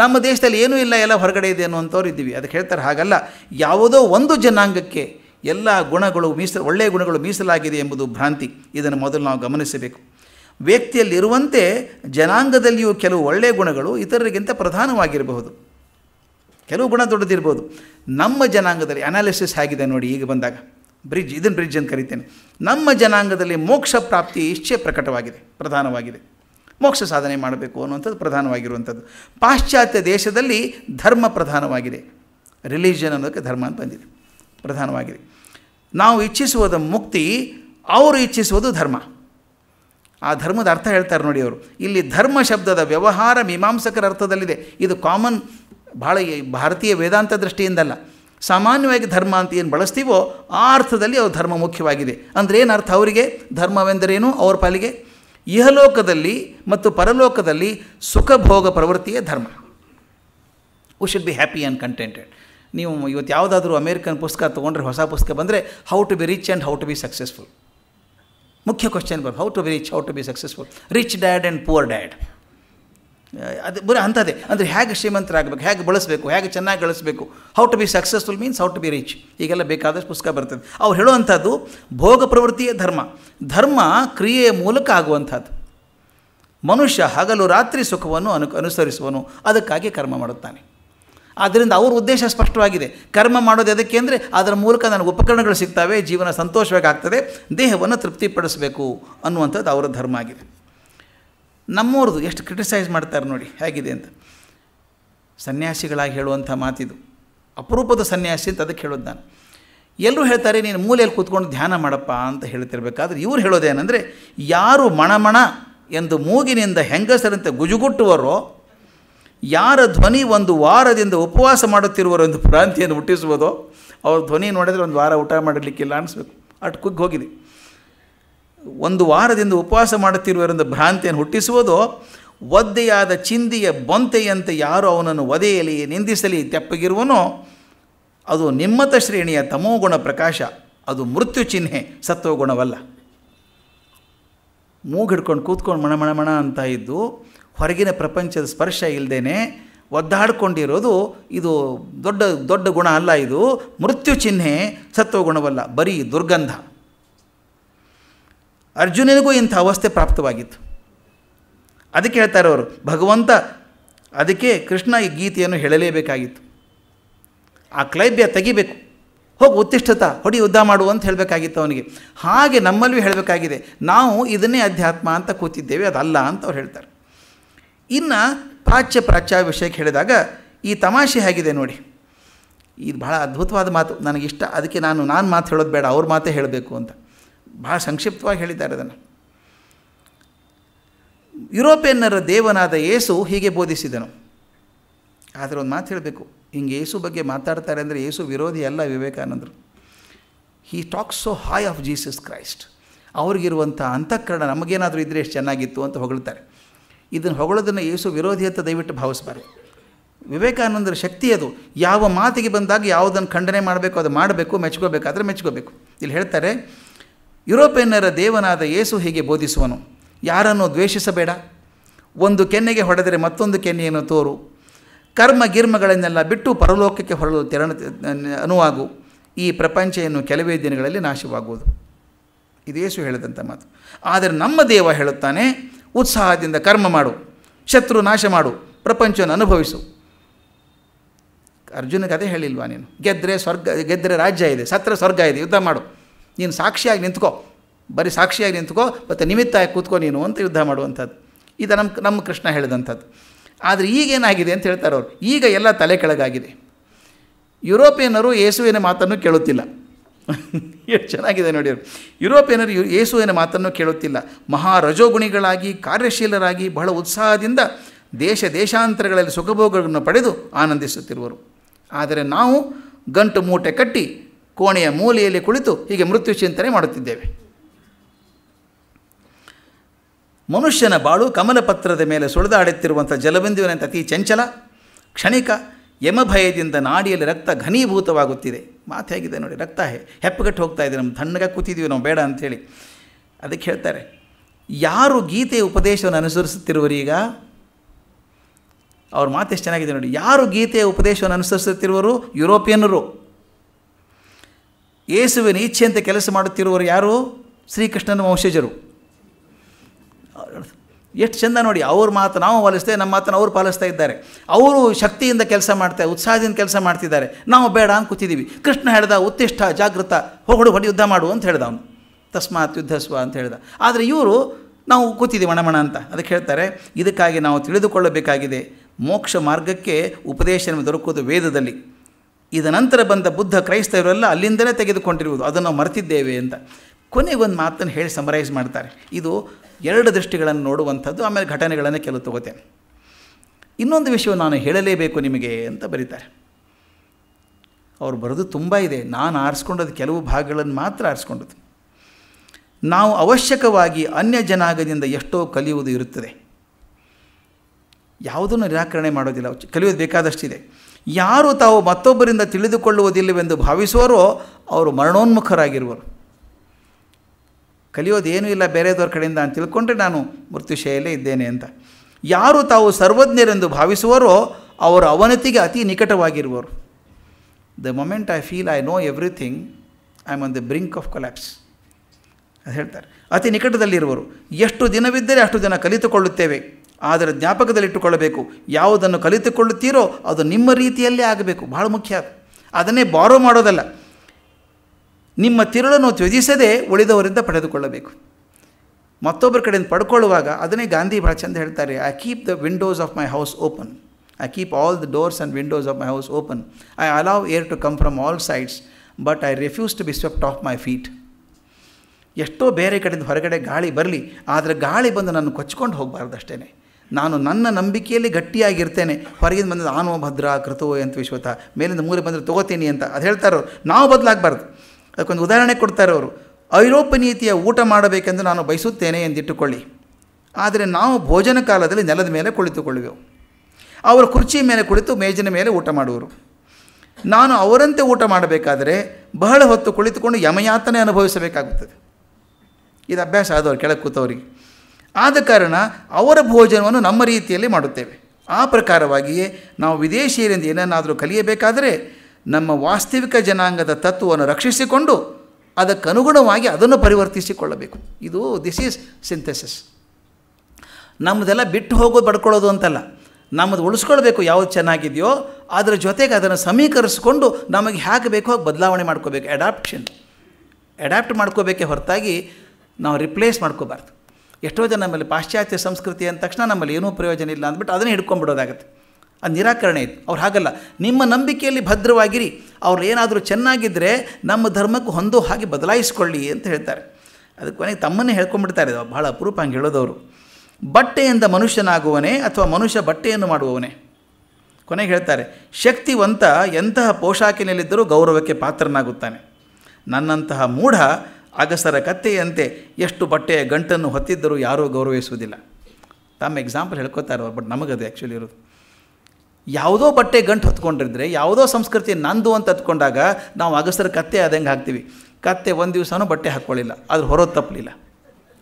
ನಮ್ಮ ದೇಶದಲ್ಲಿ ಏನೂ ಇಲ್ಲ ಎಲ್ಲ ಹೊರಗಡೆ ಇದೆ ಅನ್ನುವಂಥವ್ರು ಇದ್ದೀವಿ ಅದಕ್ಕೆ ಹೇಳ್ತಾರೆ ಹಾಗಲ್ಲ ಯಾವುದೋ ಒಂದು ಜನಾಂಗಕ್ಕೆ ಎಲ್ಲ ಗುಣಗಳು ಮೀಸಲು ಒಳ್ಳೆಯ ಗುಣಗಳು ಮೀಸಲಾಗಿದೆ ಎಂಬುದು ಭ್ರಾಂತಿ ಇದನ್ನು ಮೊದಲು ನಾವು ಗಮನಿಸಬೇಕು ವ್ಯಕ್ತಿಯಲ್ಲಿರುವಂತೆ ಜನಾಂಗದಲ್ಲಿಯೂ ಕೆಲವು ಒಳ್ಳೆಯ ಗುಣಗಳು ಇತರರಿಗಿಂತ ಪ್ರಧಾನವಾಗಿರಬಹುದು ಕೆಲವು ಗುಣ ದೊಡ್ಡದಿರ್ಬೋದು ನಮ್ಮ ಜನಾಂಗದಲ್ಲಿ ಅನಾಲಿಸಿಸ್ ಆಗಿದೆ ನೋಡಿ ಈಗ ಬಂದಾಗ ಬ್ರಿಡ್ಜ್ ಇದನ್ನು ಬ್ರಿಡ್ಜ್ ಅಂತ ಕರಿತೇನೆ ನಮ್ಮ ಜನಾಂಗದಲ್ಲಿ ಮೋಕ್ಷ ಪ್ರಾಪ್ತಿ ಇಷ್ಟೇ ಪ್ರಕಟವಾಗಿದೆ ಪ್ರಧಾನವಾಗಿದೆ ಮೋಕ್ಷ ಸಾಧನೆ ಮಾಡಬೇಕು ಅನ್ನುವಂಥದ್ದು ಪ್ರಧಾನವಾಗಿರುವಂಥದ್ದು ಪಾಶ್ಚಾತ್ಯ ದೇಶದಲ್ಲಿ ಧರ್ಮ ಪ್ರಧಾನವಾಗಿದೆ ರಿಲಿಜನ್ ಅನ್ನೋದಕ್ಕೆ ಧರ್ಮ ಅಂತ ಬಂದಿದೆ ಪ್ರಧಾನವಾಗಿದೆ ನಾವು ಇಚ್ಛಿಸುವುದು ಮುಕ್ತಿ ಅವರು ಇಚ್ಛಿಸುವುದು ಧರ್ಮ ಆ ಧರ್ಮದ ಅರ್ಥ ಹೇಳ್ತಾರೆ ನೋಡಿ ಅವರು ಇಲ್ಲಿ ಧರ್ಮ ಶಬ್ದದ ವ್ಯವಹಾರ ಮೀಮಾಂಸಕರ ಅರ್ಥದಲ್ಲಿದೆ ಇದು ಕಾಮನ್ ಭಾಳ ಭಾರತೀಯ ವೇದಾಂತ ದೃಷ್ಟಿಯಿಂದಲ್ಲ ಸಾಮಾನ್ಯವಾಗಿ ಧರ್ಮ ಅಂತ ಏನು ಬಳಸ್ತೀವೋ ಆ ಅರ್ಥದಲ್ಲಿ ಅವ್ರ ಧರ್ಮ ಮುಖ್ಯವಾಗಿದೆ ಅಂದರೆ ಏನು ಅರ್ಥ ಅವರಿಗೆ ಧರ್ಮವೆಂದರೇನು ಅವ್ರ ಪಾಲಿಗೆ ಇಹಲೋಕದಲ್ಲಿ ಮತ್ತು ಪರಲೋಕದಲ್ಲಿ ಸುಖ ಭೋಗ ಪ್ರವೃತ್ತಿಯೇ ಧರ್ಮ ವು should be happy and contented ನೀವು ಇವತ್ತು ಯಾವುದಾದ್ರೂ ಅಮೇರಿಕನ್ ಪುಸ್ತಕ ತೊಗೊಂಡ್ರೆ ಹೊಸ ಪುಸ್ತಕ ಬಂದರೆ how to be rich and how to be successful ಮುಖ್ಯ ಕ್ವಶನ್ ಬರ್ how to be rich how to be successful rich dad and poor dad ಅದು ಬರೀ ಅಂಥದ್ದೇ ಅಂದರೆ ಹೇಗೆ ಶ್ರೀಮಂತರಾಗಬೇಕು ಹೇಗೆ ಬಳಸಬೇಕು ಹೇಗೆ ಚೆನ್ನಾಗಿ ಗಳಿಸಬೇಕು how to be successful means how to be rich ಈಗೆಲ್ಲ ಬೇಕಾದಷ್ಟು ಪುಸ್ತಕ ಬರ್ತದೆ ಅವ್ರು ಹೇಳುವಂಥದ್ದು ಭೋಗ ಪ್ರವೃತ್ತಿಯೇ ಧರ್ಮ ಧರ್ಮ ಕ್ರಿಯೆಯ ಮೂಲಕ ಆಗುವಂಥದ್ದು ಮನುಷ್ಯ ಹಗಲು ರಾತ್ರಿ ಸುಖವನ್ನು ಅನು ಅನುಸರಿಸುವನು ಅದಕ್ಕಾಗಿ ಕರ್ಮ ಮಾಡುತ್ತಾನೆ ಆದ್ದರಿಂದ ಅವ್ರ ಉದ್ದೇಶ ಸ್ಪಷ್ಟವಾಗಿದೆ ಕರ್ಮ ಮಾಡೋದು ಅದಕ್ಕೆ ಅಂದರೆ ಅದರ ಮೂಲಕ ನನಗೆ ಉಪಕರಣಗಳು ಸಿಗ್ತವೆ ಜೀವನ ಸಂತೋಷವಾಗಿ ಆಗ್ತದೆ ದೇಹವನ್ನು ತೃಪ್ತಿಪಡಿಸಬೇಕು ಅನ್ನುವಂಥದ್ದು ಅವರ ಧರ್ಮ ಆಗಿದೆ ನಮ್ಮವ್ರದ್ದು ಎಷ್ಟು ಕ್ರಿಟಿಸೈಸ್ ಮಾಡ್ತಾರೆ ನೋಡಿ ಹೇಗಿದೆ ಅಂತ ಸನ್ಯಾಸಿಗಳಾಗಿ ಹೇಳುವಂಥ ಮಾತಿದು ಅಪರೂಪದ ಸನ್ಯಾಸಿ ಅಂತ ಅದಕ್ಕೆ ಹೇಳೋದು ನಾನು ಎಲ್ಲರೂ ಹೇಳ್ತಾರೆ ನೀನು ಮೂಲೆಯಲ್ಲಿ ಕೂತ್ಕೊಂಡು ಧ್ಯಾನ ಮಾಡಪ್ಪ ಅಂತ ಹೇಳ್ತಿರ್ಬೇಕಾದ್ರೆ ಇವ್ರು ಹೇಳೋದೇನೆಂದರೆ ಯಾರು ಮಣಮಣ ಎಂದು ಮೂಗಿನಿಂದ ಹೆಂಗಸರಂತೆ ಗುಜುಗುಟ್ಟುವರೋ ಯಾರ ಧ್ವನಿ ಒಂದು ವಾರದಿಂದ ಉಪವಾಸ ಮಾಡುತ್ತಿರುವರು ಒಂದು ಭ್ರಾಂತಿಯನ್ನು ಹುಟ್ಟಿಸುವುದೋ ಅವ್ರ ಧ್ವನಿ ನೋಡಿದರೆ ಒಂದು ವಾರ ಊಟ ಮಾಡಲಿಕ್ಕಿಲ್ಲ ಅನ್ನಿಸ್ಬೇಕು ಅಟ್ ಕುಗ್ಗಿ ಹೋಗಿದೆ ಒಂದು ವಾರದಿಂದ ಉಪವಾಸ ಮಾಡುತ್ತಿರುವರಿಂದ ಭ್ರಾಂತಿಯನ್ನು ಹುಟ್ಟಿಸುವುದು ಒದ್ದೆಯಾದ ಚಿಂದಿಯ ಬೊಂತೆಯಂತೆ ಯಾರು ಅವನನ್ನು ಒದೆಯಲಿ ನಿಂದಿಸಲಿ ತೆಪ್ಪಗಿರುವನೋ ಅದು ನಿಮ್ಮತ ಶ್ರೇಣಿಯ ತಮೋಗುಣ ಪ್ರಕಾಶ ಅದು ಮೃತ್ಯು ಚಿಹ್ನೆ ಸತ್ವಗುಣವಲ್ಲ ಮೂಗಿಡ್ಕೊಂಡು ಕೂತ್ಕೊಂಡು ಮಣ ಮಣ ಮಣ ಅಂತ ಇದ್ದು ಹೊರಗಿನ ಪ್ರಪಂಚದ ಸ್ಪರ್ಶ ಇಲ್ಲದೇ ಒದ್ದಾಡ್ಕೊಂಡಿರೋದು ಇದು ದೊಡ್ಡ ದೊಡ್ಡ ಗುಣ ಅಲ್ಲ ಇದು ಮೃತ್ಯು ಚಿಹ್ನೆ ಸತ್ವಗುಣವಲ್ಲ ಬರೀ ದುರ್ಗಂಧ ಅರ್ಜುನನಿಗೂ ಇಂಥ ಅವಸ್ಥೆ ಪ್ರಾಪ್ತವಾಗಿತ್ತು ಅದಕ್ಕೆ ಹೇಳ್ತಾರೆ ಅವರು ಭಗವಂತ ಅದಕ್ಕೆ ಕೃಷ್ಣ ಈ ಗೀತೆಯನ್ನು ಹೇಳಲೇಬೇಕಾಗಿತ್ತು ಆ ಕ್ಲೈಬ್ಯ ತೆಗಿಬೇಕು ಹೋಗಿ ಉತ್ತಿಷ್ಠತ ಹೊಡಿ ಯುದ್ಧ ಮಾಡು ಅಂತ ಹೇಳಬೇಕಾಗಿತ್ತು ಅವನಿಗೆ ಹಾಗೆ ನಮ್ಮಲ್ಲಿ ಹೇಳಬೇಕಾಗಿದೆ ನಾವು ಇದನ್ನೇ ಅಧ್ಯಾತ್ಮ ಅಂತ ಕೂತಿದ್ದೇವೆ ಅದಲ್ಲ ಅಂತ ಅವ್ರು ಹೇಳ್ತಾರೆ ಇನ್ನು ಪ್ರಾಚ್ಯ ಪ್ರಾಚ್ಯ ವಿಷಯಕ್ಕೆ ಹೇಳಿದಾಗ ಈ ತಮಾಷೆ ಹೇಗಿದೆ ನೋಡಿ ಇದು ಬಹಳ ಅದ್ಭುತವಾದ ಮಾತು ನನಗಿಷ್ಟ ಅದಕ್ಕೆ ನಾನು ನಾನು ಮಾತು ಹೇಳೋದು ಬೇಡ ಅವ್ರ ಮಾತೇ ಹೇಳಬೇಕು ಅಂತ ಭಾಳ ಸಂಕ್ಷಿಪ್ತವಾಗಿ ಹೇಳಿದ್ದಾರೆ ಅದನ್ನು ಯುರೋಪಿಯನ್ನರ ದೇವನಾದ ಯೇಸು ಹೀಗೆ ಬೋಧಿಸಿದನು ಆದರೆ ಒಂದು ಮಾತು ಹೇಳಬೇಕು ಹಿಂಗೆ ಏಸು ಬಗ್ಗೆ ಮಾತಾಡ್ತಾರೆ ಅಂದರೆ ಏಸು ವಿರೋಧಿ ಅಲ್ಲ ವಿವೇಕಾನಂದರು he talks so high of Jesus Christ ಅವ್ರಿಗಿರುವಂಥ ಅಂತಃಕರಣ ನಮಗೇನಾದರೂ ಇದ್ದರೆ ಎಷ್ಟು ಚೆನ್ನಾಗಿತ್ತು ಅಂತ ಹೊಗಳ್ತಾರೆ ಇದನ್ನು ಹೊಗಳೋದನ್ನು ಏಸು ವಿರೋಧಿ ಅಂತ ದಯವಿಟ್ಟು ಭಾವಿಸಬಾರ್ದು ವಿವೇಕಾನಂದರ ಶಕ್ತಿ ಅದು ಯಾವ ಮಾತಿಗೆ ಬಂದಾಗ ಯಾವುದನ್ನು ಖಂಡನೆ ಮಾಡಬೇಕು ಅದು ಮಾಡಬೇಕು ಮೆಚ್ಕೋಬೇಕಾದ್ರೆ ಮೆಚ್ಕೋಬೇಕು ಇಲ್ಲಿ ಹೇಳ್ತಾರೆ ಯುರೋಪಿಯನ್ನರ ದೇವನಾದ ಏಸು ಹೇಗೆ ಬೋಧಿಸುವನು ಯಾರನ್ನು ದ್ವೇಷಿಸಬೇಡ ಒಂದು ಕೆನ್ನೆಗೆ ಹೊಡೆದರೆ ಮತ್ತೊಂದು ಕೆನ್ನೆಯನ್ನು ತೋರು ಕರ್ಮ ಗಿರ್ಮಗಳನ್ನೆಲ್ಲ ಬಿಟ್ಟು ಪರಲೋಕಕ್ಕೆ ಹೊರಲು ತೆರಣ ಅನುವಾಗು ಈ ಪ್ರಪಂಚ ಕೆಲವೇ ದಿನಗಳಲ್ಲಿ ನಾಶವಾಗುವುದು ಇದು ಇದೇಸು ಹೇಳಿದಂಥ ಮಾತು ಆದರೆ ನಮ್ಮ ದೇವ ಹೇಳುತ್ತಾನೆ ಉತ್ಸಾಹದಿಂದ ಕರ್ಮ ಮಾಡು ಶತ್ರು ನಾಶ ಮಾಡು ಪ್ರಪಂಚವನ್ನು ಅನುಭವಿಸು ಅರ್ಜುನ ಕಥೆ ಹೇಳಿಲ್ವಾ ನೀನು ಗೆದ್ದರೆ ಸ್ವರ್ಗ ಗೆದ್ದರೆ ರಾಜ್ಯ ಇದೆ ಸತ್ರ ಸ್ವರ್ಗ ಇದೆ ಯುದ್ಧ ಮಾಡು ನೀನು ಸಾಕ್ಷಿಯಾಗಿ ನಿಂತ್ಕೋ ಬರೀ ಸಾಕ್ಷಿಯಾಗಿ ನಿಂತ್ಕೋ ಮತ್ತು ನಿಮಿತ್ತಾಗಿ ಕೂತ್ಕೋ ನೀನು ಅಂತ ಯುದ್ಧ ಮಾಡುವಂಥದ್ದು ಇದು ನಮ್ಮ ನಮ್ಮ ಕೃಷ್ಣ ಹೇಳಿದಂಥದ್ದು ಆದರೆ ಈಗೇನಾಗಿದೆ ಅಂತ ಹೇಳ್ತಾರೆ ಅವರು ಈಗ ಎಲ್ಲ ತಲೆ ಕೆಳಗಾಗಿದೆ ಯುರೋಪಿಯನರು ಯೇಸುವಿನ ಮಾತನ್ನು ಕೇಳುತ್ತಿಲ್ಲ ಎಷ್ಟು ಚೆನ್ನಾಗಿದೆ ನೋಡಿ ಅವರು ಯುರೋಪಿಯನರು ಯೇಸುವಿನ ಮಾತನ್ನು ಕೇಳುತ್ತಿಲ್ಲ ಮಹಾರಜೋಗುಣಿಗಳಾಗಿ ಕಾರ್ಯಶೀಲರಾಗಿ ಬಹಳ ಉತ್ಸಾಹದಿಂದ ದೇಶ ದೇಶಾಂತರಗಳಲ್ಲಿ ಸುಖಭೋಗಗಳನ್ನು ಪಡೆದು ಆನಂದಿಸುತ್ತಿರುವರು ಆದರೆ ನಾವು ಗಂಟು ಮೂಟೆ ಕಟ್ಟಿ ಕೋಣೆಯ ಮೂಲೆಯಲ್ಲಿ ಕುಳಿತು ಹೀಗೆ ಮೃತ್ಯು ಚಿಂತನೆ ಮಾಡುತ್ತಿದ್ದೇವೆ ಮನುಷ್ಯನ ಬಾಳು ಕಮಲಪತ್ರದ ಮೇಲೆ ಸುಳಿದಾಡುತ್ತಿರುವಂಥ ಜಲಬಿಂದುವಿನಂತೆ ಅತಿ ಚಂಚಲ ಕ್ಷಣಿಕ ಯಮಭಯದಿಂದ ನಾಡಿಯಲ್ಲಿ ರಕ್ತ ಘನೀಭೂತವಾಗುತ್ತಿದೆ ಮಾತು ಹೇಗಿದೆ ನೋಡಿ ರಕ್ತ ಹೆಪ್ಪಗಟ್ಟು ಹೋಗ್ತಾ ಇದೆ ನಮ್ಮ ತಣ್ಣಗೆ ಕೂತಿದ್ದೀವಿ ನಾವು ಬೇಡ ಅಂಥೇಳಿ ಅದಕ್ಕೆ ಹೇಳ್ತಾರೆ ಯಾರು ಗೀತೆಯ ಉಪದೇಶವನ್ನು ಅನುಸರಿಸುತ್ತಿರುವರೀಗ ಅವ್ರ ಮಾತು ಎಷ್ಟು ಚೆನ್ನಾಗಿದೆ ನೋಡಿ ಯಾರು ಗೀತೆಯ ಉಪದೇಶವನ್ನು ಅನುಸರಿಸುತ್ತಿರುವರು ಯುರೋಪಿಯನ್ನರು ಯೇಸುವಿನ ಇಚ್ಛೆಯಂತೆ ಕೆಲಸ ಮಾಡುತ್ತಿರುವವರು ಯಾರು ಶ್ರೀಕೃಷ್ಣನ ವಂಶಜರು ಎಷ್ಟು ಚೆಂದ ನೋಡಿ ಅವ್ರ ಮಾತು ನಾವು ಪಾಲಿಸ್ತೇವೆ ನಮ್ಮ ಮಾತನ್ನು ಅವರು ಪಾಲಿಸ್ತಾ ಇದ್ದಾರೆ ಅವರು ಶಕ್ತಿಯಿಂದ ಕೆಲಸ ಮಾಡ್ತಾರೆ ಉತ್ಸಾಹದಿಂದ ಕೆಲಸ ಮಾಡ್ತಿದ್ದಾರೆ ನಾವು ಬೇಡ ಅಂತ ಕೂತಿದ್ದೀವಿ ಕೃಷ್ಣ ಹೇಳ್ದ ಉತ್ತಿಷ್ಠ ಜಾಗೃತ ಹೊಗಡು ಹೊಡಿ ಯುದ್ಧ ಮಾಡು ಅಂತ ಹೇಳ್ದ ಅವನು ತಸ್ಮಾತ್ ಯುದ್ಧಸ್ವ ಅಂತ ಹೇಳ್ದ ಆದರೆ ಇವರು ನಾವು ಕೂತಿದ್ದೀವಿ ಮಣಮಣ ಅಂತ ಅದಕ್ಕೆ ಹೇಳ್ತಾರೆ ಇದಕ್ಕಾಗಿ ನಾವು ತಿಳಿದುಕೊಳ್ಳಬೇಕಾಗಿದೆ ಮೋಕ್ಷ ಮಾರ್ಗಕ್ಕೆ ಉಪದೇಶ ದೊರಕುವುದು ವೇದದಲ್ಲಿ ಇದ ನಂತರ ಬಂದ ಬುದ್ಧ ಕ್ರೈಸ್ತವರೆಲ್ಲ ಅಲ್ಲಿಂದಲೇ ತೆಗೆದುಕೊಂಡಿರುವುದು ಅದನ್ನು ಮರೆತಿದ್ದೇವೆ ಅಂತ ಕೊನೆಗೊಂದು ಮಾತನ್ನು ಹೇಳಿ ಸಮರೈಸ್ ಮಾಡ್ತಾರೆ ಇದು ಎರಡು ದೃಷ್ಟಿಗಳನ್ನು ನೋಡುವಂಥದ್ದು ಆಮೇಲೆ ಘಟನೆಗಳನ್ನು ಕೆಲವು ತಗೋತೇನೆ ಇನ್ನೊಂದು ವಿಷಯ ನಾನು ಹೇಳಲೇಬೇಕು ನಿಮಗೆ ಅಂತ ಬರೀತಾರೆ ಅವ್ರು ಬರೆದು ತುಂಬ ಇದೆ ನಾನು ಆರಿಸ್ಕೊಂಡದ್ದು ಕೆಲವು ಭಾಗಗಳನ್ನು ಮಾತ್ರ ಆರಿಸ್ಕೊಂಡದ್ದು ನಾವು ಅವಶ್ಯಕವಾಗಿ ಅನ್ಯ ಜನಾಂಗದಿಂದ ಎಷ್ಟೋ ಕಲಿಯುವುದು ಇರುತ್ತದೆ ಯಾವುದನ್ನು ನಿರಾಕರಣೆ ಮಾಡೋದಿಲ್ಲ ಕಲಿಯೋದು ಬೇಕಾದಷ್ಟಿದೆ ಯಾರು ತಾವು ಮತ್ತೊಬ್ಬರಿಂದ ತಿಳಿದುಕೊಳ್ಳುವುದಿಲ್ಲವೆಂದು ಭಾವಿಸುವರೋ ಅವರು ಮರಣೋನ್ಮುಖರಾಗಿರುವರು ಕಲಿಯೋದೇನೂ ಇಲ್ಲ ಬೇರೆಯವ್ರ ಕಡೆಯಿಂದ ಅಂತ ತಿಳ್ಕೊಂಡ್ರೆ ನಾನು ಮೃತ್ಯುಶಯಲ್ಲೇ ಇದ್ದೇನೆ ಅಂತ ಯಾರು ತಾವು ಸರ್ವಜ್ಞರೆಂದು ಭಾವಿಸುವರೋ ಅವರ ಅವನತಿಗೆ ಅತಿ ನಿಕಟವಾಗಿರುವರು the moment I feel I know everything I am on the brink of collapse ಅದು ಹೇಳ್ತಾರೆ ಅತಿ ನಿಕಟದಲ್ಲಿರುವರು ಎಷ್ಟು ದಿನವಿದ್ದರೆ ಅಷ್ಟು ದಿನ ಕಲಿತುಕೊಳ್ಳುತ್ತೇವೆ ಆದರೆ ಜ್ಞಾಪಕದಲ್ಲಿಟ್ಟುಕೊಳ್ಳಬೇಕು ಯಾವುದನ್ನು ಕಲಿತುಕೊಳ್ಳುತ್ತೀರೋ ಅದು ನಿಮ್ಮ ರೀತಿಯಲ್ಲೇ ಆಗಬೇಕು ಭಾಳ ಮುಖ್ಯ ಅದನ್ನೇ ಬಾರೋ ಮಾಡೋದಲ್ಲ ನಿಮ್ಮ ತಿರುಳನ್ನು ತ್ಯಜಿಸದೆ ಉಳಿದವರಿಂದ ಪಡೆದುಕೊಳ್ಳಬೇಕು ಮತ್ತೊಬ್ಬರ ಕಡೆಯಿಂದ ಪಡ್ಕೊಳ್ಳುವಾಗ ಅದನ್ನೇ ಗಾಂಧಿ ಭಾಳ ಚಂದ ಹೇಳ್ತಾರೆ I keep the windows of my house open I keep all the doors and windows of my house open I allow air to come from all sides but I refuse to be swept off my feet ಎಷ್ಟೋ ಬೇರೆ ಕಡೆಯಿಂದ ಹೊರಗಡೆ ಗಾಳಿ ಬರಲಿ ಆದರೆ ಗಾಳಿ ಬಂದು ನಾನು ಕೊಚ್ಕೊಂಡು ಹೋಗಬಾರ್ದು ನಾನು ನನ್ನ ನಂಬಿಕೆಯಲ್ಲಿ ಗಟ್ಟಿಯಾಗಿರ್ತೇನೆ ಹೊರಗಿಂದ ಬಂದ ಆನೋ ಭದ್ರ ಕೃತೋ ಅಂತ ವಿಶ್ವತ ಮೇಲಿಂದ ಮೂರು ಬಂದರೆ ತೊಗೋತೀನಿ ಅಂತ ಅದು ಹೇಳ್ತಾರೋ ನಾವು ಬದಲಾಗಬಾರ್ದು ಅದಕ್ಕೊಂದು ಉದಾಹರಣೆ ಕೊಡ್ತಾರೆ ಅವರು ಐರೋಪ್ಯ ನೀತಿಯ ಊಟ ಮಾಡಬೇಕೆಂದು ನಾನು ಬಯಸುತ್ತೇನೆ ಎಂದಿಟ್ಟುಕೊಳ್ಳಿ ಆದರೆ ನಾವು ಭೋಜನ ಕಾಲದಲ್ಲಿ ನೆಲದ ಮೇಲೆ ಕುಳಿತುಕೊಳ್ಳುವೆವು ಅವರು ಕುರ್ಚಿ ಮೇಲೆ ಕುಳಿತು ಮೇಜಿನ ಮೇಲೆ ಊಟ ಮಾಡುವರು ನಾನು ಅವರಂತೆ ಊಟ ಮಾಡಬೇಕಾದರೆ ಬಹಳ ಹೊತ್ತು ಕುಳಿತುಕೊಂಡು ಯಮಯಾತನೆ ಅನುಭವಿಸಬೇಕಾಗುತ್ತದೆ ಇದು ಅಭ್ಯಾಸ ಆದವ್ರು ಕೆಳಗೆ ಕೂತವ್ರಿಗೆ ಆದ ಕಾರಣ ಅವರ ಭೋಜನವನ್ನು ನಮ್ಮ ರೀತಿಯಲ್ಲಿ ಮಾಡುತ್ತೇವೆ ಆ ಪ್ರಕಾರವಾಗಿಯೇ ನಾವು ವಿದೇಶಿಯರಿಂದ ಏನನ್ನಾದರೂ ಕಲಿಯಬೇಕಾದರೆ ನಮ್ಮ ವಾಸ್ತವಿಕ ಜನಾಂಗದ ತತ್ವವನ್ನು ರಕ್ಷಿಸಿಕೊಂಡು ಅದಕ್ಕನುಗುಣವಾಗಿ ಅದನ್ನು ಪರಿವರ್ತಿಸಿಕೊಳ್ಳಬೇಕು ಇದು ದಿಸ್ ಈಸ್ ಸಿಂಥೆಸಿಸ್ ನಮ್ಮದೆಲ್ಲ ಬಿಟ್ಟು ಹೋಗೋದು ಬಡ್ಕೊಳ್ಳೋದು ಅಂತಲ್ಲ ನಮ್ಮದು ಉಳಿಸ್ಕೊಳ್ಬೇಕು ಯಾವುದು ಚೆನ್ನಾಗಿದೆಯೋ ಅದರ ಜೊತೆಗೆ ಅದನ್ನು ಸಮೀಕರಿಸಿಕೊಂಡು ನಮಗೆ ಹೇಗೆ ಬೇಕು ಹಾಗೆ ಬದಲಾವಣೆ ಮಾಡ್ಕೋಬೇಕು ಅಡಾಪ್ಷನ್ ಅಡ್ಯಾಪ್ಟ್ ಮಾಡ್ಕೋಬೇಕೆ ಹೊರತಾಗಿ ನಾವು ರಿಪ್ಲೇಸ್ ಮಾಡ್ಕೋಬಾರ್ದು ಎಷ್ಟೋ ಜನ ನಮ್ಮಲ್ಲಿ ಪಾಶ್ಚಾತ್ಯ ಸಂಸ್ಕೃತಿ ಅಂದ ತಕ್ಷಣ ನಮ್ಮಲ್ಲಿ ಏನೂ ಪ್ರಯೋಜನ ಇಲ್ಲ ಅಂದ್ಬಿಟ್ಟು ಅದನ್ನೇ ಹಿಡ್ಕೊಂಡ್ಬಿಡೋದಾಗತ್ತೆ ಅದು ನಿರಾಕರಣೆ ಇತ್ತು ಅವ್ರು ಹಾಗಲ್ಲ ನಿಮ್ಮ ನಂಬಿಕೆಯಲ್ಲಿ ಭದ್ರವಾಗಿರಿ ಅವ್ರು ಏನಾದರೂ ಚೆನ್ನಾಗಿದ್ದರೆ ನಮ್ಮ ಧರ್ಮಕ್ಕೆ ಹೊಂದೋ ಹಾಗೆ ಬದಲಾಯಿಸ್ಕೊಳ್ಳಿ ಅಂತ ಹೇಳ್ತಾರೆ ಅದಕ್ಕೆ ಕೊನೆಗೆ ತಮ್ಮನ್ನೇ ಹೇಳ್ಕೊಂಡ್ಬಿಡ್ತಾರೆ ಭಾಳ ಅಪರೂಪ ಹಂಗೆ ಹೇಳೋದವರು ಬಟ್ಟೆಯಿಂದ ಮನುಷ್ಯನಾಗುವನೇ ಅಥವಾ ಮನುಷ್ಯ ಬಟ್ಟೆಯನ್ನು ಮಾಡುವವನೇ ಕೊನೆಗೆ ಹೇಳ್ತಾರೆ ಶಕ್ತಿವಂತ ಎಂತಹ ಪೋಷಾಕಿನಲ್ಲಿದ್ದರೂ ಗೌರವಕ್ಕೆ ಪಾತ್ರನಾಗುತ್ತಾನೆ ನನ್ನಂತಹ ಮೂಢ ಅಗಸರ ಕತ್ತೆಯಂತೆ ಎಷ್ಟು ಬಟ್ಟೆಯ ಗಂಟನ್ನು ಹೊತ್ತಿದ್ದರೂ ಯಾರೂ ಗೌರವಿಸುವುದಿಲ್ಲ ತಮ್ಮ ಎಕ್ಸಾಂಪಲ್ ಇರೋರು ಬಟ್ ನಮಗದು ಆ್ಯಕ್ಚುಲಿ ಇರೋದು ಯಾವುದೋ ಬಟ್ಟೆ ಗಂಟು ಹೊತ್ಕೊಂಡಿದ್ರೆ ಯಾವುದೋ ಸಂಸ್ಕೃತಿ ನಂದು ಅಂತ ಹತ್ಕೊಂಡಾಗ ನಾವು ಅಗಸರ ಕತ್ತೆ ಆದಂಗೆ ಹಾಕ್ತೀವಿ ಕತ್ತೆ ಒಂದು ದಿವಸನೂ ಬಟ್ಟೆ ಹಾಕ್ಕೊಳ್ಳಿಲ್ಲ ಅದು ಹೊರ ತಪ್ಪಲಿಲ್ಲ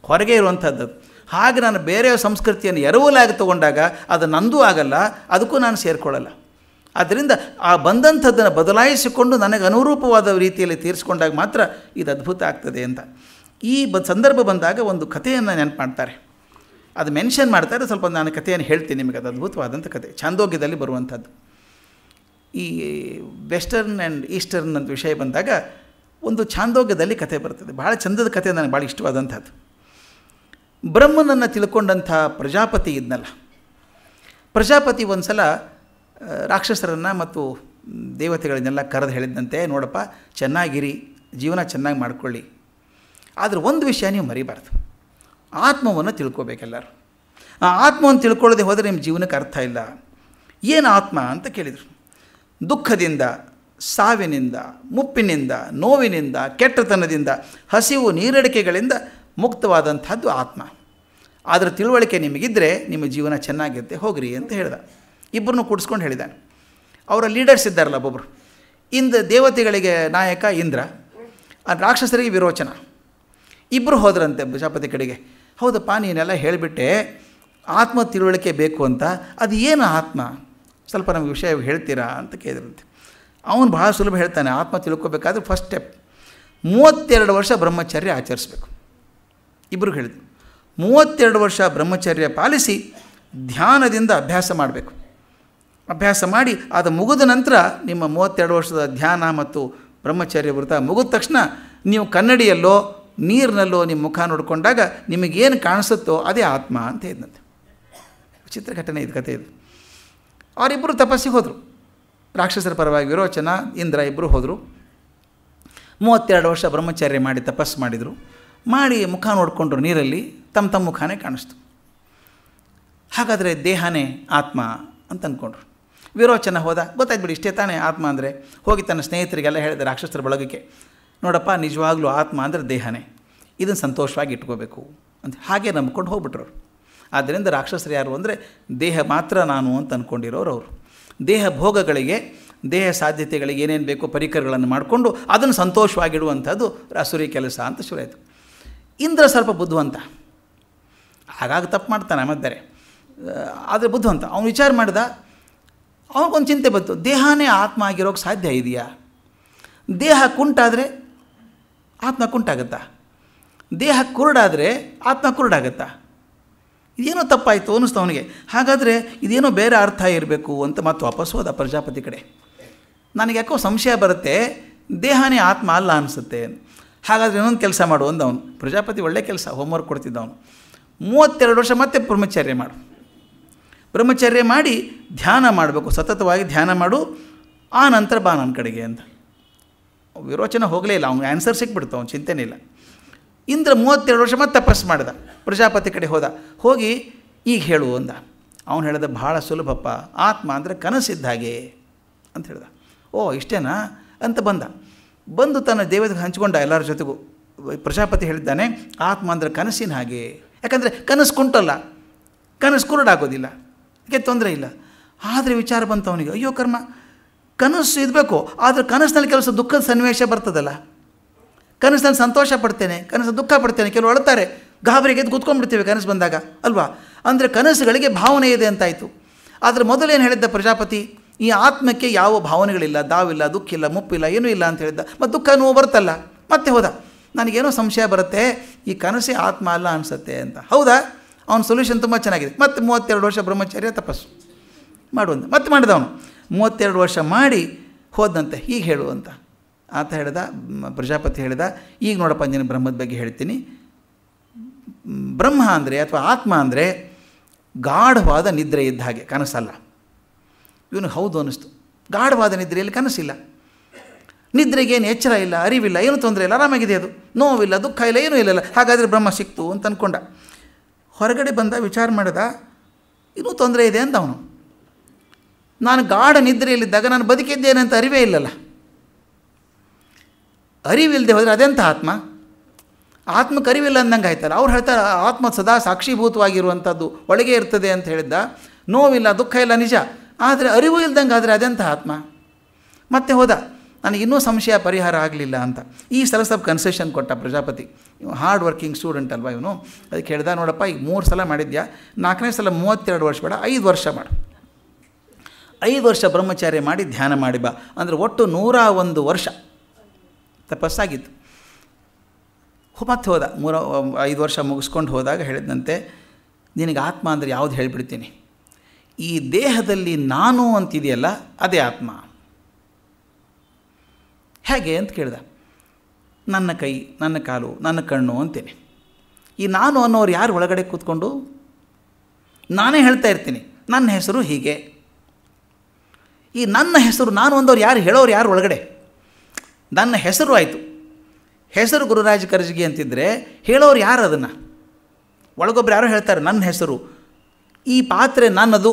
ಹೊರಗೆ ಇರುವಂಥದ್ದು ಹಾಗೆ ನಾನು ಬೇರೆಯವ್ರ ಸಂಸ್ಕೃತಿಯನ್ನು ಎರವಲಾಗಿ ತಗೊಂಡಾಗ ಅದು ನಂದೂ ಆಗಲ್ಲ ಅದಕ್ಕೂ ನಾನು ಸೇರಿಕೊಳ್ಳಲ್ಲ ಆದ್ದರಿಂದ ಆ ಬಂದಂಥದ್ದನ್ನು ಬದಲಾಯಿಸಿಕೊಂಡು ನನಗೆ ಅನುರೂಪವಾದ ರೀತಿಯಲ್ಲಿ ತೀರಿಸ್ಕೊಂಡಾಗ ಮಾತ್ರ ಇದು ಅದ್ಭುತ ಆಗ್ತದೆ ಅಂತ ಈ ಬ ಸಂದರ್ಭ ಬಂದಾಗ ಒಂದು ಕಥೆಯನ್ನು ನೆನಪು ಮಾಡ್ತಾರೆ ಅದು ಮೆನ್ಷನ್ ಮಾಡ್ತಾರೆ ಸ್ವಲ್ಪ ನಾನು ಕಥೆಯನ್ನು ಹೇಳ್ತೀನಿ ನಿಮಗೆ ಅದು ಅದ್ಭುತವಾದಂಥ ಕಥೆ ಛಾಂದೋಗ್ಯದಲ್ಲಿ ಬರುವಂಥದ್ದು ಈ ವೆಸ್ಟರ್ನ್ ಆ್ಯಂಡ್ ಈಸ್ಟರ್ನ್ ಅಂತ ವಿಷಯ ಬಂದಾಗ ಒಂದು ಛಾಂದೋಗ್ಯದಲ್ಲಿ ಕಥೆ ಬರ್ತದೆ ಭಾಳ ಚಂದದ ಕಥೆ ನನಗೆ ಭಾಳ ಇಷ್ಟವಾದಂಥದ್ದು ಬ್ರಹ್ಮನನ್ನು ತಿಳ್ಕೊಂಡಂಥ ಪ್ರಜಾಪತಿ ಇದ್ನಲ್ಲ ಪ್ರಜಾಪತಿ ಒಂದು ಸಲ ರಾಕ್ಷಸರನ್ನು ಮತ್ತು ದೇವತೆಗಳನ್ನೆಲ್ಲ ಕರೆದು ಹೇಳಿದಂತೆ ನೋಡಪ್ಪ ಚೆನ್ನಾಗಿರಿ ಜೀವನ ಚೆನ್ನಾಗಿ ಮಾಡ್ಕೊಳ್ಳಿ ಆದರೆ ಒಂದು ವಿಷಯ ನೀವು ಮರಿಬಾರ್ದು ಆತ್ಮವನ್ನು ತಿಳ್ಕೊಬೇಕೆಲ್ಲರೂ ಆ ಆತ್ಮವನ್ನು ತಿಳ್ಕೊಳ್ಳದೆ ಹೋದರೆ ನಿಮ್ಮ ಜೀವನಕ್ಕೆ ಅರ್ಥ ಇಲ್ಲ ಏನು ಆತ್ಮ ಅಂತ ಕೇಳಿದರು ದುಃಖದಿಂದ ಸಾವಿನಿಂದ ಮುಪ್ಪಿನಿಂದ ನೋವಿನಿಂದ ಕೆಟ್ಟತನದಿಂದ ಹಸಿವು ನೀರಡಿಕೆಗಳಿಂದ ಮುಕ್ತವಾದಂಥದ್ದು ಆತ್ಮ ಅದರ ತಿಳುವಳಿಕೆ ನಿಮಗಿದ್ದರೆ ನಿಮ್ಮ ಜೀವನ ಚೆನ್ನಾಗಿರುತ್ತೆ ಹೋಗ್ರಿ ಅಂತ ಹೇಳಿದ ಇಬ್ಬರನ್ನು ಕೂಡಿಸ್ಕೊಂಡು ಹೇಳಿದ್ದಾನೆ ಅವರ ಲೀಡರ್ಸ್ ಇದ್ದಾರಲ್ಲ ಒಬ್ಬೊಬ್ಬರು ಇಂದ ದೇವತೆಗಳಿಗೆ ನಾಯಕ ಇಂದ್ರ ರಾಕ್ಷಸರಿಗೆ ವಿರೋಚನ ಇಬ್ಬರು ಹೋದ್ರಂತೆ ಪ್ರಜಾಪತಿ ಕಡೆಗೆ ಹೌದಪ್ಪ ನೀನೆಲ್ಲ ಹೇಳಿಬಿಟ್ಟೆ ಆತ್ಮ ತಿಳುವಳಿಕೆ ಬೇಕು ಅಂತ ಅದು ಏನು ಆತ್ಮ ಸ್ವಲ್ಪ ನಮಗೆ ವಿಷಯ ಹೇಳ್ತೀರಾ ಅಂತ ಕೇಳಿದ್ರಂತೆ ಅವನು ಭಾಳ ಸುಲಭ ಹೇಳ್ತಾನೆ ಆತ್ಮ ತಿಳ್ಕೊಬೇಕಾದ್ರೆ ಫಸ್ಟ್ ಸ್ಟೆಪ್ ಮೂವತ್ತೆರಡು ವರ್ಷ ಬ್ರಹ್ಮಚರ್ಯ ಆಚರಿಸ್ಬೇಕು ಇಬ್ಬರು ಹೇಳಿದ್ರು ಮೂವತ್ತೆರಡು ವರ್ಷ ಬ್ರಹ್ಮಚರ್ಯ ಪಾಲಿಸಿ ಧ್ಯಾನದಿಂದ ಅಭ್ಯಾಸ ಮಾಡಬೇಕು ಅಭ್ಯಾಸ ಮಾಡಿ ಅದು ಮುಗಿದ ನಂತರ ನಿಮ್ಮ ಮೂವತ್ತೆರಡು ವರ್ಷದ ಧ್ಯಾನ ಮತ್ತು ಬ್ರಹ್ಮಚರ್ಯ ವ್ರತ ಮುಗಿದ ತಕ್ಷಣ ನೀವು ಕನ್ನಡಿಯಲ್ಲೋ ನೀರಿನಲ್ಲೋ ನಿಮ್ಮ ಮುಖ ನೋಡಿಕೊಂಡಾಗ ನಿಮಗೇನು ಕಾಣಿಸುತ್ತೋ ಅದೇ ಆತ್ಮ ಅಂತ ಹೇಳಿದಂತೆ ವಿಚಿತ್ರ ಘಟನೆ ಇದು ಕಥೆ ಇದು ಅವರಿಬ್ಬರು ತಪಸ್ಸಿಗೆ ಹೋದರು ರಾಕ್ಷಸರ ಪರವಾಗಿ ವಿರೋಚನ ಇಂದ್ರ ಇಬ್ಬರು ಹೋದರು ಮೂವತ್ತೆರಡು ವರ್ಷ ಬ್ರಹ್ಮಚಾರ್ಯ ಮಾಡಿ ತಪಸ್ಸು ಮಾಡಿದರು ಮಾಡಿ ಮುಖ ನೋಡಿಕೊಂಡ್ರು ನೀರಲ್ಲಿ ತಮ್ಮ ತಮ್ಮ ಮುಖಾನೇ ಕಾಣಿಸ್ತು ಹಾಗಾದರೆ ದೇಹನೇ ಆತ್ಮ ಅಂತ ಅಂದ್ಕೊಂಡ್ರು ವಿರೋಚನ ಹೋದ ಬಿಡಿ ಇಷ್ಟೇ ತಾನೇ ಆತ್ಮ ಅಂದರೆ ಹೋಗಿ ತನ್ನ ಸ್ನೇಹಿತರಿಗೆಲ್ಲ ಹೇಳಿದೆ ರಾಕ್ಷಸರ ಬಳಗಕ್ಕೆ ನೋಡಪ್ಪ ನಿಜವಾಗ್ಲೂ ಆತ್ಮ ಅಂದರೆ ದೇಹನೇ ಇದನ್ನು ಸಂತೋಷವಾಗಿ ಇಟ್ಕೋಬೇಕು ಅಂತ ಹಾಗೆ ನಂಬ್ಕೊಂಡು ಹೋಗ್ಬಿಟ್ರು ಆದ್ದರಿಂದ ರಾಕ್ಷಸರು ಯಾರು ಅಂದರೆ ದೇಹ ಮಾತ್ರ ನಾನು ಅಂತ ಅಂದ್ಕೊಂಡಿರೋರು ಅವರು ದೇಹ ಭೋಗಗಳಿಗೆ ದೇಹ ಸಾಧ್ಯತೆಗಳಿಗೆ ಏನೇನು ಬೇಕೋ ಪರಿಕರಗಳನ್ನು ಮಾಡಿಕೊಂಡು ಅದನ್ನು ಸಂತೋಷವಾಗಿಡುವಂಥದ್ದು ರಾಸುರಿ ಕೆಲಸ ಅಂತ ಶುರುವಾಯಿತು ಇಂದ್ರ ಸ್ವಲ್ಪ ಬುದ್ಧಿವಂತ ಹಾಗಾಗಿ ತಪ್ಪು ಮಾಡ್ತಾನೆ ಮದ್ದಾರೆ ಆದರೆ ಬುದ್ಧಿವಂತ ಅವನು ವಿಚಾರ ಮಾಡಿದ ಅವನಿಗೊಂದು ಚಿಂತೆ ಬಂತು ದೇಹನೇ ಆತ್ಮ ಆಗಿರೋಕ್ಕೆ ಸಾಧ್ಯ ಇದೆಯಾ ದೇಹ ಕುಂಟಾದರೆ ಆತ್ಮ ಕುಂಟಾಗತ್ತಾ ದೇಹ ಕುರುಡಾದರೆ ಆತ್ಮ ಕುರುಡಾಗತ್ತಾ ಇದೇನೋ ತಪ್ಪಾಯಿತು ಅನ್ನಿಸ್ತು ಅವನಿಗೆ ಹಾಗಾದರೆ ಇದೇನೋ ಬೇರೆ ಅರ್ಥ ಇರಬೇಕು ಅಂತ ಮತ್ತು ವಾಪಸ್ ಹೋದ ಪ್ರಜಾಪತಿ ಕಡೆ ನನಗೆ ಯಾಕೋ ಸಂಶಯ ಬರುತ್ತೆ ದೇಹನೇ ಆತ್ಮ ಅಲ್ಲ ಅನಿಸುತ್ತೆ ಹಾಗಾದರೆ ಇನ್ನೊಂದು ಕೆಲಸ ಮಾಡು ಅಂದವನು ಪ್ರಜಾಪತಿ ಒಳ್ಳೆ ಕೆಲಸ ಹೋಮ್ವರ್ಕ್ ಕೊಡ್ತಿದ್ದವನು ಮೂವತ್ತೆರಡು ವರ್ಷ ಮತ್ತೆ ಬ್ರಹ್ಮಚರ್ಯ ಮಾಡು ಬ್ರಹ್ಮಚರ್ಯ ಮಾಡಿ ಧ್ಯಾನ ಮಾಡಬೇಕು ಸತತವಾಗಿ ಧ್ಯಾನ ಮಾಡು ಆ ನಂತರ ಬಾ ನನ್ನ ಕಡೆಗೆ ಅಂತ ವಿರೋಚನೆ ಹೋಗಲೇ ಇಲ್ಲ ಅವ್ನಿಗೆ ಆನ್ಸರ್ ಸಿಕ್ಬಿಡ್ತು ಅವ್ನು ಚಿಂತೆನೇ ಇಲ್ಲ ಇಂದ್ರ ಮೂವತ್ತೆರಡು ವರ್ಷ ಮತ್ತೆ ತಪಸ್ಸು ಮಾಡಿದ ಪ್ರಜಾಪತಿ ಕಡೆ ಹೋದ ಹೋಗಿ ಈಗ ಹೇಳು ಅಂದ ಅವನು ಹೇಳಿದ ಭಾಳ ಸುಲಭಪ್ಪ ಆತ್ಮ ಅಂದರೆ ಕನಸಿದ್ದ ಹಾಗೆ ಅಂತ ಹೇಳ್ದ ಓ ಇಷ್ಟೇನಾ ಅಂತ ಬಂದ ಬಂದು ತನ್ನ ದೇವತೆಗೆ ಹಂಚ್ಕೊಂಡ ಎಲ್ಲರ ಜೊತೆಗೂ ಪ್ರಜಾಪತಿ ಹೇಳಿದ್ದಾನೆ ಆತ್ಮ ಅಂದರೆ ಕನಸಿನ ಹಾಗೆ ಯಾಕಂದರೆ ಕನಸು ಕುಂಟಲ್ಲ ಕನಸು ಕುರುಡಾಗೋದಿಲ್ಲ ಅದಕ್ಕೆ ತೊಂದರೆ ಇಲ್ಲ ಆದರೆ ವಿಚಾರ ಬಂತು ಅವನಿಗೆ ಅಯ್ಯೋ ಕರ್ಮ ಕನಸು ಇರಬೇಕು ಆದರೆ ಕನಸಿನಲ್ಲಿ ಕೆಲಸ ದುಃಖದ ಸನ್ನಿವೇಶ ಬರ್ತದಲ್ಲ ಕನಸಿನಲ್ಲಿ ಸಂತೋಷ ಪಡ್ತೇನೆ ಕನಸು ದುಃಖ ಪಡ್ತೇನೆ ಕೆಲವು ಅಳ್ತಾರೆ ಗಾಬರಿಗೆ ಎದ್ದು ಕೂತ್ಕೊಂಡ್ಬಿಡ್ತೀವಿ ಕನಸು ಬಂದಾಗ ಅಲ್ವಾ ಅಂದರೆ ಕನಸುಗಳಿಗೆ ಭಾವನೆ ಇದೆ ಅಂತಾಯಿತು ಆದರೆ ಮೊದಲೇನು ಹೇಳಿದ್ದ ಪ್ರಜಾಪತಿ ಈ ಆತ್ಮಕ್ಕೆ ಯಾವ ಭಾವನೆಗಳಿಲ್ಲ ದಾವಿಲ್ಲ ಇಲ್ಲ ಮುಪ್ಪಿಲ್ಲ ಏನೂ ಇಲ್ಲ ಅಂತ ಹೇಳಿದ್ದ ಮತ್ತು ದುಃಖ ನೋವು ಬರುತ್ತಲ್ಲ ಮತ್ತೆ ಹೋದ ನನಗೇನೋ ಸಂಶಯ ಬರುತ್ತೆ ಈ ಕನಸೇ ಆತ್ಮ ಅಲ್ಲ ಅನಿಸುತ್ತೆ ಅಂತ ಹೌದಾ ಅವನ ಸೊಲ್ಯೂಷನ್ ತುಂಬ ಚೆನ್ನಾಗಿದೆ ಮತ್ತು ಮೂವತ್ತೆರಡು ವರ್ಷ ಬ್ರಹ್ಮಚಾರ್ಯ ತಪಸ್ಸು ಮಾಡುವಂತೆ ಮತ್ತೆ ಅವನು ಮೂವತ್ತೆರಡು ವರ್ಷ ಮಾಡಿ ಹೋದಂತೆ ಹೀಗೆ ಹೇಳುವಂತ ಆತ ಹೇಳಿದ ಪ್ರಜಾಪತಿ ಹೇಳಿದ ಈಗ ನೋಡಪ್ಪ ನೀನು ಬ್ರಹ್ಮದ ಬಗ್ಗೆ ಹೇಳ್ತೀನಿ ಬ್ರಹ್ಮ ಅಂದರೆ ಅಥವಾ ಆತ್ಮ ಅಂದರೆ ಗಾಢವಾದ ನಿದ್ರೆ ಇದ್ದ ಹಾಗೆ ಕನಸಲ್ಲ ಇವನು ಹೌದು ಅನ್ನಿಸ್ತು ಗಾಢವಾದ ನಿದ್ರೆಯಲ್ಲಿ ಕನಸಿಲ್ಲ ನಿದ್ರೆಗೇನು ಎಚ್ಚರ ಇಲ್ಲ ಅರಿವಿಲ್ಲ ಏನು ತೊಂದರೆ ಇಲ್ಲ ಆರಾಮಾಗಿದೆ ಅದು ನೋವಿಲ್ಲ ದುಃಖ ಇಲ್ಲ ಏನೂ ಇಲ್ಲಲ್ಲ ಹಾಗಾದರೆ ಬ್ರಹ್ಮ ಸಿಕ್ತು ಅಂತ ಅಂದ್ಕೊಂಡ ಹೊರಗಡೆ ಬಂದ ವಿಚಾರ ಮಾಡಿದ ಇನ್ನೂ ತೊಂದರೆ ಇದೆ ಅಂತ ಅವನು ನಾನು ಗಾಢ ನಿದ್ರೆಯಲ್ಲಿದ್ದಾಗ ನಾನು ಬದುಕಿದ್ದೇನೆ ಅಂತ ಅರಿವೇ ಇಲ್ಲಲ್ಲ ಅರಿವಿಲ್ಲದೆ ಹೋದರೆ ಅದೆಂಥ ಆತ್ಮ ಆತ್ಮಕ್ಕೆ ಅರಿವಿಲ್ಲ ಅಂದಂಗೆ ಆಯ್ತಲ್ಲ ಅವ್ರು ಹೇಳ್ತಾರೆ ಆತ್ಮ ಸದಾ ಸಾಕ್ಷೀಭೂತವಾಗಿರುವಂಥದ್ದು ಒಳಗೆ ಇರ್ತದೆ ಅಂತ ಹೇಳಿದ್ದ ನೋವಿಲ್ಲ ದುಃಖ ಇಲ್ಲ ನಿಜ ಆದರೆ ಅರಿವು ಇಲ್ದಂಗೆ ಆದರೆ ಅದೆಂಥ ಆತ್ಮ ಮತ್ತೆ ಹೋದ ನನಗೆ ಇನ್ನೂ ಸಂಶಯ ಪರಿಹಾರ ಆಗಲಿಲ್ಲ ಅಂತ ಈ ಸಲ ಸ್ವಲ್ಪ ಕನ್ಸೆಷನ್ ಕೊಟ್ಟ ಪ್ರಜಾಪತಿ ಹಾರ್ಡ್ ವರ್ಕಿಂಗ್ ಸ್ಟೂಡೆಂಟ್ ಅಲ್ವಾ ಇವನು ಅದಕ್ಕೆ ಹೇಳ್ದ ನೋಡಪ್ಪ ಈಗ ಮೂರು ಸಲ ಮಾಡಿದ್ಯಾ ನಾಲ್ಕನೇ ಸಲ ಮೂವತ್ತೆರಡು ವರ್ಷ ಬೇಡ ಐದು ವರ್ಷ ಮಾಡು ಐದು ವರ್ಷ ಬ್ರಹ್ಮಚಾರ್ಯ ಮಾಡಿ ಧ್ಯಾನ ಮಾಡಿ ಬಾ ಅಂದರೆ ಒಟ್ಟು ನೂರ ಒಂದು ವರ್ಷ ತಪಸ್ಸಾಗಿತ್ತು ಮತ್ತೆ ಹೋದ ಮೂರ ಐದು ವರ್ಷ ಮುಗಿಸ್ಕೊಂಡು ಹೋದಾಗ ಹೇಳಿದಂತೆ ನಿನಗೆ ಆತ್ಮ ಅಂದರೆ ಯಾವುದು ಹೇಳಿಬಿಡ್ತೀನಿ ಈ ದೇಹದಲ್ಲಿ ನಾನು ಅಂತಿದೆಯಲ್ಲ ಅದೇ ಆತ್ಮ ಹೇಗೆ ಅಂತ ಕೇಳಿದ ನನ್ನ ಕೈ ನನ್ನ ಕಾಲು ನನ್ನ ಕಣ್ಣು ಅಂತೇನೆ ಈ ನಾನು ಅನ್ನೋರು ಯಾರು ಒಳಗಡೆ ಕೂತ್ಕೊಂಡು ನಾನೇ ಹೇಳ್ತಾ ಇರ್ತೀನಿ ನನ್ನ ಹೆಸರು ಹೀಗೆ ಈ ನನ್ನ ಹೆಸರು ನಾನು ಅಂದವ್ರು ಯಾರು ಹೇಳೋರು ಯಾರು ಒಳಗಡೆ ನನ್ನ ಹೆಸರು ಆಯಿತು ಹೆಸರು ಗುರುರಾಜ ಕರ್ಜಿಗೆ ಅಂತಿದ್ದರೆ ಹೇಳೋರು ಯಾರು ಅದನ್ನು ಒಳಗೊಬ್ಬರು ಯಾರೋ ಹೇಳ್ತಾರೆ ನನ್ನ ಹೆಸರು ಈ ಪಾತ್ರೆ ನನ್ನದು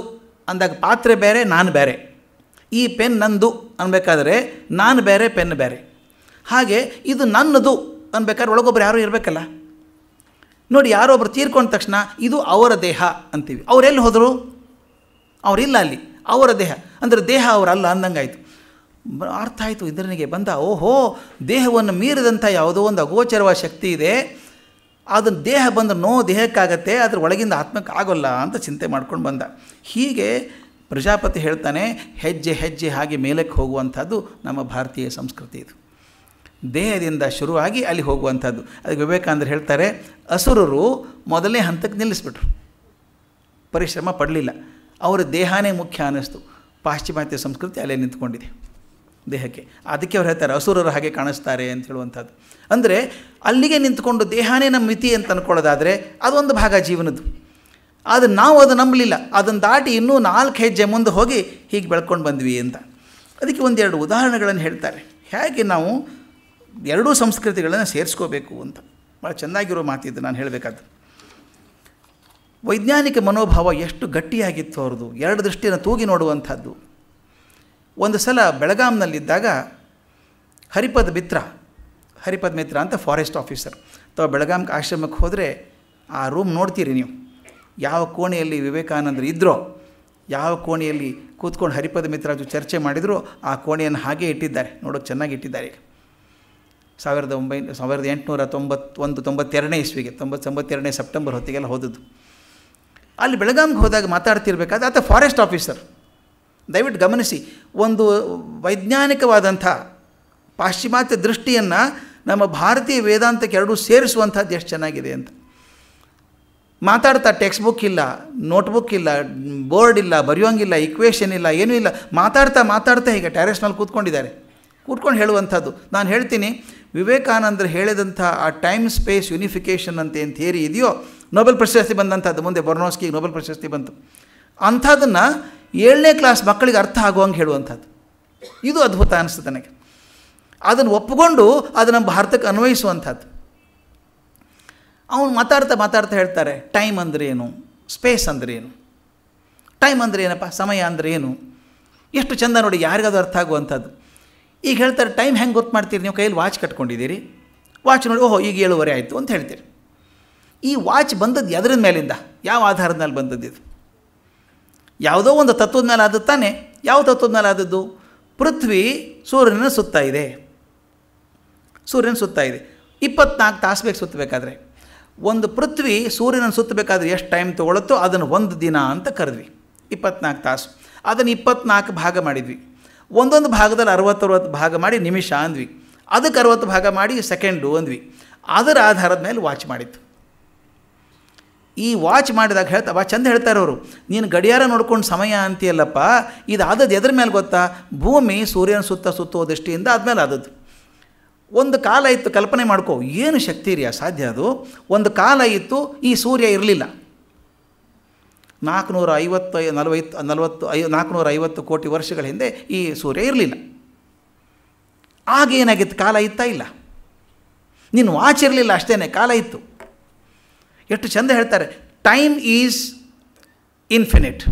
ಅಂದಾಗ ಪಾತ್ರೆ ಬೇರೆ ನಾನು ಬೇರೆ ಈ ಪೆನ್ ನಂದು ಅನ್ಬೇಕಾದ್ರೆ ನಾನು ಬೇರೆ ಪೆನ್ ಬೇರೆ ಹಾಗೆ ಇದು ನನ್ನದು ಅನ್ಬೇಕಾದ್ರೆ ಒಳಗೊಬ್ರು ಯಾರೂ ಇರಬೇಕಲ್ಲ ನೋಡಿ ಒಬ್ಬರು ತೀರ್ಕೊಂಡ ತಕ್ಷಣ ಇದು ಅವರ ದೇಹ ಅಂತೀವಿ ಅವರೆಲ್ಲಿ ಹೋದರು ಅವರಿಲ್ಲ ಅಲ್ಲಿ ಅವರ ದೇಹ ಅಂದರೆ ದೇಹ ಅವರಲ್ಲ ಅಂದಂಗಾಯಿತು ಅರ್ಥ ಆಯಿತು ಇದರನಿಗೆ ಬಂದ ಓಹೋ ದೇಹವನ್ನು ಮೀರಿದಂಥ ಯಾವುದೋ ಒಂದು ಅಗೋಚರವ ಶಕ್ತಿ ಇದೆ ಅದನ್ನು ದೇಹ ಬಂದ ನೋ ದೇಹಕ್ಕಾಗತ್ತೆ ಅದ್ರ ಒಳಗಿಂದ ಆತ್ಮಕ್ಕೆ ಆಗೋಲ್ಲ ಅಂತ ಚಿಂತೆ ಮಾಡ್ಕೊಂಡು ಬಂದ ಹೀಗೆ ಪ್ರಜಾಪತಿ ಹೇಳ್ತಾನೆ ಹೆಜ್ಜೆ ಹೆಜ್ಜೆ ಹಾಗೆ ಮೇಲಕ್ಕೆ ಹೋಗುವಂಥದ್ದು ನಮ್ಮ ಭಾರತೀಯ ಸಂಸ್ಕೃತಿ ಇದು ದೇಹದಿಂದ ಶುರುವಾಗಿ ಅಲ್ಲಿ ಹೋಗುವಂಥದ್ದು ಅದಕ್ಕೆ ವಿವೇಕಾನಂದರು ಹೇಳ್ತಾರೆ ಅಸುರರು ಮೊದಲನೇ ಹಂತಕ್ಕೆ ನಿಲ್ಲಿಸ್ಬಿಟ್ರು ಪರಿಶ್ರಮ ಪಡಲಿಲ್ಲ ಅವರ ದೇಹನೇ ಮುಖ್ಯ ಅನ್ನಿಸ್ತು ಪಾಶ್ಚಿಮಾತ್ಯ ಸಂಸ್ಕೃತಿ ಅಲ್ಲೇ ನಿಂತ್ಕೊಂಡಿದೆ ದೇಹಕ್ಕೆ ಅದಕ್ಕೆ ಅವ್ರು ಹೇಳ್ತಾರೆ ಅಸುರರು ಹಾಗೆ ಕಾಣಿಸ್ತಾರೆ ಅಂತ ಹೇಳುವಂಥದ್ದು ಅಂದರೆ ಅಲ್ಲಿಗೆ ನಿಂತ್ಕೊಂಡು ದೇಹನೇ ನಮ್ಮ ಮಿತಿ ಅಂತ ಅಂದ್ಕೊಳ್ಳೋದಾದರೆ ಅದೊಂದು ಭಾಗ ಜೀವನದ್ದು ಆದರೆ ನಾವು ಅದು ನಂಬಲಿಲ್ಲ ಅದನ್ನು ದಾಟಿ ಇನ್ನೂ ನಾಲ್ಕು ಹೆಜ್ಜೆ ಮುಂದೆ ಹೋಗಿ ಹೀಗೆ ಬೆಳ್ಕೊಂಡು ಬಂದ್ವಿ ಅಂತ ಅದಕ್ಕೆ ಒಂದೆರಡು ಉದಾಹರಣೆಗಳನ್ನು ಹೇಳ್ತಾರೆ ಹೇಗೆ ನಾವು ಎರಡೂ ಸಂಸ್ಕೃತಿಗಳನ್ನು ಸೇರಿಸ್ಕೋಬೇಕು ಅಂತ ಭಾಳ ಚೆನ್ನಾಗಿರೋ ಮಾತಿದ್ದು ನಾನು ಹೇಳಬೇಕಾದ್ರೆ ವೈಜ್ಞಾನಿಕ ಮನೋಭಾವ ಎಷ್ಟು ಗಟ್ಟಿಯಾಗಿತ್ತು ಅವ್ರದ್ದು ಎರಡು ದೃಷ್ಟಿಯನ್ನು ತೂಗಿ ನೋಡುವಂಥದ್ದು ಒಂದು ಸಲ ಬೆಳಗಾಂನಲ್ಲಿದ್ದಾಗ ಹರಿಪದ್ ಮಿತ್ರ ಹರಿಪದ್ ಮಿತ್ರ ಅಂತ ಫಾರೆಸ್ಟ್ ಆಫೀಸರ್ ಅಥವಾ ಬೆಳಗಾಂ ಆಶ್ರಮಕ್ಕೆ ಹೋದರೆ ಆ ರೂಮ್ ನೋಡ್ತೀರಿ ನೀವು ಯಾವ ಕೋಣೆಯಲ್ಲಿ ವಿವೇಕಾನಂದರು ಇದ್ದರೋ ಯಾವ ಕೋಣೆಯಲ್ಲಿ ಕೂತ್ಕೊಂಡು ಹರಿಪದ ಮಿತ್ರರಾಜು ಚರ್ಚೆ ಮಾಡಿದರೂ ಆ ಕೋಣೆಯನ್ನು ಹಾಗೆ ಇಟ್ಟಿದ್ದಾರೆ ನೋಡೋಕೆ ಚೆನ್ನಾಗಿ ಇಟ್ಟಿದ್ದಾರೆ ಸಾವಿರದ ಒಂಬೈನೂರ ಸಾವಿರದ ಎಂಟುನೂರ ತೊಂಬತ್ತೊಂದು ತೊಂಬತ್ತೆರಡನೇ ಇಸ್ವಿಗೆ ತೊಂಬತ್ತೊಂಬತ್ತೆರಡನೇ ಸೆಪ್ಟೆಂಬರ್ ಹೊತ್ತಿಗೆಲ್ಲ ಹೋದದ್ದು ಅಲ್ಲಿ ಬೆಳಗಾಂಗೆ ಹೋದಾಗ ಮಾತಾಡ್ತಿರ್ಬೇಕಾದ್ರೆ ಆತ ಫಾರೆಸ್ಟ್ ಆಫೀಸರ್ ದಯವಿಟ್ಟು ಗಮನಿಸಿ ಒಂದು ವೈಜ್ಞಾನಿಕವಾದಂಥ ಪಾಶ್ಚಿಮಾತ್ಯ ದೃಷ್ಟಿಯನ್ನು ನಮ್ಮ ಭಾರತೀಯ ವೇದಾಂತಕ್ಕೆ ಎರಡೂ ಸೇರಿಸುವಂಥದ್ದು ಎಷ್ಟು ಚೆನ್ನಾಗಿದೆ ಅಂತ ಮಾತಾಡ್ತಾ ಟೆಕ್ಸ್ಟ್ ಬುಕ್ ಇಲ್ಲ ನೋಟ್ಬುಕ್ ಇಲ್ಲ ಬೋರ್ಡ್ ಇಲ್ಲ ಬರೆಯೋಂಗಿಲ್ಲ ಇಕ್ವೇಷನ್ ಇಲ್ಲ ಏನೂ ಇಲ್ಲ ಮಾತಾಡ್ತಾ ಮಾತಾಡ್ತಾ ಹೀಗೆ ಟ್ಯಾರೆಸ್ನಲ್ಲಿ ಕೂತ್ಕೊಂಡಿದ್ದಾರೆ ಕೂತ್ಕೊಂಡು ಹೇಳುವಂಥದ್ದು ನಾನು ಹೇಳ್ತೀನಿ ವಿವೇಕಾನಂದರು ಹೇಳಿದಂಥ ಆ ಟೈಮ್ ಸ್ಪೇಸ್ ಯೂನಿಫಿಕೇಶನ್ ಅಂತ ಏನು ಥಿಯರಿ ಇದೆಯೋ ನೊಬೆಲ್ ಪ್ರಶಸ್ತಿ ಬಂದಂಥದ್ದು ಮುಂದೆ ಬೊರ್ನೋಸ್ಕಿಗೆ ನೊಬೆಲ್ ಪ್ರಶಸ್ತಿ ಬಂತು ಅಂಥದ್ದನ್ನು ಏಳನೇ ಕ್ಲಾಸ್ ಮಕ್ಕಳಿಗೆ ಅರ್ಥ ಆಗುವಂಗೆ ಹೇಳುವಂಥದ್ದು ಇದು ಅದ್ಭುತ ಅನಿಸ್ತದೆ ನನಗೆ ಅದನ್ನು ಒಪ್ಪಿಕೊಂಡು ನಮ್ಮ ಭಾರತಕ್ಕೆ ಅನ್ವಯಿಸುವಂಥದ್ದು ಅವನು ಮಾತಾಡ್ತಾ ಮಾತಾಡ್ತಾ ಹೇಳ್ತಾರೆ ಟೈಮ್ ಅಂದರೆ ಏನು ಸ್ಪೇಸ್ ಅಂದರೆ ಏನು ಟೈಮ್ ಅಂದರೆ ಏನಪ್ಪ ಸಮಯ ಅಂದರೆ ಏನು ಎಷ್ಟು ಚಂದ ನೋಡಿ ಯಾರಿಗದು ಅರ್ಥ ಆಗುವಂಥದ್ದು ಈಗ ಹೇಳ್ತಾರೆ ಟೈಮ್ ಹೆಂಗೆ ಗೊತ್ತು ಮಾಡ್ತೀರಿ ನೀವು ಕೈಯಲ್ಲಿ ವಾಚ್ ಕಟ್ಕೊಂಡಿದ್ದೀರಿ ವಾಚ್ ನೋಡಿ ಓಹೋ ಈಗ ಏಳುವರೆ ಆಯಿತು ಅಂತ ಹೇಳ್ತೀರಿ ಈ ವಾಚ್ ಬಂದದ್ದು ಎದ್ರದ ಮೇಲಿಂದ ಯಾವ ಆಧಾರದ ಮೇಲೆ ಇದು ಯಾವುದೋ ಒಂದು ತತ್ವದ ಮೇಲೆ ಆದದ್ದು ತಾನೇ ಯಾವ ತತ್ವದ ಮೇಲೆ ಆದದ್ದು ಪೃಥ್ವಿ ಸೂರ್ಯನ ಸುತ್ತ ಇದೆ ಸೂರ್ಯನ ಸುತ್ತಾ ಇದೆ ಇಪ್ಪತ್ನಾಲ್ಕು ತಾಸು ಬೇಕು ಸುತ್ತಬೇಕಾದ್ರೆ ಒಂದು ಪೃಥ್ವಿ ಸೂರ್ಯನ ಸುತ್ತಬೇಕಾದ್ರೆ ಎಷ್ಟು ಟೈಮ್ ತೊಗೊಳುತ್ತೋ ಅದನ್ನು ಒಂದು ದಿನ ಅಂತ ಕರೆದ್ವಿ ಇಪ್ಪತ್ನಾಲ್ಕು ತಾಸು ಅದನ್ನು ಇಪ್ಪತ್ನಾಲ್ಕು ಭಾಗ ಮಾಡಿದ್ವಿ ಒಂದೊಂದು ಭಾಗದಲ್ಲಿ ಅರವತ್ತರವತ್ತು ಭಾಗ ಮಾಡಿ ನಿಮಿಷ ಅಂದ್ವಿ ಅದಕ್ಕೆ ಅರವತ್ತು ಭಾಗ ಮಾಡಿ ಸೆಕೆಂಡು ಅಂದ್ವಿ ಅದರ ಆಧಾರದ ಮೇಲೆ ವಾಚ್ ಮಾಡಿತ್ತು ಈ ವಾಚ್ ಮಾಡಿದಾಗ ಹೇಳ್ತಾ ಬಾ ಚಂದ ಹೇಳ್ತಾರೆ ಅವರು ನೀನು ಗಡಿಯಾರ ನೋಡ್ಕೊಂಡು ಸಮಯ ಅಂತೀಯಲ್ಲಪ್ಪ ಆದದ್ದು ಎದ್ರ ಮೇಲೆ ಗೊತ್ತಾ ಭೂಮಿ ಸೂರ್ಯನ ಸುತ್ತ ಸುತ್ತೋ ದೃಷ್ಟಿಯಿಂದ ಆದಮೇಲೆ ಆದದ್ದು ಒಂದು ಕಾಲ ಇತ್ತು ಕಲ್ಪನೆ ಮಾಡ್ಕೋ ಏನು ಶಕ್ತಿ ರೀ ಸಾಧ್ಯ ಅದು ಒಂದು ಕಾಲ ಇತ್ತು ಈ ಸೂರ್ಯ ಇರಲಿಲ್ಲ ನಾಲ್ಕುನೂರ ಐವತ್ತು ನಲವತ್ತು ನಲವತ್ತು ಐ ನಾಲ್ಕುನೂರ ಐವತ್ತು ಕೋಟಿ ವರ್ಷಗಳ ಹಿಂದೆ ಈ ಸೂರ್ಯ ಇರಲಿಲ್ಲ ಆಗೇನಾಗಿತ್ತು ಕಾಲ ಇತ್ತಾ ಇಲ್ಲ ನೀನು ವಾಚ್ ಇರಲಿಲ್ಲ ಅಷ್ಟೇ ಕಾಲ ಇತ್ತು ಎಷ್ಟು ಚಂದ ಹೇಳ್ತಾರೆ ಟೈಮ್ ಈಸ್ ಇನ್ಫಿನಿಟ್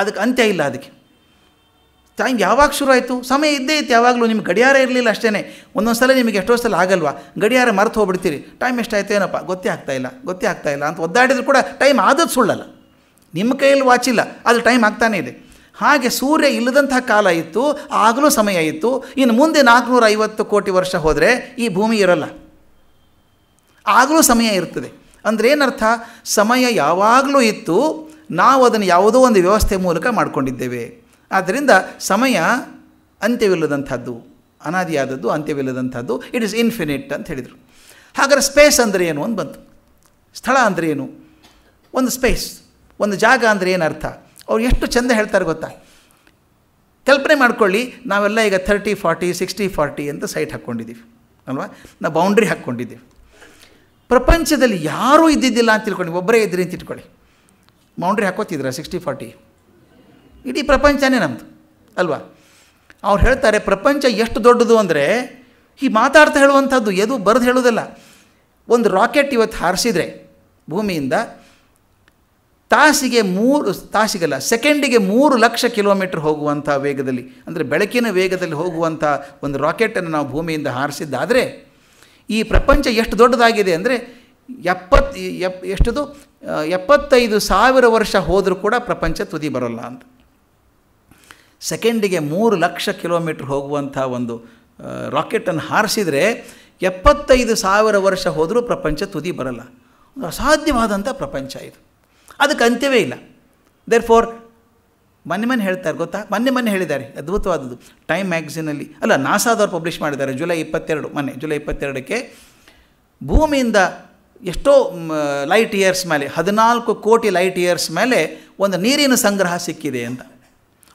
ಅದಕ್ಕೆ ಅಂತ್ಯ ಇಲ್ಲ ಅದಕ್ಕೆ ಟೈಮ್ ಯಾವಾಗ ಶುರು ಆಯಿತು ಸಮಯ ಇದ್ದೇ ಇತ್ತು ಯಾವಾಗಲೂ ನಿಮ್ಗೆ ಗಡಿಯಾರ ಇರಲಿಲ್ಲ ಅಷ್ಟೇ ಒಂದೊಂದು ಸಲ ನಿಮಗೆ ಎಷ್ಟೋ ಸಲ ಆಗಲ್ವಾ ಗಡಿಯಾರ ಮರೆತು ಹೋಗ್ಬಿಡ್ತೀರಿ ಟೈಮ್ ಎಷ್ಟಾಯ್ತೇನಪ್ಪ ಏನಪ್ಪ ಗೊತ್ತೇ ಆಗ್ತಾಯಿಲ್ಲ ಗೊತ್ತೇ ಆಗ್ತಾಯಿಲ್ಲ ಅಂತ ಒದ್ದಾಡಿದ್ರು ಕೂಡ ಟೈಮ್ ಆದದ್ದು ಸುಳ್ಳಲ್ಲ ನಿಮ್ಮ ಕೈಯಲ್ಲಿ ವಾಚ್ ಇಲ್ಲ ಅದು ಟೈಮ್ ಆಗ್ತಾನೇ ಇದೆ ಹಾಗೆ ಸೂರ್ಯ ಇಲ್ಲದಂಥ ಕಾಲ ಇತ್ತು ಆಗಲೂ ಸಮಯ ಇತ್ತು ಇನ್ನು ಮುಂದೆ ನಾಲ್ಕುನೂರ ಐವತ್ತು ಕೋಟಿ ವರ್ಷ ಹೋದರೆ ಈ ಭೂಮಿ ಇರಲ್ಲ ಆಗಲೂ ಸಮಯ ಇರ್ತದೆ ಅಂದರೆ ಏನರ್ಥ ಸಮಯ ಯಾವಾಗಲೂ ಇತ್ತು ನಾವು ಅದನ್ನು ಯಾವುದೋ ಒಂದು ವ್ಯವಸ್ಥೆ ಮೂಲಕ ಮಾಡಿಕೊಂಡಿದ್ದೇವೆ ಆದ್ದರಿಂದ ಸಮಯ ಅಂತ್ಯವಿಲ್ಲದಂಥದ್ದು ಅನಾದಿಯಾದದ್ದು ಅಂತ್ಯವಿಲ್ಲದಂಥದ್ದು ಇಟ್ ಇಸ್ ಇನ್ಫಿನಿಟ್ ಅಂತ ಹೇಳಿದರು ಹಾಗಾದ್ರೆ ಸ್ಪೇಸ್ ಅಂದರೆ ಏನು ಅಂತ ಬಂತು ಸ್ಥಳ ಅಂದರೆ ಏನು ಒಂದು ಸ್ಪೇಸ್ ಒಂದು ಜಾಗ ಅಂದರೆ ಏನು ಅರ್ಥ ಅವ್ರು ಎಷ್ಟು ಚೆಂದ ಹೇಳ್ತಾರೆ ಗೊತ್ತಾ ಕಲ್ಪನೆ ಮಾಡ್ಕೊಳ್ಳಿ ನಾವೆಲ್ಲ ಈಗ ಥರ್ಟಿ ಫಾರ್ಟಿ ಸಿಕ್ಸ್ಟಿ ಫಾರ್ಟಿ ಅಂತ ಸೈಟ್ ಹಾಕ್ಕೊಂಡಿದ್ದೀವಿ ಅಲ್ವಾ ನಾವು ಬೌಂಡ್ರಿ ಹಾಕ್ಕೊಂಡಿದ್ದೀವಿ ಪ್ರಪಂಚದಲ್ಲಿ ಯಾರೂ ಇದ್ದಿದ್ದಿಲ್ಲ ಅಂತ ತಿಳ್ಕೊಂಡು ಒಬ್ಬರೇ ಇದ್ದರೆ ಅಂತ ಇಟ್ಕೊಳ್ಳಿ ಬೌಂಡ್ರಿ ಹಾಕೋತಿದ್ರ ಸಿಕ್ಸ್ಟಿ ಫಾರ್ಟಿ ಇಡೀ ಪ್ರಪಂಚನೇ ನಮ್ಮದು ಅಲ್ವಾ ಅವ್ರು ಹೇಳ್ತಾರೆ ಪ್ರಪಂಚ ಎಷ್ಟು ದೊಡ್ಡದು ಅಂದರೆ ಈ ಮಾತಾಡ್ತಾ ಹೇಳುವಂಥದ್ದು ಎದು ಬರೆದು ಹೇಳೋದಲ್ಲ ಒಂದು ರಾಕೆಟ್ ಇವತ್ತು ಹಾರಿಸಿದರೆ ಭೂಮಿಯಿಂದ ತಾಸಿಗೆ ಮೂರು ತಾಸಿಗಲ್ಲ ಸೆಕೆಂಡಿಗೆ ಮೂರು ಲಕ್ಷ ಕಿಲೋಮೀಟ್ರ್ ಹೋಗುವಂಥ ವೇಗದಲ್ಲಿ ಅಂದರೆ ಬೆಳಕಿನ ವೇಗದಲ್ಲಿ ಹೋಗುವಂಥ ಒಂದು ರಾಕೆಟನ್ನು ನಾವು ಭೂಮಿಯಿಂದ ಹಾರಿಸಿದ್ದಾದರೆ ಈ ಪ್ರಪಂಚ ಎಷ್ಟು ದೊಡ್ಡದಾಗಿದೆ ಅಂದರೆ ಎಪ್ಪತ್ತು ಎಪ್ ಎಷ್ಟದು ಎಪ್ಪತ್ತೈದು ಸಾವಿರ ವರ್ಷ ಹೋದರೂ ಕೂಡ ಪ್ರಪಂಚ ತುದಿ ಬರೋಲ್ಲ ಅಂತ ಸೆಕೆಂಡಿಗೆ ಮೂರು ಲಕ್ಷ ಕಿಲೋಮೀಟ್ರ್ ಹೋಗುವಂಥ ಒಂದು ರಾಕೆಟನ್ನು ಹಾರಿಸಿದರೆ ಎಪ್ಪತ್ತೈದು ಸಾವಿರ ವರ್ಷ ಹೋದರೂ ಪ್ರಪಂಚ ತುದಿ ಬರಲ್ಲ ಒಂದು ಅಸಾಧ್ಯವಾದಂಥ ಪ್ರಪಂಚ ಇದು ಅದಕ್ಕೆ ಅಂತ್ಯವೇ ಇಲ್ಲ ದೇರ್ ಫೋರ್ ಮೊನ್ನೆ ಮೊನ್ನೆ ಹೇಳ್ತಾರೆ ಗೊತ್ತಾ ಮೊನ್ನೆ ಮೊನ್ನೆ ಹೇಳಿದ್ದಾರೆ ಅದ್ಭುತವಾದದ್ದು ಟೈಮ್ ಮ್ಯಾಗ್ಝಿನಲ್ಲಿ ಅಲ್ಲ ನಾಸಾದವ್ರು ಪಬ್ಲಿಷ್ ಮಾಡಿದ್ದಾರೆ ಜುಲೈ ಇಪ್ಪತ್ತೆರಡು ಮೊನ್ನೆ ಜುಲೈ ಇಪ್ಪತ್ತೆರಡಕ್ಕೆ ಭೂಮಿಯಿಂದ ಎಷ್ಟೋ ಲೈಟ್ ಇಯರ್ಸ್ ಮೇಲೆ ಹದಿನಾಲ್ಕು ಕೋಟಿ ಲೈಟ್ ಇಯರ್ಸ್ ಮೇಲೆ ಒಂದು ನೀರಿನ ಸಂಗ್ರಹ ಸಿಕ್ಕಿದೆ ಅಂತ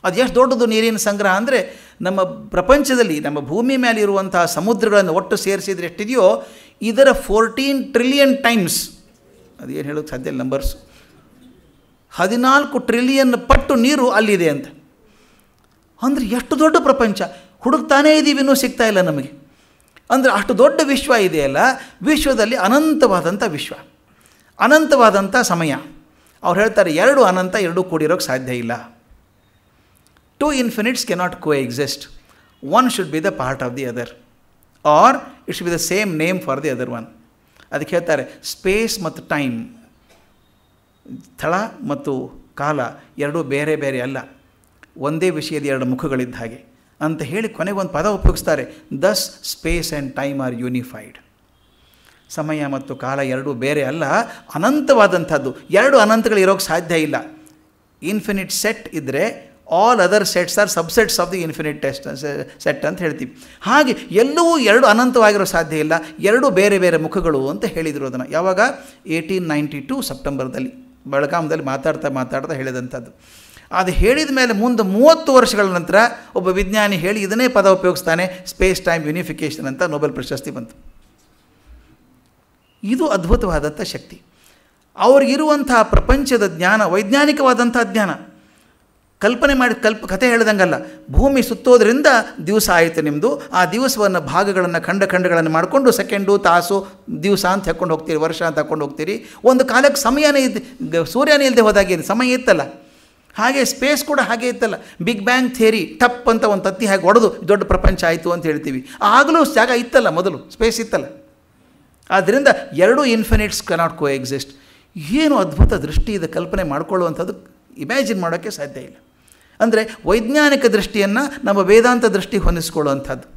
ಅದು ಎಷ್ಟು ದೊಡ್ಡದು ನೀರಿನ ಸಂಗ್ರಹ ಅಂದರೆ ನಮ್ಮ ಪ್ರಪಂಚದಲ್ಲಿ ನಮ್ಮ ಭೂಮಿ ಮೇಲೆ ಇರುವಂತಹ ಸಮುದ್ರಗಳನ್ನು ಒಟ್ಟು ಸೇರಿಸಿದರೆ ಎಷ್ಟಿದೆಯೋ ಇದರ ಫೋರ್ಟೀನ್ ಟ್ರಿಲಿಯನ್ ಟೈಮ್ಸ್ ಅದು ಏನು ಹೇಳೋದು ಸಾಧ್ಯ ನಂಬರ್ಸ್ ಹದಿನಾಲ್ಕು ಟ್ರಿಲಿಯನ್ ಪಟ್ಟು ನೀರು ಅಲ್ಲಿದೆ ಅಂತ ಅಂದರೆ ಎಷ್ಟು ದೊಡ್ಡ ಪ್ರಪಂಚ ಹುಡುಕ್ತಾನೇ ಇದ್ದೀವಿ ಇನ್ನೂ ಸಿಗ್ತಾ ಇಲ್ಲ ನಮಗೆ ಅಂದರೆ ಅಷ್ಟು ದೊಡ್ಡ ವಿಶ್ವ ಇದೆಯಲ್ಲ ವಿಶ್ವದಲ್ಲಿ ಅನಂತವಾದಂಥ ವಿಶ್ವ ಅನಂತವಾದಂಥ ಸಮಯ ಅವ್ರು ಹೇಳ್ತಾರೆ ಎರಡು ಅನಂತ ಎರಡೂ ಕೂಡಿರೋಕ್ಕೆ ಸಾಧ್ಯ ಇಲ್ಲ infinites cannot coexist one should be the part of the other or it should be the same name for the other one ಅದಕ್ಕೆ ಹೇಳ್ತಾರೆ ಸ್ಪೇಸ್ ಮತ್ತು ಟೈಮ್ ಸ್ಥಳ ಮತ್ತು ಕಾಲ ಎರಡೂ ಬೇರೆ ಬೇರೆ ಅಲ್ಲ ಒಂದೇ ವಿಷಯದ ಎರಡು ಮುಖಗಳಿದ್ದ ಹಾಗೆ ಅಂತ ಹೇಳಿ ಕೊನೆಗೊಂದು ಪದ ಉಪಯೋಗಿಸ್ತಾರೆ thus space and time are unified ಸಮಯ ಮತ್ತು ಕಾಲ ಎರಡೂ ಬೇರೆ ಅಲ್ಲ ಅನಂತವಾದಂಥದ್ದು ಎರಡು ಅನಂತಗಳು ಇರೋಕ್ಕೆ ಸಾಧ್ಯ ಇಲ್ಲ ಇನ್ಫಿನಿಟ್ ಸೆಟ್ ಇದ್ದರೆ all other sets are subsets of the infinite test set ಅಂತ ಹೇಳ್ತೀವಿ ಹಾಗೆ ಎಲ್ಲವೂ ಎರಡು ಅನಂತವಾಗಿರೋ ಸಾಧ್ಯ ಇಲ್ಲ ಎರಡು ಬೇರೆ ಬೇರೆ ಮುಖಗಳು ಅಂತ ಹೇಳಿದರು ಅದನ್ನು ಯಾವಾಗ ಏಯ್ಟೀನ್ ನೈಂಟಿ ಟು ಸೆಪ್ಟೆಂಬರ್ದಲ್ಲಿ ಬೆಳಗಾಮದಲ್ಲಿ ಮಾತಾಡ್ತಾ ಮಾತಾಡ್ತಾ ಹೇಳಿದಂಥದ್ದು ಅದು ಹೇಳಿದ ಮೇಲೆ ಮುಂದೆ ಮೂವತ್ತು ವರ್ಷಗಳ ನಂತರ ಒಬ್ಬ ವಿಜ್ಞಾನಿ ಹೇಳಿ ಇದನ್ನೇ ಪದ ಉಪಯೋಗಿಸ್ತಾನೆ ಸ್ಪೇಸ್ ಟೈಮ್ ಯುನಿಫಿಕೇಷನ್ ಅಂತ ನೊಬೆಲ್ ಪ್ರಶಸ್ತಿ ಬಂತು ಇದು ಅದ್ಭುತವಾದಂಥ ಶಕ್ತಿ ಅವ್ರಿಗಿರುವಂತಹ ಪ್ರಪಂಚದ ಜ್ಞಾನ ವೈಜ್ಞಾನಿಕವಾದಂಥ ಜ್ಞಾನ ಕಲ್ಪನೆ ಮಾಡಿ ಕಲ್ಪ ಕಥೆ ಹೇಳ್ದಂಗಲ್ಲ ಭೂಮಿ ಸುತ್ತೋದ್ರಿಂದ ದಿವಸ ಆಯಿತು ನಿಮ್ಮದು ಆ ದಿವಸವನ್ನು ಭಾಗಗಳನ್ನು ಖಂಡ ಖಂಡಗಳನ್ನು ಮಾಡಿಕೊಂಡು ಸೆಕೆಂಡು ತಾಸು ದಿವಸ ಅಂತ ಹಾಕ್ಕೊಂಡು ಹೋಗ್ತೀರಿ ವರ್ಷ ಅಂತ ಹಾಕ್ಕೊಂಡು ಹೋಗ್ತೀರಿ ಒಂದು ಕಾಲಕ್ಕೆ ಸಮಯನೇ ಇದ್ದ ಸೂರ್ಯನೇ ಇಲ್ಲದೆ ಸಮಯ ಇತ್ತಲ್ಲ ಹಾಗೆ ಸ್ಪೇಸ್ ಕೂಡ ಹಾಗೆ ಇತ್ತಲ್ಲ ಬಿಗ್ ಬ್ಯಾಂಗ್ ಥಿಯರಿ ಟಪ್ ಅಂತ ಒಂದು ತತ್ತಿ ಹಾಗೆ ಒಡೆದು ದೊಡ್ಡ ಪ್ರಪಂಚ ಆಯಿತು ಅಂತ ಹೇಳ್ತೀವಿ ಆಗಲೂ ಜಾಗ ಇತ್ತಲ್ಲ ಮೊದಲು ಸ್ಪೇಸ್ ಇತ್ತಲ್ಲ ಆದ್ದರಿಂದ ಎರಡೂ ಇನ್ಫಿನಿಟ್ಸ್ ಕನಾಟ್ ಕೋ ಎಕ್ಸಿಸ್ಟ್ ಏನು ಅದ್ಭುತ ದೃಷ್ಟಿ ಇದೆ ಕಲ್ಪನೆ ಮಾಡ್ಕೊಳ್ಳುವಂಥದ್ದು ಇಮ್ಯಾಜಿನ್ ಮಾಡೋಕ್ಕೆ ಸಾಧ್ಯ ಇಲ್ಲ ಅಂದರೆ ವೈಜ್ಞಾನಿಕ ದೃಷ್ಟಿಯನ್ನು ನಮ್ಮ ವೇದಾಂತ ದೃಷ್ಟಿ ಹೊಂದಿಸ್ಕೊಳ್ಳುವಂಥದ್ದು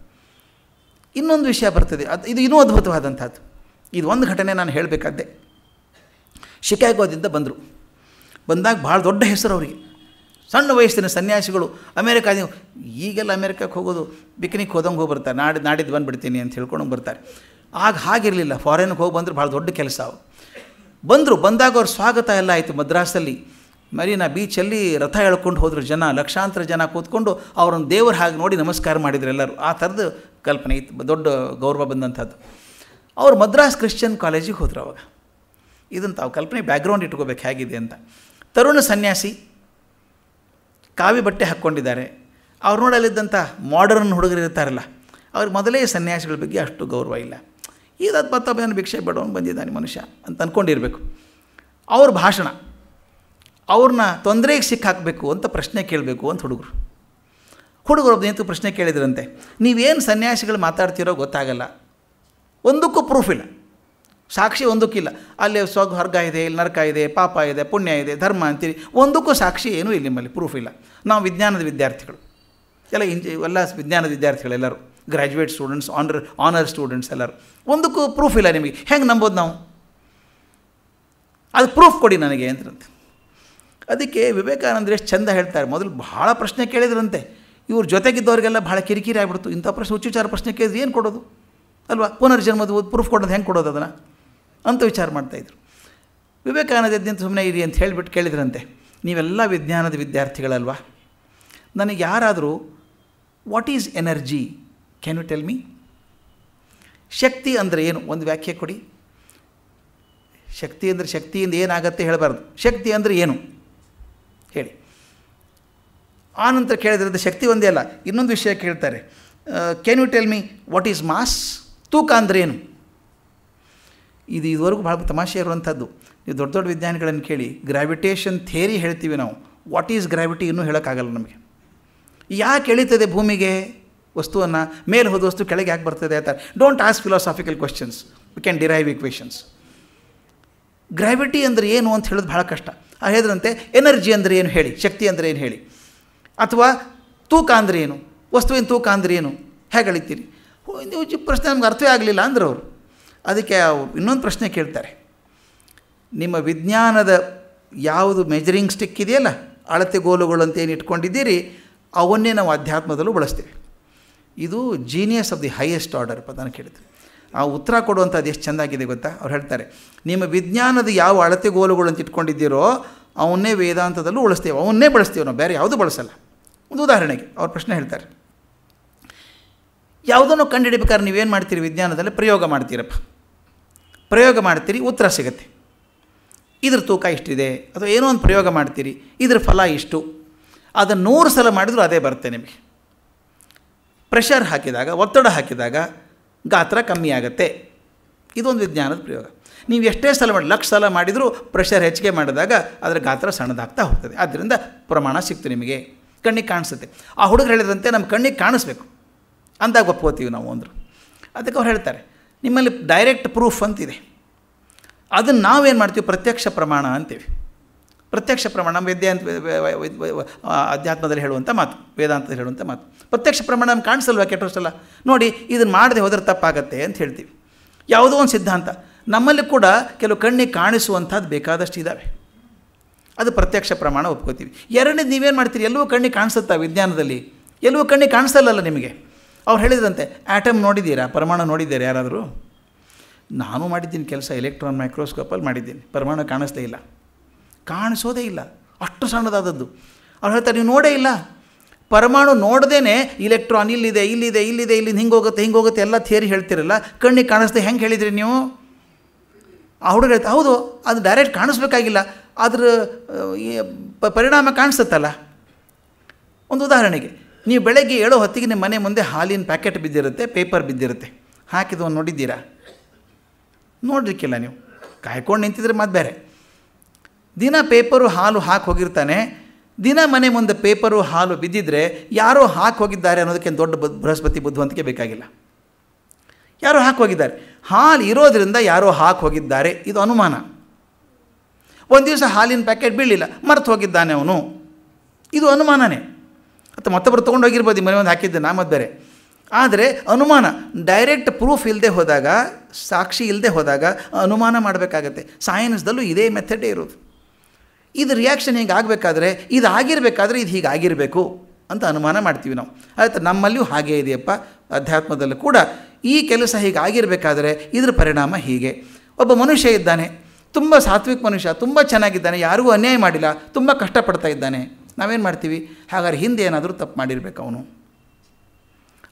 ಇನ್ನೊಂದು ವಿಷಯ ಬರ್ತದೆ ಅದು ಇದು ಇನ್ನೂ ಅದ್ಭುತವಾದಂಥದ್ದು ಇದು ಒಂದು ಘಟನೆ ನಾನು ಹೇಳಬೇಕಾದ್ದೆ ಶಿಕಾಗೋದಿಂದ ಬಂದರು ಬಂದಾಗ ಭಾಳ ದೊಡ್ಡ ಹೆಸರು ಅವರಿಗೆ ಸಣ್ಣ ವಯಸ್ಸಿನ ಸನ್ಯಾಸಿಗಳು ಅಮೇರಿಕಾದ ಈಗೆಲ್ಲ ಅಮೇರಿಕಕ್ಕೆ ಹೋಗೋದು ಬಿಕ್ನಿಕ್ ಹೋದಂಗೆ ಹೋಗಿ ಬರ್ತಾರೆ ನಾಡಿ ನಾಡಿದ್ದು ಬಂದುಬಿಡ್ತೀನಿ ಅಂತ ಹೇಳ್ಕೊಂಡು ಬರ್ತಾರೆ ಆಗ ಹಾಗಿರಲಿಲ್ಲ ಫಾರಿನ್ಗೆ ಹೋಗಿ ಬಂದರೆ ಭಾಳ ದೊಡ್ಡ ಕೆಲಸ ಅವು ಬಂದರು ಬಂದಾಗ ಅವ್ರ ಸ್ವಾಗತ ಎಲ್ಲ ಆಯಿತು ಮದ್ರಾಸಲ್ಲಿ ಮರೀನಾ ಬೀಚಲ್ಲಿ ರಥ ಎಳ್ಕೊಂಡು ಹೋದರು ಜನ ಲಕ್ಷಾಂತರ ಜನ ಕೂತ್ಕೊಂಡು ಅವ್ರನ್ನ ದೇವ್ರ ಹಾಗೆ ನೋಡಿ ನಮಸ್ಕಾರ ಮಾಡಿದ್ರು ಎಲ್ಲರೂ ಆ ಥರದ್ದು ಕಲ್ಪನೆ ಇತ್ತು ದೊಡ್ಡ ಗೌರವ ಬಂದಂಥದ್ದು ಅವರು ಮದ್ರಾಸ್ ಕ್ರಿಶ್ಚಿಯನ್ ಕಾಲೇಜಿಗೆ ಹೋದರು ಅವಾಗ ಇದನ್ನು ತಾವು ಕಲ್ಪನೆ ಬ್ಯಾಕ್ಗ್ರೌಂಡ್ ಇಟ್ಕೋಬೇಕು ಹೇಗಿದೆ ಅಂತ ತರುಣ ಸನ್ಯಾಸಿ ಕಾವಿ ಬಟ್ಟೆ ಹಾಕ್ಕೊಂಡಿದ್ದಾರೆ ಅವ್ರು ನೋಡಲಿದ್ದಂಥ ಮಾಡರ್ನ್ ಹುಡುಗರು ಇರ್ತಾರಲ್ಲ ಅವ್ರಿಗೆ ಮೊದಲೇ ಸನ್ಯಾಸಿಗಳ ಬಗ್ಗೆ ಅಷ್ಟು ಗೌರವ ಇಲ್ಲ ಈಗ ಅದು ಮತ್ತೊಬ್ಬ ಭಿಕ್ಷೆ ಬೇಡವನು ಬಂದಿದ್ದಾನೆ ಮನುಷ್ಯ ಅಂತ ಅಂದ್ಕೊಂಡಿರಬೇಕು ಅವ್ರ ಭಾಷಣ ಅವ್ರನ್ನ ತೊಂದರೆಗೆ ಸಿಕ್ಕಾಕಬೇಕು ಅಂತ ಪ್ರಶ್ನೆ ಕೇಳಬೇಕು ಅಂತ ಹುಡುಗರು ಹುಡುಗರು ನಿಂತು ಪ್ರಶ್ನೆ ಕೇಳಿದ್ರಂತೆ ನೀವೇನು ಸನ್ಯಾಸಿಗಳು ಮಾತಾಡ್ತೀರೋ ಗೊತ್ತಾಗಲ್ಲ ಒಂದಕ್ಕೂ ಪ್ರೂಫ್ ಇಲ್ಲ ಸಾಕ್ಷಿ ಒಂದಕ್ಕಿಲ್ಲ ಅಲ್ಲಿ ಸ್ವರ್ಗ ಇದೆ ಇಲ್ಲಿ ನರಕ ಇದೆ ಪಾಪ ಇದೆ ಪುಣ್ಯ ಇದೆ ಧರ್ಮ ಅಂತೀರಿ ಒಂದಕ್ಕೂ ಸಾಕ್ಷಿ ಏನೂ ಇಲ್ಲಿ ನಿಮ್ಮಲ್ಲಿ ಪ್ರೂಫ್ ಇಲ್ಲ ನಾವು ವಿಜ್ಞಾನದ ವಿದ್ಯಾರ್ಥಿಗಳು ಎಲ್ಲ ಇಂಜಿ ಎಲ್ಲ ವಿಜ್ಞಾನದ ವಿದ್ಯಾರ್ಥಿಗಳು ಎಲ್ಲರೂ ಸ್ಟೂಡೆಂಟ್ಸ್ ಆನರ್ ಆನರ್ ಸ್ಟೂಡೆಂಟ್ಸ್ ಎಲ್ಲರೂ ಒಂದಕ್ಕೂ ಪ್ರೂಫ್ ಇಲ್ಲ ನಿಮಗೆ ಹೆಂಗೆ ನಂಬೋದು ನಾವು ಅದು ಪ್ರೂಫ್ ಕೊಡಿ ನನಗೆ ಅಂತ ಅದಕ್ಕೆ ವಿವೇಕಾನಂದರು ಎಷ್ಟು ಚಂದ ಹೇಳ್ತಾರೆ ಮೊದಲು ಭಾಳ ಪ್ರಶ್ನೆ ಕೇಳಿದ್ರಂತೆ ಇವ್ರ ಜೊತೆಗಿದ್ದವರಿಗೆಲ್ಲ ಭಾಳ ಕಿರಿಕಿರಿ ಆಗ್ಬಿಡ್ತು ಇಂಥ ಪ್ರಶ್ನೆ ಹುಚ್ಚುಚಾರ ಪ್ರಶ್ನೆ ಕೇಳಿದ್ರೆ ಏನು ಕೊಡೋದು ಅಲ್ವಾ ಪುನರ್ಜನ್ಮದ ಪ್ರೂಫ್ ಕೊಡೋದು ಹೆಂಗೆ ಕೊಡೋದು ಅದನ್ನು ಅಂತ ವಿಚಾರ ಮಾಡ್ತಾಯಿದ್ರು ವಿವೇಕಾನಂದ ಸುಮ್ಮನೆ ಇರಿ ಅಂತ ಹೇಳಿಬಿಟ್ಟು ಕೇಳಿದ್ರಂತೆ ನೀವೆಲ್ಲ ವಿಜ್ಞಾನದ ವಿದ್ಯಾರ್ಥಿಗಳಲ್ವಾ ನನಗೆ ಯಾರಾದರೂ what is energy can you tell me ಶಕ್ತಿ ಅಂದರೆ ಏನು ಒಂದು ವ್ಯಾಖ್ಯೆ ಕೊಡಿ ಶಕ್ತಿ ಅಂದರೆ ಶಕ್ತಿಯಿಂದ ಏನಾಗತ್ತೆ ಹೇಳಬಾರ್ದು ಶಕ್ತಿ ಅಂದರೆ ಏನು ಹೇಳಿ ಆನಂತರ ನಂತರ ಕೇಳಿದ್ರದ್ದು ಶಕ್ತಿ ಒಂದೇ ಅಲ್ಲ ಇನ್ನೊಂದು ವಿಷಯ ಕೇಳ್ತಾರೆ can you tell me what is mass ತೂಕ ಅಂದ್ರೆ ಏನು ಇದು ಇದುವರೆಗೂ ಭಾಳ ತಮಾಷೆ ಇರುವಂಥದ್ದು ನೀವು ದೊಡ್ಡ ದೊಡ್ಡ ವಿಜ್ಞಾನಿಗಳನ್ನು ಕೇಳಿ ಗ್ರಾವಿಟೇಷನ್ ಥೇರಿ ಹೇಳ್ತೀವಿ ನಾವು ವಾಟ್ ಈಸ್ ಗ್ರಾವಿಟಿ ಇನ್ನೂ ಹೇಳೋಕ್ಕಾಗಲ್ಲ ನಮಗೆ ಯಾಕೆ ಎಳೀತದೆ ಭೂಮಿಗೆ ವಸ್ತುವನ್ನು ಮೇಲೆ ಹೋದ ವಸ್ತು ಕೆಳಗೆ ಯಾಕೆ ಬರ್ತದೆ ಅಂತ don't ask philosophical questions we can derive equations gravity ಅಂದರೆ ಏನು ಅಂತ ಹೇಳೋದು ಭಾಳ ಕಷ್ಟ ಆ ಹೇಳಿದ್ರಂತೆ ಎನರ್ಜಿ ಅಂದರೆ ಏನು ಹೇಳಿ ಶಕ್ತಿ ಅಂದರೆ ಏನು ಹೇಳಿ ಅಥವಾ ತೂಕ ಅಂದರೆ ಏನು ವಸ್ತುವಿನ ತೂಕ ಅಂದರೆ ಏನು ಹೇಗೆ ಅಳಿತೀರಿ ನೀವು ಪ್ರಶ್ನೆ ನಮ್ಗೆ ಅರ್ಥವೇ ಆಗಲಿಲ್ಲ ಅಂದ್ರೆ ಅವರು ಅದಕ್ಕೆ ಇನ್ನೊಂದು ಪ್ರಶ್ನೆ ಕೇಳ್ತಾರೆ ನಿಮ್ಮ ವಿಜ್ಞಾನದ ಯಾವುದು ಮೆಜರಿಂಗ್ ಸ್ಟಿಕ್ ಇದೆಯಲ್ಲ ಅಳತೆಗೋಲುಗಳು ಅಂತ ಏನು ಇಟ್ಕೊಂಡಿದ್ದೀರಿ ಅವನ್ನೇ ನಾವು ಅಧ್ಯಾತ್ಮದಲ್ಲೂ ಬಳಸ್ತೀವಿ ಇದು genius of the highest order ಪದನ ಕೇಳಿದ್ವಿ ಆ ಉತ್ತರ ಕೊಡುವಂಥದ್ದು ಎಷ್ಟು ಚೆಂದಾಗಿದೆ ಗೊತ್ತಾ ಅವ್ರು ಹೇಳ್ತಾರೆ ನಿಮ್ಮ ವಿಜ್ಞಾನದ ಯಾವ ಅಳತೆಗೋಲುಗಳು ಅಂತ ಇಟ್ಕೊಂಡಿದ್ದೀರೋ ಅವನ್ನೇ ವೇದಾಂತದಲ್ಲೂ ಉಳಿಸ್ತೇವೆ ಅವನ್ನೇ ಬಳಸ್ತೀವಿ ನಾವು ಬೇರೆ ಯಾವುದೂ ಬಳಸಲ್ಲ ಒಂದು ಉದಾಹರಣೆಗೆ ಅವ್ರ ಪ್ರಶ್ನೆ ಹೇಳ್ತಾರೆ ಯಾವುದನ್ನು ಕಂಡುಹಿಡಬೇಕಾದ್ರೆ ನೀವೇನು ಮಾಡ್ತೀರಿ ವಿಜ್ಞಾನದಲ್ಲಿ ಪ್ರಯೋಗ ಮಾಡ್ತೀರಪ್ಪ ಪ್ರಯೋಗ ಮಾಡ್ತೀರಿ ಉತ್ತರ ಸಿಗುತ್ತೆ ಇದ್ರ ತೂಕ ಇಷ್ಟಿದೆ ಅಥವಾ ಏನೋ ಒಂದು ಪ್ರಯೋಗ ಮಾಡ್ತೀರಿ ಇದ್ರ ಫಲ ಇಷ್ಟು ಅದನ್ನು ನೂರು ಸಲ ಮಾಡಿದರೂ ಅದೇ ಬರುತ್ತೆ ನಿಮಗೆ ಪ್ರೆಷರ್ ಹಾಕಿದಾಗ ಒತ್ತಡ ಹಾಕಿದಾಗ ಗಾತ್ರ ಕಮ್ಮಿ ಆಗುತ್ತೆ ಇದೊಂದು ವಿಜ್ಞಾನದ ಪ್ರಯೋಗ ನೀವು ಎಷ್ಟೇ ಸಲ ಮಾಡಿ ಲಕ್ಷ ಸಲ ಮಾಡಿದರೂ ಪ್ರೆಷರ್ ಹೆಚ್ಚಿಗೆ ಮಾಡಿದಾಗ ಅದರ ಗಾತ್ರ ಸಣ್ಣದಾಗ್ತಾ ಹೋಗ್ತದೆ ಆದ್ದರಿಂದ ಪ್ರಮಾಣ ಸಿಕ್ತು ನಿಮಗೆ ಕಣ್ಣಿಗೆ ಕಾಣಿಸುತ್ತೆ ಆ ಹುಡುಗರು ಹೇಳಿದಂತೆ ನಮ್ಮ ಕಣ್ಣಿಗೆ ಕಾಣಿಸ್ಬೇಕು ಅಂದಾಗ ಒಪ್ಕೋತೀವಿ ನಾವು ಅಂದರು ಅದಕ್ಕೆ ಅವ್ರು ಹೇಳ್ತಾರೆ ನಿಮ್ಮಲ್ಲಿ ಡೈರೆಕ್ಟ್ ಪ್ರೂಫ್ ಅಂತಿದೆ ಅದನ್ನು ನಾವೇನು ಮಾಡ್ತೀವಿ ಪ್ರತ್ಯಕ್ಷ ಪ್ರಮಾಣ ಅಂತೀವಿ ಪ್ರತ್ಯಕ್ಷ ಪ್ರಮಾಣ ವೇದ್ಯಾಂತ ಅಧ್ಯಾತ್ಮದಲ್ಲಿ ಹೇಳುವಂಥ ಮಾತು ವೇದಾಂತದಲ್ಲಿ ಹೇಳುವಂಥ ಮಾತು ಪ್ರತ್ಯಕ್ಷ ಪ್ರಮಾಣ ನಮ್ಗೆ ಕಾಣಿಸಲ್ವಾ ಕೆಟ್ಟಷ್ಟಲ್ಲ ನೋಡಿ ಇದನ್ನು ಮಾಡದೆ ಹೋದರೆ ತಪ್ಪಾಗತ್ತೆ ಅಂತ ಹೇಳ್ತೀವಿ ಯಾವುದೋ ಒಂದು ಸಿದ್ಧಾಂತ ನಮ್ಮಲ್ಲಿ ಕೂಡ ಕೆಲವು ಕಣ್ಣಿಗೆ ಕಾಣಿಸುವಂಥದ್ದು ಬೇಕಾದಷ್ಟು ಇದ್ದಾವೆ ಅದು ಪ್ರತ್ಯಕ್ಷ ಪ್ರಮಾಣ ಒಪ್ಕೋತೀವಿ ಎರಡನೇದು ನೀವೇನು ಮಾಡ್ತೀರಿ ಎಲ್ಲವೂ ಕಣ್ಣಿಗೆ ಕಾಣಿಸುತ್ತಾ ವಿಜ್ಞಾನದಲ್ಲಿ ಎಲ್ಲವೂ ಕಣ್ಣಿಗೆ ಕಾಣಿಸಲ್ಲಲ್ಲ ನಿಮಗೆ ಅವ್ರು ಹೇಳಿದ್ರಂತೆ ಆ್ಯಟಮ್ ನೋಡಿದ್ದೀರಾ ಪರಮಾಣು ನೋಡಿದ್ದೀರಾ ಯಾರಾದರೂ ನಾನು ಮಾಡಿದ್ದೀನಿ ಕೆಲಸ ಎಲೆಕ್ಟ್ರಾನ್ ಮೈಕ್ರೋಸ್ಕೋಪಲ್ಲಿ ಮಾಡಿದ್ದೀನಿ ಪರಮಾಣು ಕಾಣಿಸ್ತೇ ಇಲ್ಲ ಕಾಣಿಸೋದೇ ಇಲ್ಲ ಅಷ್ಟು ಸಣ್ಣದಾದದ್ದು ಅವ್ರು ಹೇಳ್ತಾರೆ ನೀವು ನೋಡೇ ಇಲ್ಲ ಪರಮಾಣು ನೋಡ್ದೇ ಇಲೆಕ್ಟ್ರಾನ್ ಇಲ್ಲಿದೆ ಇಲ್ಲಿದೆ ಇಲ್ಲಿದೆ ಇಲ್ಲಿಂದ ಹಿಂಗೆ ಹೋಗುತ್ತೆ ಹಿಂಗೆ ಹೋಗುತ್ತೆ ಎಲ್ಲ ಥಿಯರಿ ಹೇಳ್ತಿರಲ್ಲ ಕಣ್ಣಿಗೆ ಕಾಣಿಸ್ದೆ ಹೆಂಗೆ ಹೇಳಿದ್ರಿ ನೀವು ಆ ಹುಡುಗ ಹೇಳ್ತಾ ಹೌದು ಅದು ಡೈರೆಕ್ಟ್ ಕಾಣಿಸ್ಬೇಕಾಗಿಲ್ಲ ಅದ್ರ ಪರಿಣಾಮ ಕಾಣಿಸುತ್ತಲ್ಲ ಒಂದು ಉದಾಹರಣೆಗೆ ನೀವು ಬೆಳಗ್ಗೆ ಏಳೋ ಹೊತ್ತಿಗೆ ನಿಮ್ಮ ಮನೆ ಮುಂದೆ ಹಾಲಿನ ಪ್ಯಾಕೆಟ್ ಬಿದ್ದಿರುತ್ತೆ ಪೇಪರ್ ಬಿದ್ದಿರುತ್ತೆ ಒಂದು ನೋಡಿದ್ದೀರಾ ನೋಡಲಿಕ್ಕಿಲ್ಲ ನೀವು ಕಾಯ್ಕೊಂಡು ನಿಂತಿದ್ರೆ ಮತ್ತೆ ಬೇರೆ ದಿನ ಪೇಪರು ಹಾಲು ಹಾಕಿ ಹೋಗಿರ್ತಾನೆ ದಿನ ಮನೆ ಮುಂದೆ ಪೇಪರು ಹಾಲು ಬಿದ್ದಿದ್ರೆ ಯಾರೋ ಹಾಕಿ ಹೋಗಿದ್ದಾರೆ ಅನ್ನೋದಕ್ಕೆ ದೊಡ್ಡ ಬೃಹಸ್ಪತಿ ಬುದ್ಧಿವಂತಿಕೆ ಬೇಕಾಗಿಲ್ಲ ಯಾರೋ ಹಾಕಿ ಹೋಗಿದ್ದಾರೆ ಹಾಲು ಇರೋದರಿಂದ ಯಾರೋ ಹಾಕಿ ಹೋಗಿದ್ದಾರೆ ಇದು ಅನುಮಾನ ಒಂದು ದಿವಸ ಹಾಲಿನ ಪ್ಯಾಕೆಟ್ ಬೀಳಲಿಲ್ಲ ಮರೆತು ಹೋಗಿದ್ದಾನೆ ಅವನು ಇದು ಅನುಮಾನನೇ ಅಥವಾ ಮತ್ತೊಬ್ಬರು ತೊಗೊಂಡೋಗಿರ್ಬೋದು ಮನೆ ಒಂದು ಹಾಕಿದ್ದೆ ನಾ ಬೇರೆ ಆದರೆ ಅನುಮಾನ ಡೈರೆಕ್ಟ್ ಪ್ರೂಫ್ ಇಲ್ಲದೆ ಹೋದಾಗ ಸಾಕ್ಷಿ ಇಲ್ಲದೆ ಹೋದಾಗ ಅನುಮಾನ ಮಾಡಬೇಕಾಗತ್ತೆ ಸೈನ್ಸ್ದಲ್ಲೂ ಇದೇ ಮೆಥಡೇ ಇರೋದು ಇದು ರಿಯಾಕ್ಷನ್ ಹೀಗೆ ಆಗಬೇಕಾದ್ರೆ ಇದು ಆಗಿರಬೇಕಾದ್ರೆ ಇದು ಹೀಗಾಗಿರಬೇಕು ಅಂತ ಅನುಮಾನ ಮಾಡ್ತೀವಿ ನಾವು ಆಯಿತು ನಮ್ಮಲ್ಲಿಯೂ ಹಾಗೆ ಇದೆಯಪ್ಪ ಅಧ್ಯಾತ್ಮದಲ್ಲೂ ಕೂಡ ಈ ಕೆಲಸ ಹೀಗಾಗಿರಬೇಕಾದ್ರೆ ಇದ್ರ ಪರಿಣಾಮ ಹೀಗೆ ಒಬ್ಬ ಮನುಷ್ಯ ಇದ್ದಾನೆ ತುಂಬ ಸಾತ್ವಿಕ ಮನುಷ್ಯ ತುಂಬ ಚೆನ್ನಾಗಿದ್ದಾನೆ ಯಾರಿಗೂ ಅನ್ಯಾಯ ಮಾಡಿಲ್ಲ ತುಂಬ ಕಷ್ಟಪಡ್ತಾ ಇದ್ದಾನೆ ನಾವೇನು ಮಾಡ್ತೀವಿ ಹಾಗಾದ್ರೆ ಹಿಂದೆ ಏನಾದರೂ ತಪ್ಪು ಮಾಡಿರಬೇಕು ಅವನು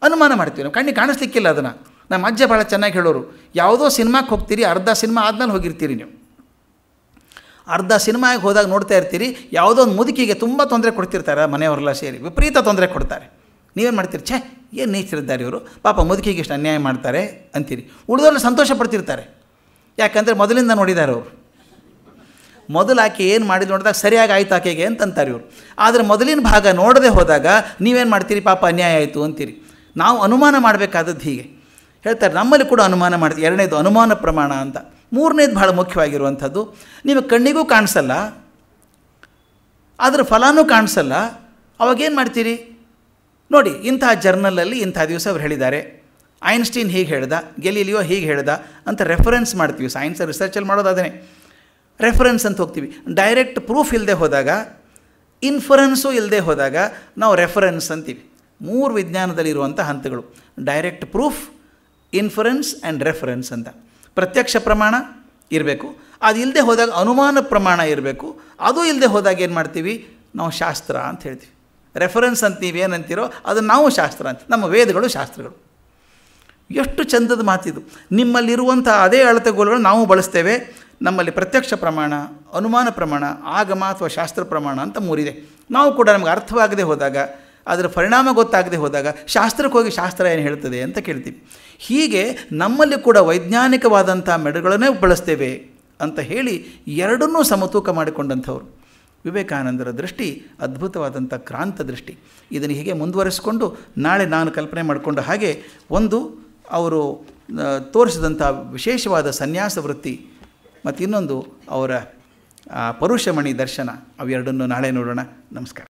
ಅನುಮಾನ ಮಾಡ್ತೀವಿ ನಾವು ಕಣ್ಣಿಗೆ ಕಾಣಿಸ್ಲಿಕ್ಕಿಲ್ಲ ಅದನ್ನು ನಮ್ಮ ಅಜ್ಜ ಭಾಳ ಚೆನ್ನಾಗಿ ಹೇಳೋರು ಯಾವುದೋ ಸಿನಿಮಾಕ್ಕೆ ಹೋಗ್ತೀರಿ ಅರ್ಧ ಸಿನಿಮಾ ಆದ್ಮೇಲೆ ಹೋಗಿರ್ತೀರಿ ನೀವು ಅರ್ಧ ಸಿನಿಮಾಗೆ ಹೋದಾಗ ನೋಡ್ತಾ ಇರ್ತೀರಿ ಯಾವುದೋ ಒಂದು ಮುದುಕಿಗೆ ತುಂಬ ತೊಂದರೆ ಕೊಡ್ತಿರ್ತಾರೆ ಮನೆಯವರೆಲ್ಲ ಸೇರಿ ವಿಪರೀತ ತೊಂದರೆ ಕೊಡ್ತಾರೆ ನೀವೇನು ಮಾಡ್ತೀರಿ ಛೇ ಏನು ನೀಚಿರಿದ್ದಾರೆ ಇವರು ಪಾಪ ಮುದುಕಿಗೆ ಇಷ್ಟು ಅನ್ಯಾಯ ಮಾಡ್ತಾರೆ ಅಂತೀರಿ ಉಳಿದವ್ರನ್ನ ಸಂತೋಷ ಪಡ್ತಿರ್ತಾರೆ ಯಾಕಂದರೆ ಮೊದಲಿಂದ ನೋಡಿದ್ದಾರೆ ಅವರು ಮೊದಲು ಆಕೆ ಏನು ಮಾಡಿದ ನೋಡಿದಾಗ ಸರಿಯಾಗಿ ಆಯ್ತು ಆಕೆಗೆ ಅಂತಂತಾರೆ ಇವರು ಆದರೆ ಮೊದಲಿನ ಭಾಗ ನೋಡದೆ ಹೋದಾಗ ನೀವೇನು ಮಾಡ್ತೀರಿ ಪಾಪ ಅನ್ಯಾಯ ಆಯಿತು ಅಂತೀರಿ ನಾವು ಅನುಮಾನ ಮಾಡಬೇಕಾದದ್ದು ಹೀಗೆ ಹೇಳ್ತಾರೆ ನಮ್ಮಲ್ಲಿ ಕೂಡ ಅನುಮಾನ ಮಾಡಿ ಎರಡನೇದು ಅನುಮಾನ ಪ್ರಮಾಣ ಅಂತ ಮೂರನೇದು ಭಾಳ ಮುಖ್ಯವಾಗಿರುವಂಥದ್ದು ನಿಮಗೆ ಕಣ್ಣಿಗೂ ಕಾಣಿಸಲ್ಲ ಅದರ ಫಲನೂ ಕಾಣಿಸಲ್ಲ ಅವಾಗೇನು ಮಾಡ್ತೀರಿ ನೋಡಿ ಇಂಥ ಜರ್ನಲಲ್ಲಿ ಇಂಥ ದಿವಸ ಅವ್ರು ಹೇಳಿದ್ದಾರೆ ಐನ್ಸ್ಟೀನ್ ಹೀಗೆ ಹೇಳ್ದ ಗೆಲಿಲಿಯೋ ಹೀಗೆ ಹೇಳ್ದ ಅಂತ ರೆಫರೆನ್ಸ್ ಮಾಡ್ತೀವಿ ಸೈನ್ಸ್ ರಿಸರ್ಚಲ್ಲಿ ಮಾಡೋದು ಅದನ್ನೇ ರೆಫರೆನ್ಸ್ ಅಂತ ಹೋಗ್ತೀವಿ ಡೈರೆಕ್ಟ್ ಪ್ರೂಫ್ ಇಲ್ಲದೆ ಹೋದಾಗ ಇನ್ಫರೆನ್ಸು ಇಲ್ಲದೆ ಹೋದಾಗ ನಾವು ರೆಫರೆನ್ಸ್ ಅಂತೀವಿ ಮೂರು ವಿಜ್ಞಾನದಲ್ಲಿರುವಂಥ ಹಂತಗಳು direct proof inference and reference ಅಂತ ಪ್ರತ್ಯಕ್ಷ ಪ್ರಮಾಣ ಇರಬೇಕು ಅದು ಇಲ್ಲದೆ ಹೋದಾಗ ಅನುಮಾನ ಪ್ರಮಾಣ ಇರಬೇಕು ಅದು ಇಲ್ಲದೆ ಹೋದಾಗ ಏನು ಮಾಡ್ತೀವಿ ನಾವು ಶಾಸ್ತ್ರ ಅಂತ ಹೇಳ್ತೀವಿ ರೆಫರೆನ್ಸ್ ಅಂತ ನೀವೇನಂತೀರೋ ಅದು ನಾವು ಶಾಸ್ತ್ರ ಅಂತ ನಮ್ಮ ವೇದಗಳು ಶಾಸ್ತ್ರಗಳು ಎಷ್ಟು ಚಂದದ ಮಾತಿದು ನಿಮ್ಮಲ್ಲಿರುವಂಥ ಅದೇ ಅಳತೆಗೋಲುಗಳು ನಾವು ಬಳಸ್ತೇವೆ ನಮ್ಮಲ್ಲಿ ಪ್ರತ್ಯಕ್ಷ ಪ್ರಮಾಣ ಅನುಮಾನ ಪ್ರಮಾಣ ಆಗಮ ಅಥವಾ ಶಾಸ್ತ್ರ ಪ್ರಮಾಣ ಅಂತ ಮೂರಿದೆ ನಾವು ಕೂಡ ನಮಗೆ ಅರ್ಥವಾಗದೇ ಹೋದಾಗ ಅದರ ಪರಿಣಾಮ ಗೊತ್ತಾಗದೆ ಹೋದಾಗ ಶಾಸ್ತ್ರಕ್ಕೆ ಹೋಗಿ ಶಾಸ್ತ್ರ ಏನು ಹೇಳ್ತದೆ ಅಂತ ಕೇಳ್ತೀವಿ ಹೀಗೆ ನಮ್ಮಲ್ಲಿ ಕೂಡ ವೈಜ್ಞಾನಿಕವಾದಂಥ ಮೆಡಗಳನ್ನೇ ಬಳಸ್ತೇವೆ ಅಂತ ಹೇಳಿ ಎರಡನ್ನೂ ಸಮತೂಕ ಮಾಡಿಕೊಂಡಂಥವ್ರು ವಿವೇಕಾನಂದರ ದೃಷ್ಟಿ ಅದ್ಭುತವಾದಂಥ ಕ್ರಾಂತ ದೃಷ್ಟಿ ಇದನ್ನು ಹೀಗೆ ಮುಂದುವರಿಸಿಕೊಂಡು ನಾಳೆ ನಾನು ಕಲ್ಪನೆ ಮಾಡಿಕೊಂಡ ಹಾಗೆ ಒಂದು ಅವರು ತೋರಿಸಿದಂಥ ವಿಶೇಷವಾದ ಸನ್ಯಾಸ ವೃತ್ತಿ ಮತ್ತು ಇನ್ನೊಂದು ಅವರ ಪರುಷಮಣಿ ದರ್ಶನ ಅವೆರಡನ್ನು ನಾಳೆ ನೋಡೋಣ ನಮಸ್ಕಾರ